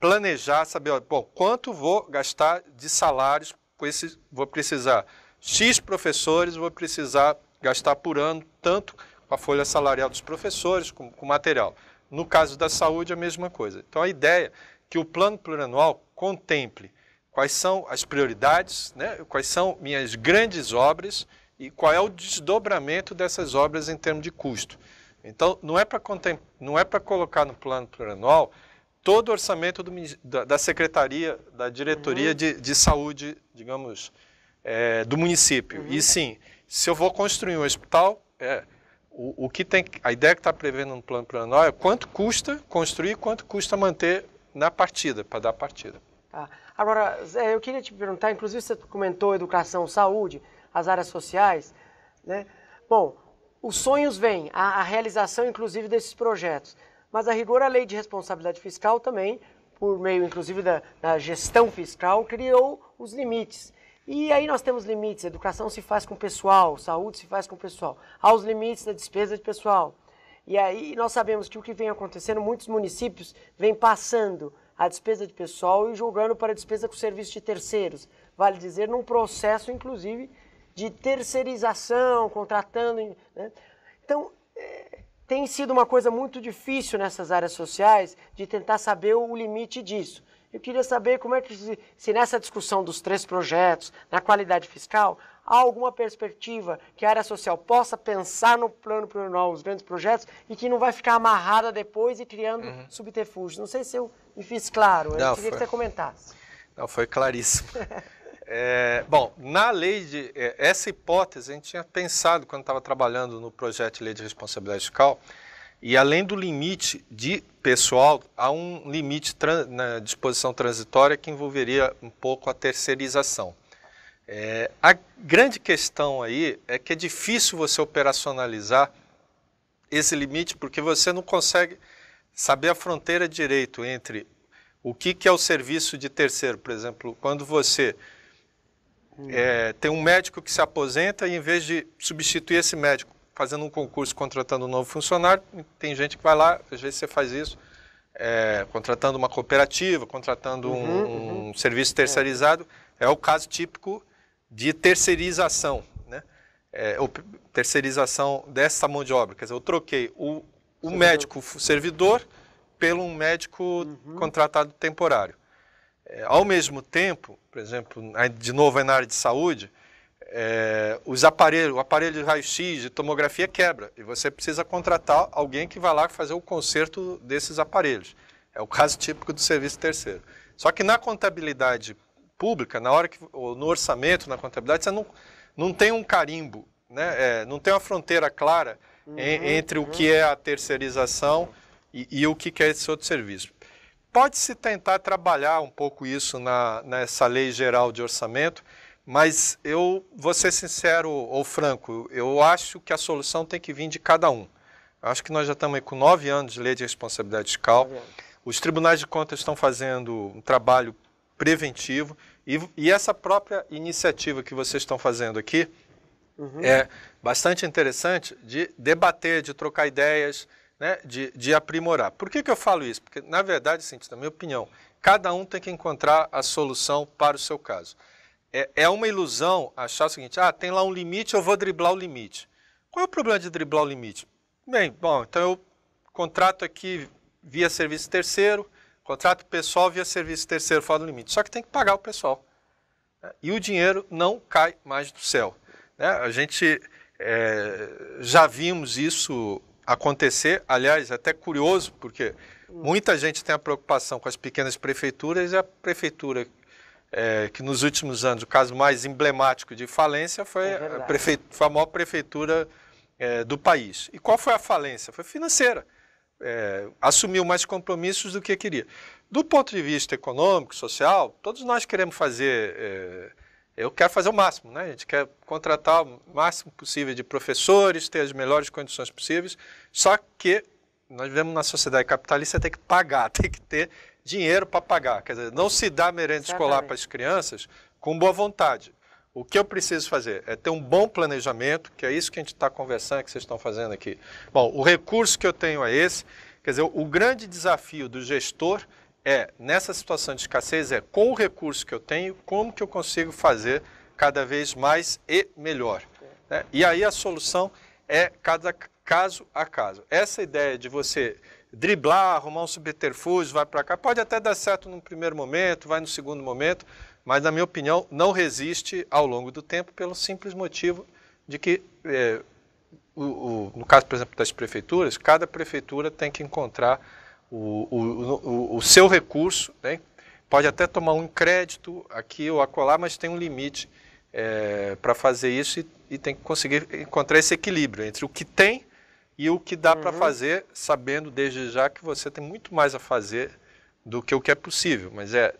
planejar, saber, ó, bom, quanto vou gastar de salários com esses, vou precisar X professores, vou precisar gastar por ano tanto com a folha salarial dos professores, com, com material. No caso da saúde, a mesma coisa. Então, a ideia é que o plano plurianual contemple quais são as prioridades, né? quais são minhas grandes obras e qual é o desdobramento dessas obras em termos de custo. Então, não é para é colocar no plano plurianual todo o orçamento do, da, da, secretaria, da diretoria uhum. de, de, saúde, digamos, é, do município. Uhum. E sim, se eu vou construir um hospital, é, o, o, que tem, a ideia que está prevendo no plano plurianual é quanto custa construir, quanto custa manter na partida, para dar partida. Tá. Agora, Zé, eu queria te perguntar, inclusive você comentou educação, saúde as áreas sociais. Né? Bom, os sonhos vêm, a, a realização inclusive desses projetos, mas a rigor a lei de responsabilidade fiscal também, por meio inclusive da, da gestão fiscal, criou os limites. E aí nós temos limites, educação se faz com o pessoal, saúde se faz com o pessoal, há os limites da despesa de pessoal. E aí nós sabemos que o que vem acontecendo, muitos municípios vêm passando a despesa de pessoal e julgando para a despesa com serviço de terceiros. Vale dizer, num processo, inclusive, de terceirização, contratando. Né? Então, é, tem sido uma coisa muito difícil nessas áreas sociais de tentar saber o limite disso. Eu queria saber como é que, se nessa discussão dos três projetos, na qualidade fiscal, há alguma perspectiva que a área social possa pensar no plano plurianual, os grandes projetos, e que não vai ficar amarrada depois e criando uhum. subterfúgios. Não sei se eu me fiz claro, eu não, queria foi... que você comentasse. Não, foi claríssimo. <laughs> É, bom, na lei de. É, essa hipótese a gente tinha pensado quando estava trabalhando no projeto de lei de responsabilidade fiscal, e além do limite de pessoal, há um limite trans, na disposição transitória que envolveria um pouco a terceirização. É, a grande questão aí é que é difícil você operacionalizar esse limite porque você não consegue saber a fronteira direito entre o que, que é o serviço de terceiro. Por exemplo, quando você é, tem um médico que se aposenta e, em vez de substituir esse médico fazendo um concurso, contratando um novo funcionário, tem gente que vai lá, às vezes você faz isso, é, contratando uma cooperativa, contratando uhum, um, um uhum. serviço é. terceirizado. É. é o caso típico de terceirização, né? É, ou terceirização dessa mão de obra. Quer dizer, eu troquei o, o médico servidor pelo um médico uhum. contratado temporário. É, ao mesmo tempo, por exemplo, de novo na área de saúde, é, os aparelhos, o aparelho de raio-x, de tomografia quebra e você precisa contratar alguém que vá lá fazer o conserto desses aparelhos. É o caso típico do serviço terceiro. Só que na contabilidade pública, na hora que no orçamento, na contabilidade, você não, não tem um carimbo, né? É, não tem uma fronteira clara uhum, entre uhum. o que uhum. é a terceirização e, e o que é esse outro serviço. Pode-se tentar trabalhar um pouco isso na, nessa lei geral de orçamento, mas eu vou ser sincero ou franco, eu acho que a solução tem que vir de cada um. Acho que nós já estamos com nove anos de lei de responsabilidade fiscal. Os tribunais de contas estão fazendo um trabalho preventivo e, e essa própria iniciativa que vocês estão fazendo aqui uhum. é bastante interessante de debater, de trocar ideias, né, de, de aprimorar. Por que, que eu falo isso? Porque, na verdade, sim, na minha opinião, cada um tem que encontrar a solução para o seu caso. É, é uma ilusão achar o seguinte, ah, tem lá um limite, eu vou driblar o limite. Qual é o problema de driblar o limite? Bem, bom, então eu contrato aqui via serviço terceiro, contrato pessoal via serviço terceiro fora do limite. Só que tem que pagar o pessoal. Né? E o dinheiro não cai mais do céu. Né? A gente é, já vimos isso acontecer. Aliás, é até curioso, porque hum. muita gente tem a preocupação com as pequenas prefeituras e a prefeitura é, que nos últimos anos o caso mais emblemático de falência foi é a, famosa foi a maior prefeitura é, do país. E qual foi a falência? Foi financeira. É, assumiu mais compromissos do que queria. Do ponto de vista econômico, social, todos nós queremos fazer é, eu quero fazer o máximo, né? A gente quer contratar o máximo possível de professores, ter as melhores condições possíveis, só que nós vivemos na sociedade capitalista, tem que pagar, <laughs> tem que ter dinheiro para pagar. Quer dizer, não se dá merenda Exatamente. escolar para as crianças com boa vontade. O que eu preciso fazer é ter um bom planejamento, que é isso que a gente está conversando, que vocês estão fazendo aqui. Bom, o recurso que eu tenho é esse. Quer dizer, o grande desafio do gestor é, nessa situação de escassez, é com o recurso que eu tenho, como que eu consigo fazer cada vez mais e melhor. Né? E aí a solução é cada caso a caso. Essa ideia de você driblar, arrumar um subterfúgio, vai para cá, pode até dar certo num primeiro momento, vai no segundo momento, mas na minha opinião não resiste ao longo do tempo pelo simples motivo de que, é, o, o, no caso, por exemplo, das prefeituras, cada prefeitura tem que encontrar o, o, o, seu recurso, né? pode até tomar um crédito aqui ou acolá, mas tem um limite é, para fazer isso e, e, tem que conseguir encontrar esse equilíbrio entre o que tem e o que dá uhum. para fazer, sabendo desde já que você tem muito mais a fazer do que o que é possível. Mas é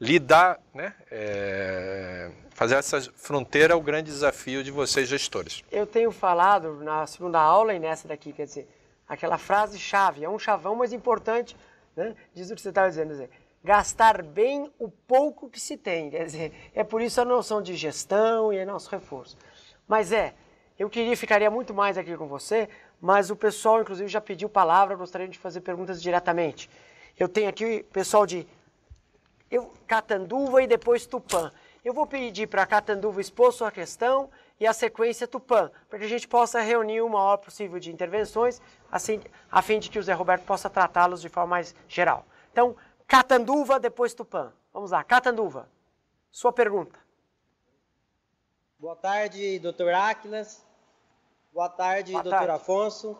lidar, né, é, fazer essa fronteira é o grande desafio de vocês gestores. Eu tenho falado na segunda aula e nessa daqui, quer dizer, aquela frase chave, é um chavão, mas importante, né? diz o que você estava tá dizendo, dizer, gastar bem o pouco que se tem, quer dizer, é por isso a noção de gestão e é nosso reforço. Mas é, eu queria, ficaria muito mais aqui com você, mas o pessoal, inclusive, já pediu palavra, gostaria de fazer perguntas diretamente. Eu tenho aqui pessoal de eu, Catanduva e depois Tupã. Eu vou pedir para Catanduva expor sua questão e a sequência Tupã, para que a gente possa reunir o maior possível de intervenções, assim, a fim de que o Zé Roberto possa tratá-los de forma mais geral. Então, Catanduva, depois Tupã. Vamos lá, Catanduva, sua pergunta. Boa tarde, doutor Aquilas. Boa tarde, Boa doutor tarde. Afonso.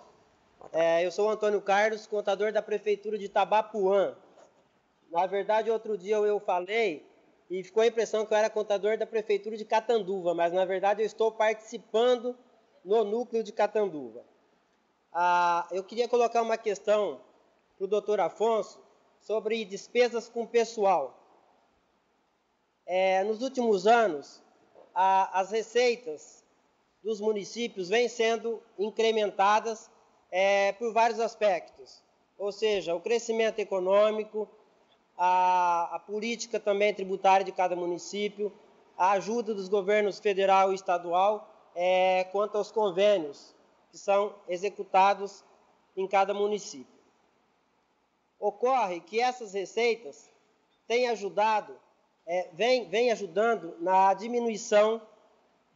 É, eu sou o Antônio Carlos, contador da Prefeitura de Tabapuã. Na verdade, outro dia eu falei e ficou a impressão que eu era contador da prefeitura de Catanduva, mas na verdade eu estou participando no núcleo de Catanduva. Ah, eu queria colocar uma questão para o doutor Afonso sobre despesas com pessoal. É, nos últimos anos, a, as receitas dos municípios vêm sendo incrementadas é, por vários aspectos, ou seja, o crescimento econômico, a, a política também tributária de cada município, a ajuda dos governos federal e estadual é, quanto aos convênios que são executados em cada município. Ocorre que essas receitas têm ajudado, é, vem, vem ajudando na diminuição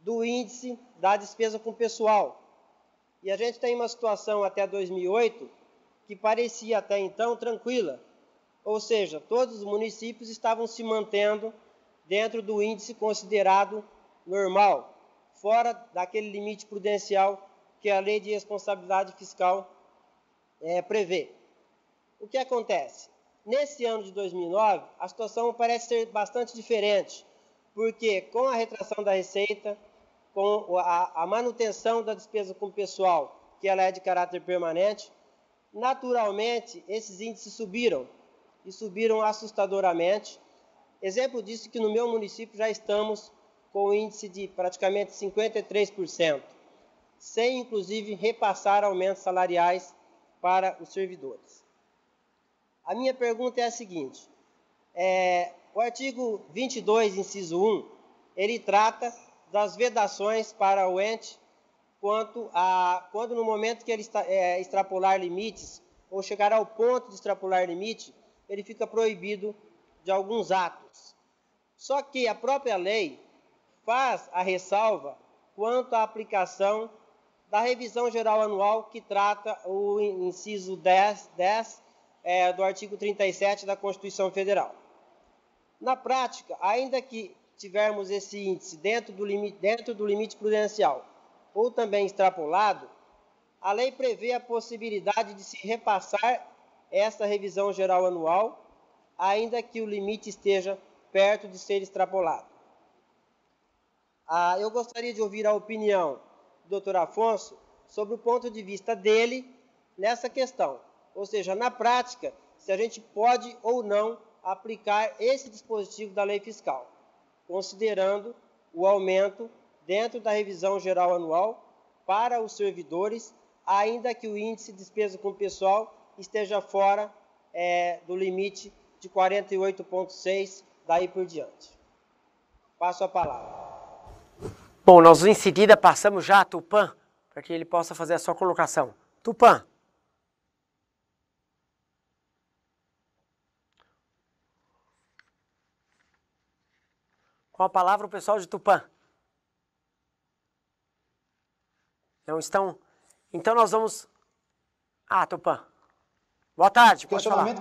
do índice da despesa com pessoal. E a gente tem uma situação até 2008 que parecia até então tranquila, ou seja, todos os municípios estavam se mantendo dentro do índice considerado normal, fora daquele limite prudencial que a lei de responsabilidade fiscal é, prevê. O que acontece? Nesse ano de 2009, a situação parece ser bastante diferente, porque com a retração da receita, com a, a manutenção da despesa com o pessoal, que ela é de caráter permanente, naturalmente esses índices subiram, e subiram assustadoramente. Exemplo disso é que no meu município já estamos com o índice de praticamente 53%, sem inclusive repassar aumentos salariais para os servidores. A minha pergunta é a seguinte: é, o artigo 22, inciso 1, ele trata das vedações para o ente quanto a quando no momento que ele está, é, extrapolar limites ou chegar ao ponto de extrapolar limite ele fica proibido de alguns atos. Só que a própria lei faz a ressalva quanto à aplicação da revisão geral anual que trata o inciso 10, 10 é, do artigo 37 da Constituição Federal. Na prática, ainda que tivermos esse índice dentro do limite, dentro do limite prudencial ou também extrapolado, a lei prevê a possibilidade de se repassar esta revisão geral anual, ainda que o limite esteja perto de ser extrapolado. Ah, eu gostaria de ouvir a opinião do Dr. Afonso sobre o ponto de vista dele nessa questão, ou seja, na prática, se a gente pode ou não aplicar esse dispositivo da lei fiscal, considerando o aumento dentro da revisão geral anual para os servidores, ainda que o índice de despesa com pessoal esteja fora é, do limite de 48,6, daí por diante. Passo a palavra. Bom, nós em seguida passamos já a Tupã, para que ele possa fazer a sua colocação. Tupã. Com a palavra o pessoal de Tupã. Não estão? Então nós vamos... Ah, Tupã. Boa tarde, pode falar.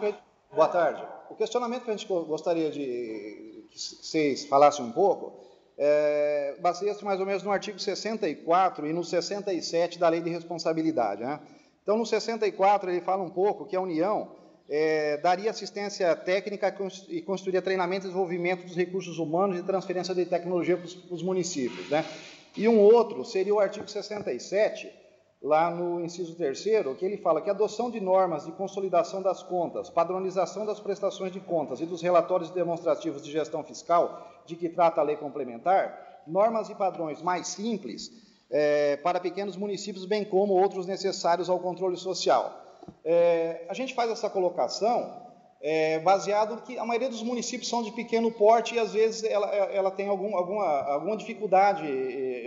boa tarde. O questionamento que a gente gostaria de que vocês falassem um pouco é, baseia-se mais ou menos no artigo 64 e no 67 da Lei de Responsabilidade. Né? Então, no 64, ele fala um pouco que a União é, daria assistência técnica e construiria treinamento e desenvolvimento dos recursos humanos e transferência de tecnologia para os municípios. Né? E um outro seria o artigo 67, lá no inciso terceiro, que ele fala que a adoção de normas de consolidação das contas, padronização das prestações de contas e dos relatórios demonstrativos de gestão fiscal, de que trata a lei complementar, normas e padrões mais simples é, para pequenos municípios, bem como outros necessários ao controle social. É, a gente faz essa colocação é, baseado no que a maioria dos municípios são de pequeno porte e às vezes ela, ela tem algum, alguma, alguma dificuldade,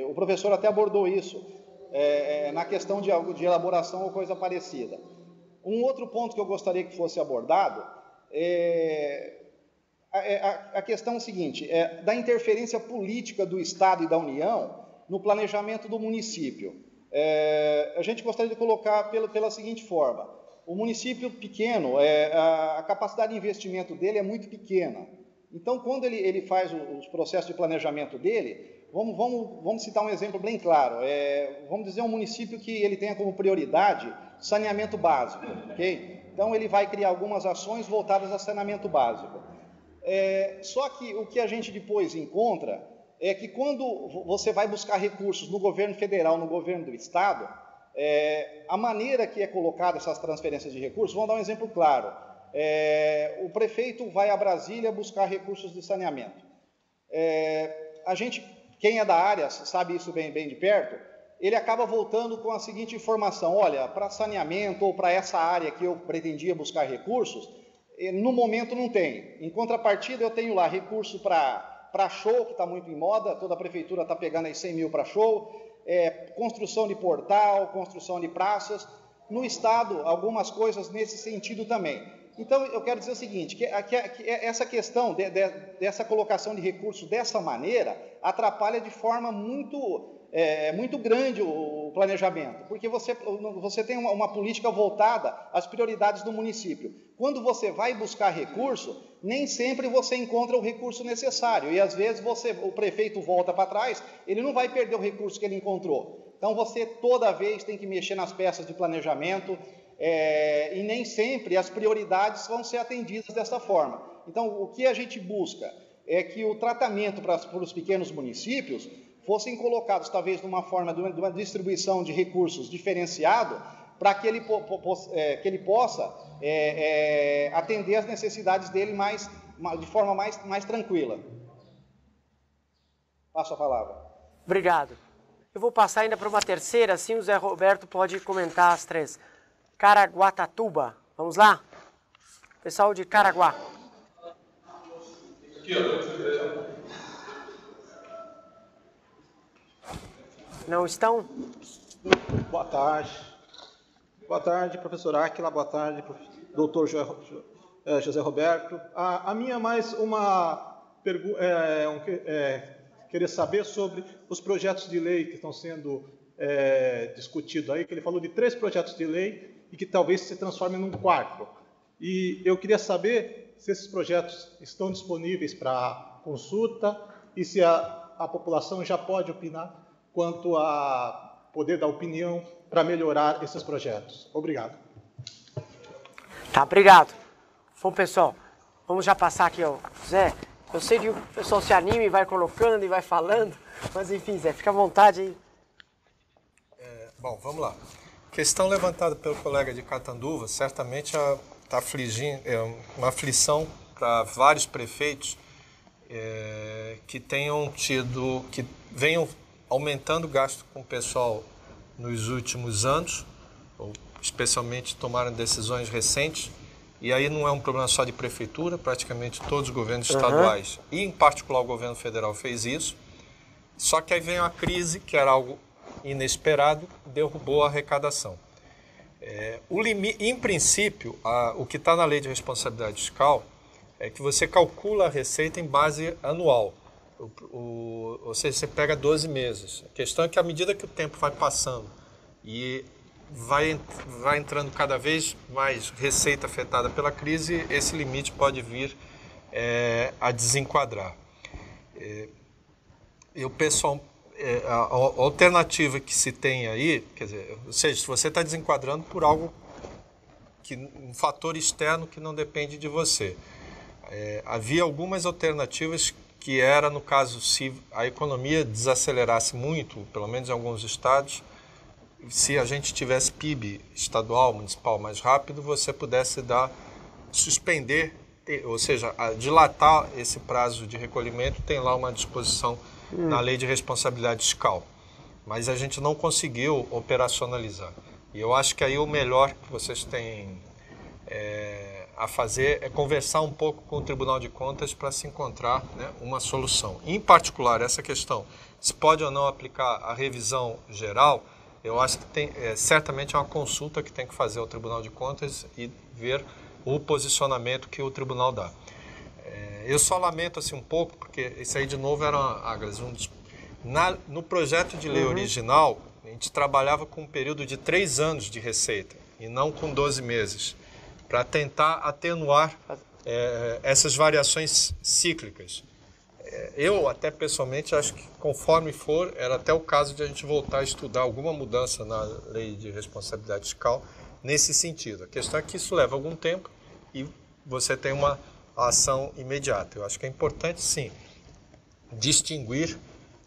o professor até abordou isso, é, é, na questão de, de elaboração ou coisa parecida. Um outro ponto que eu gostaria que fosse abordado é a, é, a, a questão seguinte: é da interferência política do Estado e da União no planejamento do município. É, a gente gostaria de colocar pela, pela seguinte forma: o município pequeno, é, a, a, capacidade de investimento dele é muito pequena. Então, quando ele, ele faz os processos de planejamento dele, Vamos, vamos, vamos citar um exemplo bem claro. É, vamos dizer um município que ele tenha como prioridade saneamento básico, ok? Então ele vai criar algumas ações voltadas a saneamento básico. É, só que o que a gente depois encontra é que quando você vai buscar recursos no governo federal, no governo do estado, é, a maneira que é colocada essas transferências de recursos, vamos dar um exemplo claro. É, o prefeito vai a Brasília buscar recursos de saneamento. É, a gente quem é da área sabe isso bem, bem de perto, ele acaba voltando com a seguinte informação: olha, para saneamento ou para essa área que eu pretendia buscar recursos, eh, no momento não tem. Em contrapartida, eu tenho lá recurso para show, que está muito em moda, toda a prefeitura está pegando aí 100 mil para show, é, construção de portal, construção de praças. No Estado, algumas coisas nesse sentido também. Então, eu quero dizer o seguinte: que, que, que essa questão de, de, dessa colocação de recursos dessa maneira atrapalha de forma muito, é, muito grande o, o planejamento, porque você, você tem uma, uma, política voltada às prioridades do município. Quando você vai buscar recurso, nem sempre você encontra o recurso necessário, e às vezes você, o prefeito volta para trás, ele não vai perder o recurso que ele encontrou. Então, você toda vez tem que mexer nas peças de planejamento, é, e nem sempre as prioridades vão ser atendidas dessa forma. Então, o que a gente busca é que o tratamento para, para os pequenos municípios fossem colocados, talvez, numa forma de uma, de uma distribuição de recursos diferenciado para que ele, po, po, é, que ele possa é, é, atender as necessidades dele mais, de forma mais, mais tranquila. Passo a palavra. Obrigado. Eu vou passar ainda para uma terceira, assim o Zé Roberto pode comentar as três. Caraguatatuba. Vamos lá? Pessoal de Caraguá. Aqui, ó. Não estão? Boa tarde. Boa tarde, professor Aquila. Boa tarde, doutor eh, José Roberto. A, a minha mais uma pergunta. É, eh, um, é, querer saber sobre os projetos de lei que estão sendo é, discutidos aí, que ele falou de três projetos de lei e que talvez se transforme num quarto. E eu queria saber se esses projetos estão disponíveis para consulta e se a, a população já pode opinar quanto a poder dar opinião para melhorar esses projetos. Obrigado. Tá, obrigado. Bom, pessoal, vamos já passar aqui, ó. Zé, eu sei que o pessoal se anima e vai colocando e vai falando, mas enfim, Zé, fica à vontade aí. É, bom, vamos lá. Questão levantada pelo colega de Catanduva, certamente está afligindo, é uma aflição para vários prefeitos é, que tenham tido, que venham aumentando o gasto com o pessoal nos últimos anos, ou especialmente tomaram decisões recentes, e aí não é um problema só de prefeitura, praticamente todos os governos uhum. estaduais, e em particular o governo federal fez isso. Só que aí vem a crise, que era algo inesperado derrubou a arrecadação. É, o limite, em princípio, a, o que está na lei de responsabilidade fiscal é que você calcula a receita em base anual, o, o, ou seja, você pega 12 meses. A questão é que à medida que o tempo vai passando e vai, vai entrando cada vez mais receita afetada pela crise, esse limite pode vir é, a desenquadrar. É, eu pessoal, é, a, a, alternativa que se tem aí, quer dizer, ou seja, se você está desenquadrando por algo, que, um fator externo que não depende de você. É, havia algumas alternativas que era, no caso, se a economia desacelerasse muito, pelo menos em alguns estados, se a gente tivesse PIB estadual, municipal mais rápido, você pudesse dar, suspender, ou seja, dilatar esse prazo de recolhimento, tem lá uma disposição na lei de responsabilidade fiscal, mas a gente não conseguiu operacionalizar. E eu acho que aí o melhor que vocês têm é, a fazer é conversar um pouco com o Tribunal de Contas para se encontrar né, uma solução. Em particular, essa questão, se pode ou não aplicar a revisão geral, eu acho que tem, é, certamente é uma consulta que tem que fazer ao Tribunal de Contas e ver o posicionamento que o tribunal dá eu só lamento assim um pouco, porque isso aí de novo era, um dos... Na, no projeto de lei uhum. original, a gente trabalhava com um período de três anos de receita e não com 12 meses, para tentar atenuar é, essas variações cíclicas. É, eu, até pessoalmente, acho que conforme for, era até o caso de a gente voltar a estudar alguma mudança na lei de responsabilidade fiscal nesse sentido. A questão é que isso leva algum tempo e você tem uma a ação imediata. Eu acho que é importante, sim, distinguir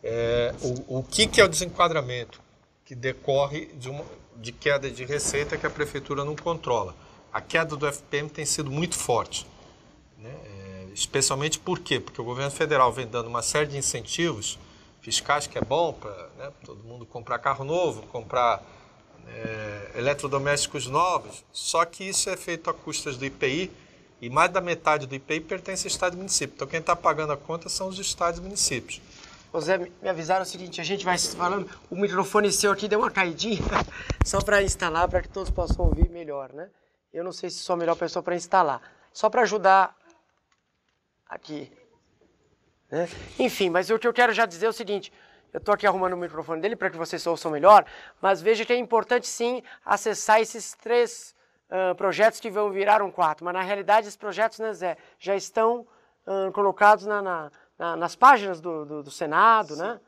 é, o, o que, que é o desenquadramento que decorre de, uma, de queda de receita que a prefeitura não controla. A queda do FPM tem sido muito forte, né? é, especialmente por quê? Porque o governo federal vem dando uma série de incentivos fiscais que é bom para né, todo mundo comprar carro novo, comprar é, eletrodomésticos novos, só que isso é feito a custas do IPI, e mais da metade do IPI pertence ao Estado e município. Então quem está pagando a conta são os Estados e municípios. José, me avisaram o seguinte, a gente vai falando, o microfone seu aqui deu uma caidinha, <laughs> só para instalar, para que todos possam ouvir melhor, né? Eu não sei se sou a melhor pessoa para instalar. Só para ajudar aqui. Né? Enfim, mas o que eu quero já dizer é o seguinte, eu estou aqui arrumando o microfone dele para que vocês ouçam melhor, mas veja que é importante sim acessar esses três ah, projetos que vão virar um quarto, mas na realidade esses projetos né, Zé, já estão uh, colocados na, na, na, nas páginas do, do, do Senado, né? Sim. né?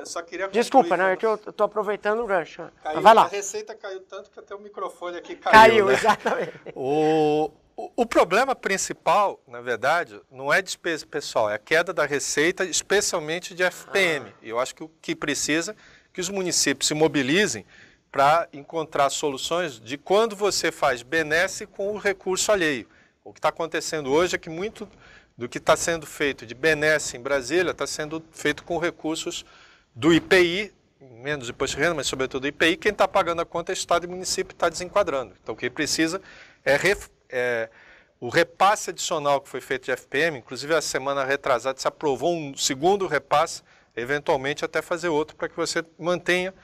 Eu só queria Desculpa, não, né, é que eu estou aproveitando o gancho. Ah, caiu, vai lá. A receita caiu tanto que até o microfone aqui caiu. Caiu, né? exatamente. <laughs> O, o, o, problema principal, na verdade, não é despesa pessoal, é a queda da receita, especialmente de FPM. Ah. Eu acho que o que precisa é que os municípios se mobilizem para encontrar soluções de quando você faz benesse com o recurso alheio. O que está acontecendo hoje é que muito do que está sendo feito de benesse em Brasília está sendo feito com recursos do IPI, menos imposto de renda, mas sobretudo do IPI. Quem está pagando a conta é Estado e município está desenquadrando. Então, o que precisa é, ref, é o repasse adicional que foi feito de FPM, inclusive a semana retrasada se aprovou um segundo repasse, eventualmente até fazer outro para que você mantenha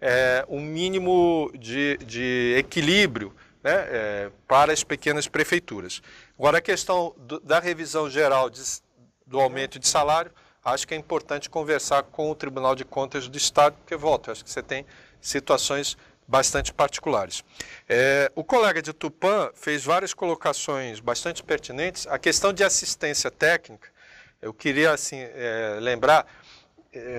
é, um mínimo de, de equilíbrio né, é, para as pequenas prefeituras. Agora, a questão do, da revisão geral de, do aumento de salário, acho que é importante conversar com o Tribunal de Contas do Estado, porque, volto, acho que você tem situações bastante particulares. É, o colega de Tupã fez várias colocações bastante pertinentes. A questão de assistência técnica, eu queria assim é, lembrar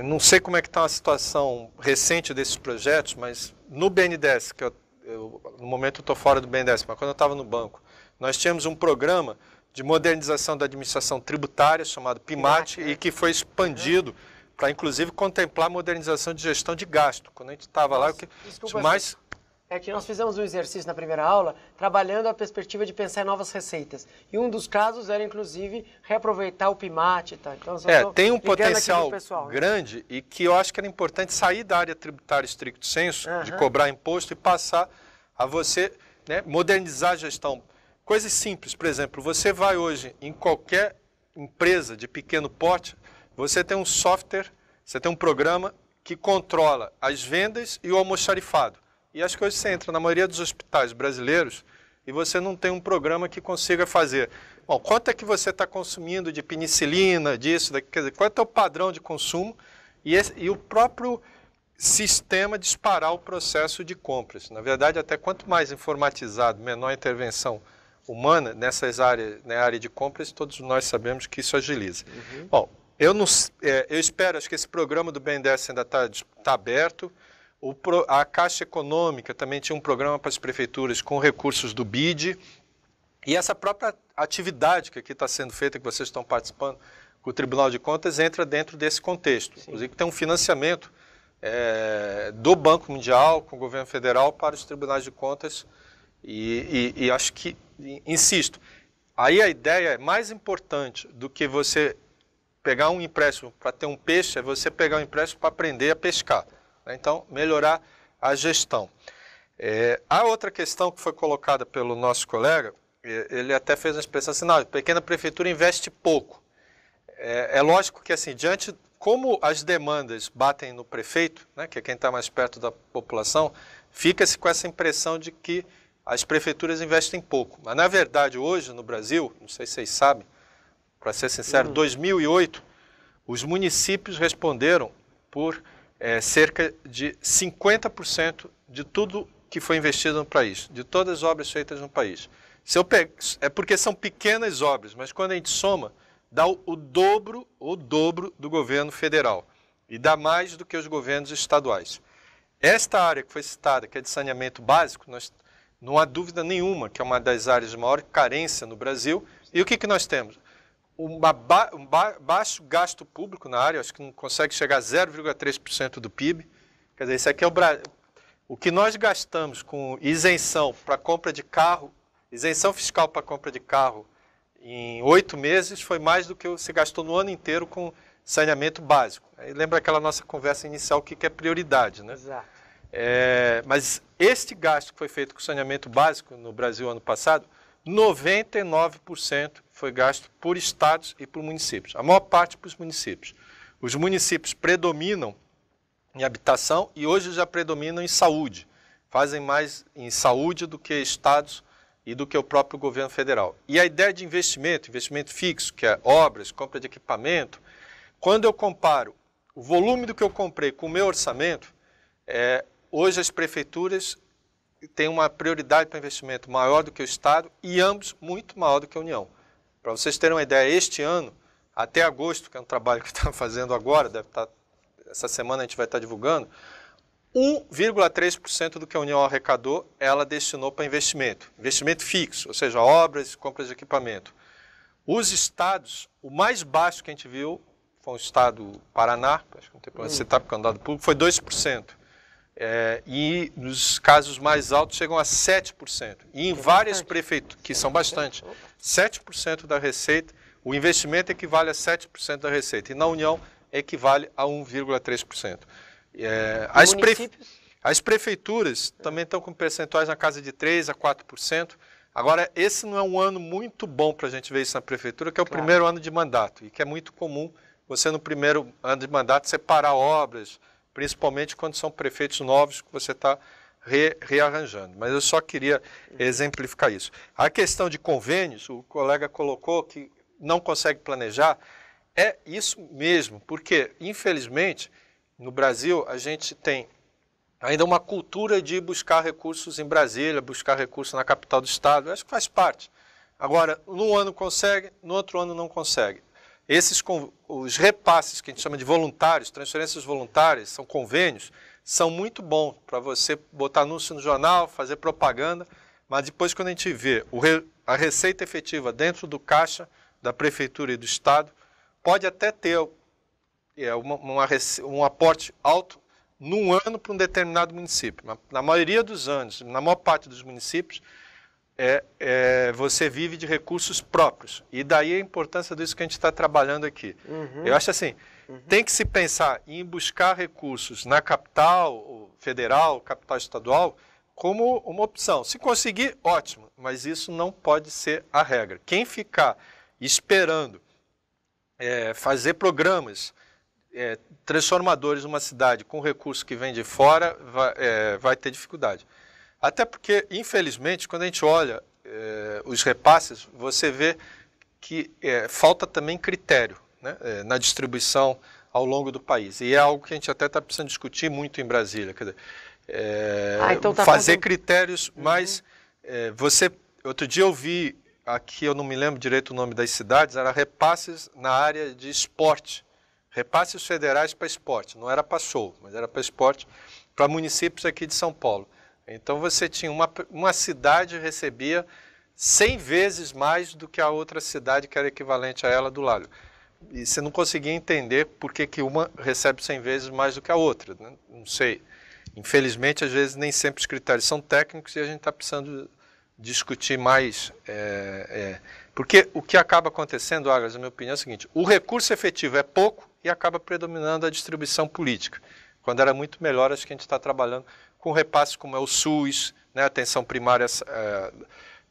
não sei como é que está a situação recente desses projetos, mas no BNDES, que eu, eu, no momento eu estou fora do BNDES, mas quando eu estava no banco, nós tínhamos um programa de modernização da administração tributária chamado PIMAT e que foi expandido para inclusive contemplar a modernização de gestão de gasto. Quando a gente estava lá, o que mais é que nós fizemos um exercício na primeira aula trabalhando a perspectiva de pensar em novas receitas. E um dos casos era, inclusive, reaproveitar o PIMAT. Tá? Então, é, tem um potencial pessoal, né? grande né? e que eu acho que era importante sair da área tributária estricto senso, uhum. de cobrar imposto, e passar a você né, modernizar a gestão. Coisas simples, por exemplo, você vai hoje em qualquer empresa de pequeno porte, você tem um software, você tem um programa que controla as vendas e o almoxarifado. E acho que hoje você entra na maioria dos hospitais brasileiros e você não tem um programa que consiga fazer. Bom, quanto é que você está consumindo de penicilina, disso, daqui, quer dizer, qual é o padrão de consumo e, esse, e o próprio sistema disparar o processo de compras. Na verdade, até quanto mais informatizado, menor intervenção humana nessas áreas, na né, área de compras, todos nós sabemos que isso agiliza. Uhum. Bom, eu, não, é, eu espero, acho que esse programa do BNDES ainda está tá aberto. Pro, a Caixa Econômica também tinha um programa para as prefeituras com recursos do BID. E essa própria atividade que aqui está sendo feita, que vocês estão participando com o Tribunal de Contas, entra dentro desse contexto. Sim. Inclusive, tem um financiamento é, do Banco Mundial com o governo federal para os tribunais de contas. E, e, e acho que, insisto, aí a ideia é mais importante do que você pegar um empréstimo para ter um peixe, é você pegar um empréstimo para aprender a pescar. Né? Então, melhorar a gestão. É, a outra questão que foi colocada pelo nosso colega, é, ele até fez uma expressão assim, não, pequena prefeitura investe pouco. É, é lógico que, assim, diante como as demandas batem no prefeito, né, que é quem está mais perto da população, fica-se com essa impressão de que as prefeituras investem pouco. Mas, na verdade, hoje no Brasil, não sei se vocês sabem, para ser sincero, uhum. 2008, os municípios responderam por é, cerca de 50% de tudo que foi investido no país, de todas as obras feitas no país. Se eu pego, é porque são pequenas obras, mas quando a gente soma, dá o, o dobro, o dobro do governo federal e dá mais do que os governos estaduais. Esta área que foi citada, que é de saneamento básico, nós, não há dúvida nenhuma que é uma das áreas de maior carência no Brasil. E o que, que nós temos? ba um ba baixo gasto público na área, acho que não consegue chegar a 0,3% do PIB. Quer dizer, isso aqui é o Brasil. O que nós gastamos com isenção para compra de carro, isenção fiscal para compra de carro em oito meses foi mais do que você gastou no ano inteiro com saneamento básico. Aí lembra aquela nossa conversa inicial, o que, que é prioridade, né? Exato. É, mas este gasto que foi feito com saneamento básico no Brasil ano passado, 99% foi gasto por estados e por municípios. A maior parte para os municípios. Os municípios predominam em habitação e hoje já predominam em saúde. Fazem mais em saúde do que estados e do que o próprio governo federal. E a ideia de investimento, investimento fixo, que é obras, compra de equipamento, quando eu comparo o volume do que eu comprei com o meu orçamento, é, hoje as prefeituras têm uma prioridade para investimento maior do que o Estado e ambos muito maior do que a União. Para vocês terem uma ideia, este ano, até agosto, que é um trabalho que estamos fazendo agora, deve estar, tá, essa semana a gente vai estar tá divulgando, 1,3% do que a União arrecadou, ela destinou para investimento. Investimento fixo, ou seja, obras, compras de equipamento. Os estados, o mais baixo que a gente viu foi o estado Paraná, acho que não tem problema citar porque é dado público, foi 2%. É, e nos casos mais altos chegam a 7%. E em é várias prefeituras, que são bastante, 7% da receita, o investimento equivale a 7% da receita, e na União equivale a 1,3%. É, as, prefe... as prefeituras também estão com percentuais na casa de 3% a 4%. Agora, esse não é um ano muito bom para a gente ver isso na prefeitura, que é o claro. primeiro ano de mandato, e que é muito comum você, no primeiro ano de mandato, separar obras, principalmente quando são prefeitos novos que você está re, rearranjando. Mas eu só queria exemplificar isso. A questão de convênios, o colega colocou que não consegue planejar, é isso mesmo, porque, infelizmente, no Brasil, a gente tem ainda uma cultura de buscar recursos em Brasília, buscar recursos na capital do Estado, acho que faz parte. Agora, num ano consegue, no outro ano não consegue. Esses os repasses que a gente chama de voluntários, transferências voluntárias, são convênios, são muito bons para você botar anúncio no jornal, fazer propaganda, mas depois quando a gente vê a receita efetiva dentro do caixa da prefeitura e do estado, pode até ter é, uma, uma, um aporte alto num ano para um determinado município. Na maioria dos anos, na maior parte dos municípios, é, é, você vive de recursos próprios. E daí a importância disso que a gente está trabalhando aqui. Uhum. Eu acho assim, Uhum. Tem que se pensar em buscar recursos na capital federal, capital estadual, como uma opção. Se conseguir, ótimo, mas isso não pode ser a regra. Quem ficar esperando é, fazer programas é, transformadores numa cidade com recurso que vem de fora, vai, é, vai ter dificuldade. Até porque, infelizmente, quando a gente olha é, os repasses, você vê que é, falta também critério né, é, na distribuição ao longo do país. E é algo que a gente até está precisando discutir muito em Brasília. Quer dizer, é, ah, então tá fazer critérios, uhum. mas uhum. é, você. Outro dia eu vi, aqui eu não me lembro direito o nome das cidades, era repasses na área de esporte. Repasses federais para esporte. Não era para show, mas era para esporte, para municípios aqui de São Paulo. Então você tinha uma, uma cidade recebia 100 vezes mais do que a outra cidade que era equivalente a ela do lado e você não conseguia entender por que, que uma recebe 100 vezes mais do que a outra. Né? Não sei. Infelizmente, às vezes, nem sempre os critérios são técnicos e a gente está precisando discutir mais. É, é, porque o que acaba acontecendo, Agras, na minha opinião, é o seguinte: o recurso efetivo é pouco e acaba predominando a distribuição política. Quando era muito melhor, acho que a gente está trabalhando com repasses como é o SUS, né, atenção primária é,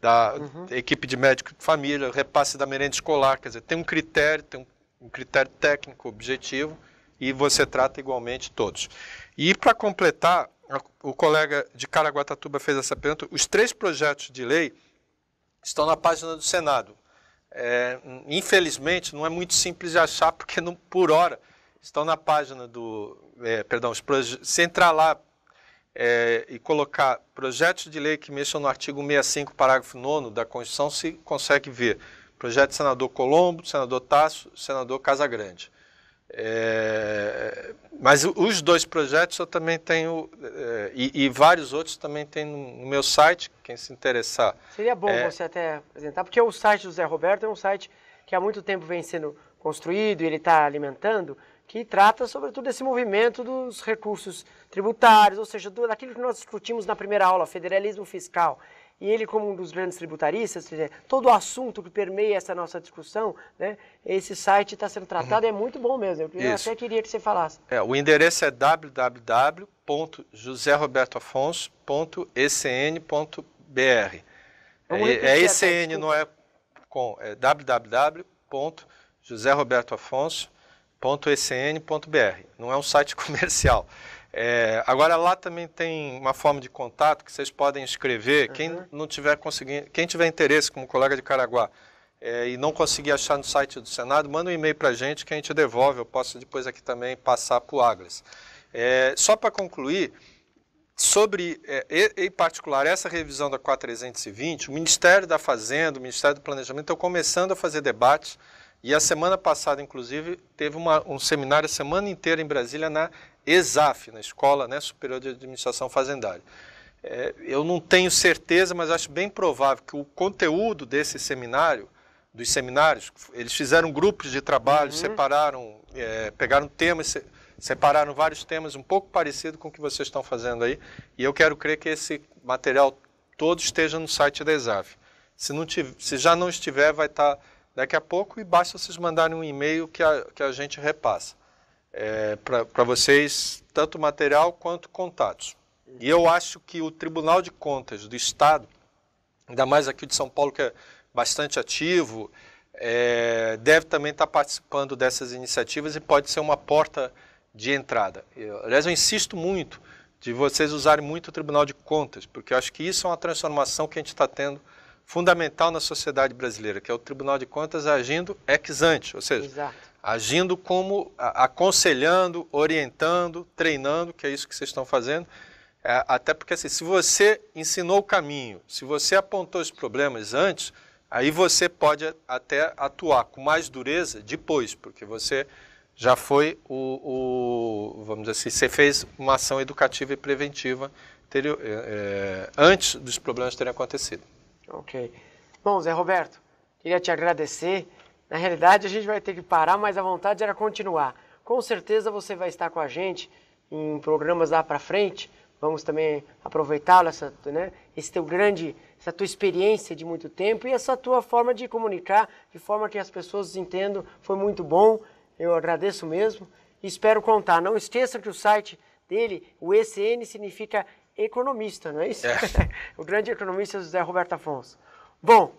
da uhum. equipe de médico de família, repasse da merenda escolar, quer dizer, tem um critério, tem um um critério técnico objetivo e você trata igualmente todos. E para completar, o colega de Caraguatatuba fez essa pergunta, os três projetos de lei estão na página do Senado. É, infelizmente, não é muito simples de achar, porque não, por hora estão na página do. É, perdão, se entrar lá é, e colocar projetos de lei que mexam no artigo 65, parágrafo 9 da Constituição, se consegue ver Projeto senador Colombo, senador Tasso, senador Casagrande. É, mas os dois projetos eu também tenho, é, e, e, vários outros também tem no, meu site, quem se interessar. Seria bom é, você até apresentar, porque o site do Zé Roberto é um site que há muito tempo vem sendo construído e ele está alimentando, que trata sobretudo desse movimento dos recursos tributários, ou seja, do, daquilo que nós discutimos na primeira aula, federalismo fiscal e ele como um dos grandes tributaristas, todo o assunto que permeia essa nossa discussão, né, esse site está sendo tratado, uhum. é muito bom mesmo. Eu Isso. até queria que você falasse. É, o endereço é www.joserobertoafonso.ecn.br. É, é ECN, é não é com, é www.joserobertoafonso.ecn.br. Não é um site <laughs> comercial. É, agora lá também tem uma forma de contato que vocês podem escrever. Uhum. Quem não tiver conseguindo, quem tiver interesse como colega de Caraguá é, e não conseguir achar no site do Senado, manda um e-mail para a gente que a gente devolve. Eu posso depois aqui também passar para o Agnes. É, só para concluir, sobre, é, em particular, essa revisão da 420 o Ministério da Fazenda, o Ministério do Planejamento estão começando a fazer debates. E a semana passada, inclusive, teve uma, um seminário a semana inteira em Brasília na ESAF, na Escola né, Superior de Administração Fazendária. É, eu não tenho certeza, mas acho bem provável que o conteúdo desse seminário, dos seminários, eles fizeram grupos de trabalho, uhum. separaram, é, pegaram temas, separaram vários temas um pouco parecido com o que vocês estão fazendo aí, e eu quero crer que esse material todo esteja no site da ESAF. Se, não tiver, se já não estiver, vai estar tá daqui a pouco e basta vocês mandarem um e-mail que a, que a gente repassa é, para vocês, tanto material quanto contatos. E eu acho que o Tribunal de Contas do Estado, ainda mais aqui de São Paulo, que é bastante ativo, é, deve também estar tá participando dessas iniciativas e pode ser uma porta de entrada. Eu, aliás, eu insisto muito de vocês usarem muito o Tribunal de Contas, porque eu acho que isso é uma transformação que a gente está tendo fundamental na sociedade brasileira, que é o Tribunal de Contas agindo ex ante, ou seja, Exato agindo como aconselhando, orientando, treinando, que é isso que vocês estão fazendo. É, até porque assim, se você ensinou o caminho, se você apontou os problemas antes, aí você pode até atuar com mais dureza depois, porque você já foi o, o vamos dizer assim, você fez uma ação educativa e preventiva é, é, antes dos problemas terem acontecido. Ok. Bom, Zé Roberto, queria te agradecer na realidade, a gente vai ter que parar, mas a vontade era continuar. Com certeza você vai estar com a gente em programas lá para frente. Vamos também aproveitar essa, né, esse teu grande, essa tua experiência de muito tempo e essa tua forma de comunicar, de forma que as pessoas entendam. Foi muito bom, eu agradeço mesmo e espero contar. Não esqueça que o site dele, o ECN, significa economista, não é isso? É. <laughs> o grande economista José Roberto Afonso. Bom,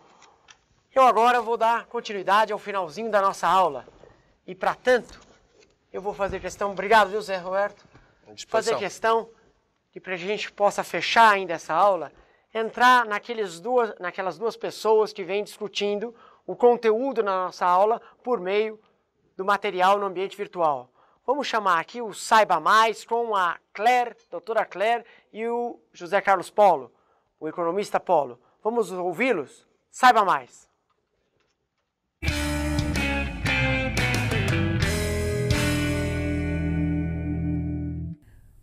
eu agora vou dar continuidade ao finalzinho da nossa aula. E para tanto, eu vou fazer questão, obrigado, viu, Zé Roberto? Fazer questão que para a gente possa fechar ainda essa aula, entrar naqueles duas, naquelas duas pessoas que vêm discutindo o conteúdo na nossa aula por meio do material no ambiente virtual. Vamos chamar aqui o Saiba Mais com a Claire, doutora Claire, e o José Carlos Polo, o economista Polo. Vamos ouvi-los? Saiba mais.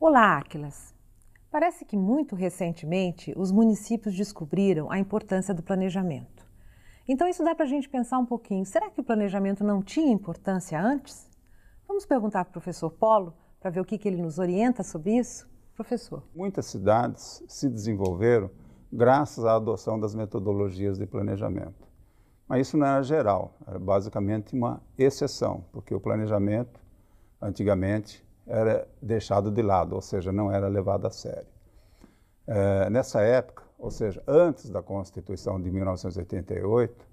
Olá, Aquilas! Parece que muito recentemente os municípios descobriram a importância do planejamento. Então, isso dá para a gente pensar um pouquinho: será que o planejamento não tinha importância antes? Vamos perguntar para o professor Polo para ver o que, que ele nos orienta sobre isso? Professor. Muitas cidades se desenvolveram graças à adoção das metodologias de planejamento. Mas isso não era geral, era basicamente uma exceção, porque o planejamento, antigamente, era deixado de lado, ou seja, não era levado a sério. É, nessa época, ou seja, antes da Constituição de 1988,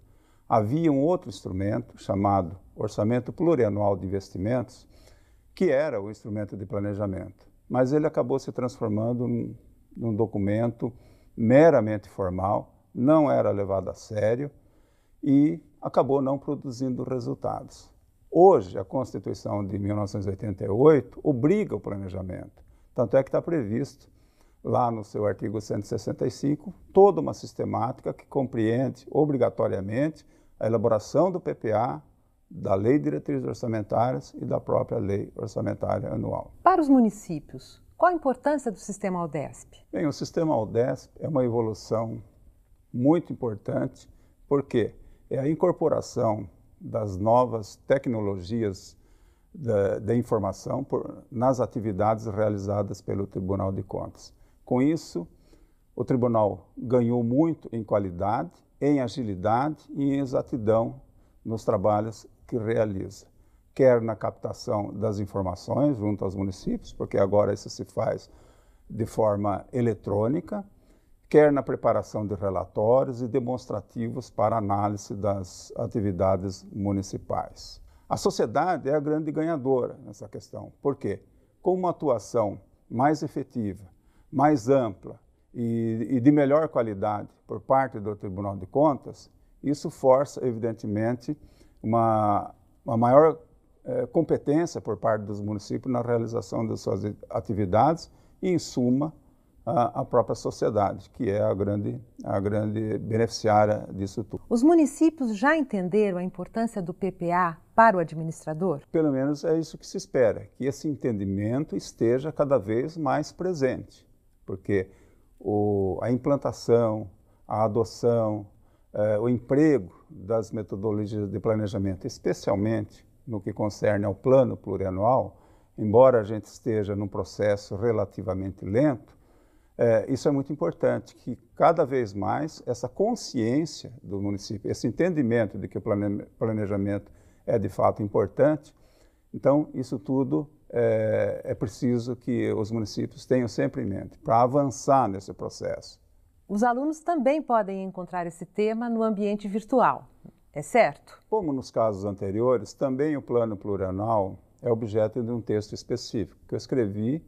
havia um outro instrumento chamado Orçamento Plurianual de Investimentos, que era o instrumento de planejamento, mas ele acabou se transformando num, num documento meramente formal, não era levado a sério e acabou não produzindo resultados. Hoje, a Constituição de 1988 obriga o planejamento, tanto é que está previsto lá no seu artigo 165 toda uma sistemática que compreende obrigatoriamente a elaboração do PPA, da Lei de Diretrizes Orçamentárias e da própria Lei Orçamentária Anual. Para os municípios, qual a importância do sistema ODESP? Bem, o sistema ODESP é uma evolução muito importante, porque é a incorporação das novas tecnologias da, da informação por, nas atividades realizadas pelo Tribunal de Contas. Com isso, o Tribunal ganhou muito em qualidade, em agilidade e em exatidão nos trabalhos que realiza, quer na captação das informações junto aos municípios, porque agora isso se faz de forma eletrônica, quer na preparação de relatórios e demonstrativos para análise das atividades municipais. A sociedade é a grande ganhadora nessa questão, porque com uma atuação mais efetiva, mais ampla e, e de melhor qualidade por parte do Tribunal de Contas, isso força, evidentemente, uma, uma maior eh, competência por parte dos municípios na realização das suas atividades e, em suma, a, a própria sociedade, que é a grande, a grande beneficiária disso tudo. Os municípios já entenderam a importância do PPA para o administrador? Pelo menos é isso que se espera, que esse entendimento esteja cada vez mais presente, porque o, a implantação, a adoção, eh, o emprego das metodologias de planejamento, especialmente no que concerne ao plano plurianual, embora a gente esteja num processo relativamente lento, é, isso é muito importante, que cada vez mais essa consciência do município, esse entendimento de que o planejamento é de fato importante, então isso tudo é, é preciso que os municípios tenham sempre em mente para avançar nesse processo. Os alunos também podem encontrar esse tema no ambiente virtual, é certo? Como nos casos anteriores, também o plano plurianual é objeto de um texto específico que eu escrevi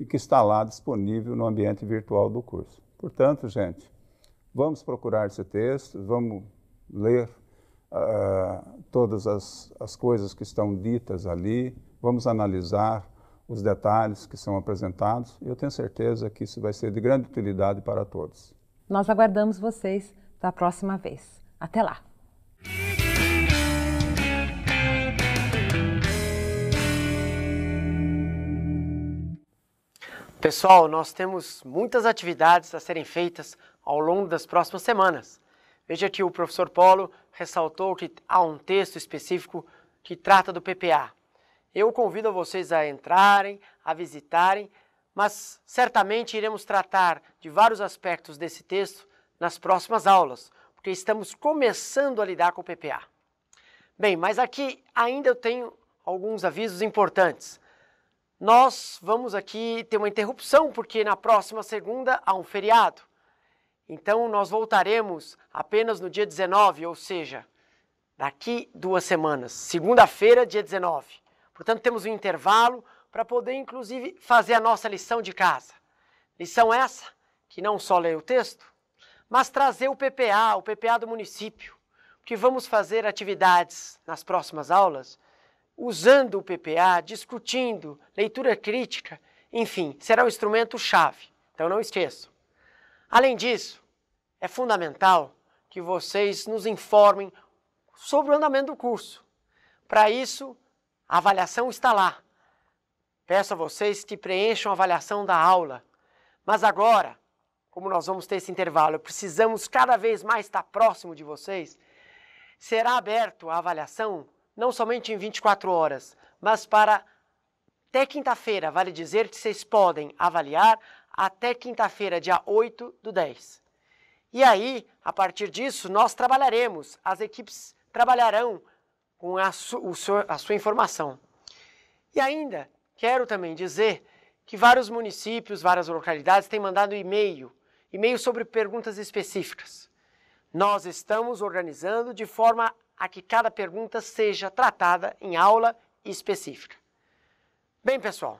e que está lá disponível no ambiente virtual do curso. Portanto, gente, vamos procurar esse texto, vamos ler uh, todas as, as coisas que estão ditas ali, vamos analisar os detalhes que são apresentados e eu tenho certeza que isso vai ser de grande utilidade para todos. Nós aguardamos vocês da próxima vez. Até lá! Pessoal, nós temos muitas atividades a serem feitas ao longo das próximas semanas. Veja que o professor Polo ressaltou que há um texto específico que trata do PPA. Eu convido vocês a entrarem, a visitarem, mas certamente iremos tratar de vários aspectos desse texto nas próximas aulas, porque estamos começando a lidar com o PPA. Bem, mas aqui ainda eu tenho alguns avisos importantes. Nós vamos aqui ter uma interrupção porque na próxima segunda há um feriado. Então nós voltaremos apenas no dia 19, ou seja, daqui duas semanas, segunda-feira, dia 19. Portanto, temos um intervalo para poder, inclusive, fazer a nossa lição de casa. Lição essa que não só ler o texto, mas trazer o PPA, o PPA do município, porque vamos fazer atividades nas próximas aulas usando o PPA, discutindo, leitura crítica, enfim, será um instrumento-chave. Então não esqueçam. Além disso, é fundamental que vocês nos informem sobre o andamento do curso. Para isso, a avaliação está lá. Peço a vocês que preencham a avaliação da aula. Mas agora, como nós vamos ter esse intervalo, precisamos cada vez mais estar próximo de vocês, será aberto a avaliação não somente em 24 horas, mas para até quinta-feira, vale dizer que vocês podem avaliar até quinta-feira, dia 8 do 10. E aí, a partir disso, nós trabalharemos, as equipes trabalharão com a, su seu, a sua informação. E ainda, quero também dizer que vários municípios, várias localidades têm mandado e-mail, e-mail sobre perguntas específicas. Nós estamos organizando de forma a que cada pergunta seja tratada em aula específica. Bem, pessoal,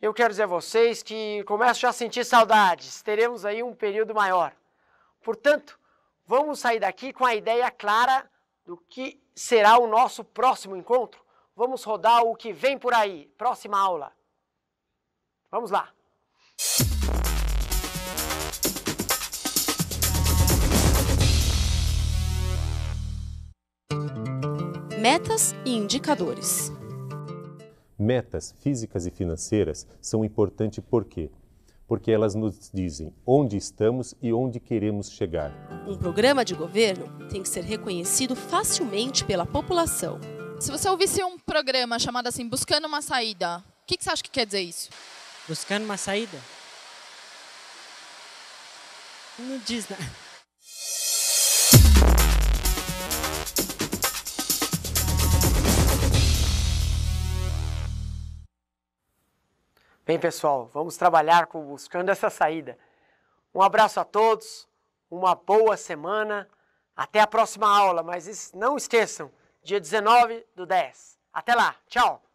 eu quero dizer a vocês que começo já a sentir saudades, teremos aí um período maior. Portanto, vamos sair daqui com a ideia clara do que será o nosso próximo encontro. Vamos rodar o que vem por aí, próxima aula. Vamos lá! metas e indicadores. Metas físicas e financeiras são importantes por quê? Porque elas nos dizem onde estamos e onde queremos chegar. Um programa de governo tem que ser reconhecido facilmente pela população. Se você ouvisse um programa chamado assim Buscando uma Saída, o que, que você acha que quer dizer isso? Buscando uma saída? Não diz nada. Bem, pessoal, vamos trabalhar com buscando essa saída. Um abraço a todos, uma boa semana, até a próxima aula, mas não esqueçam, dia 19 do 10. Até lá, tchau!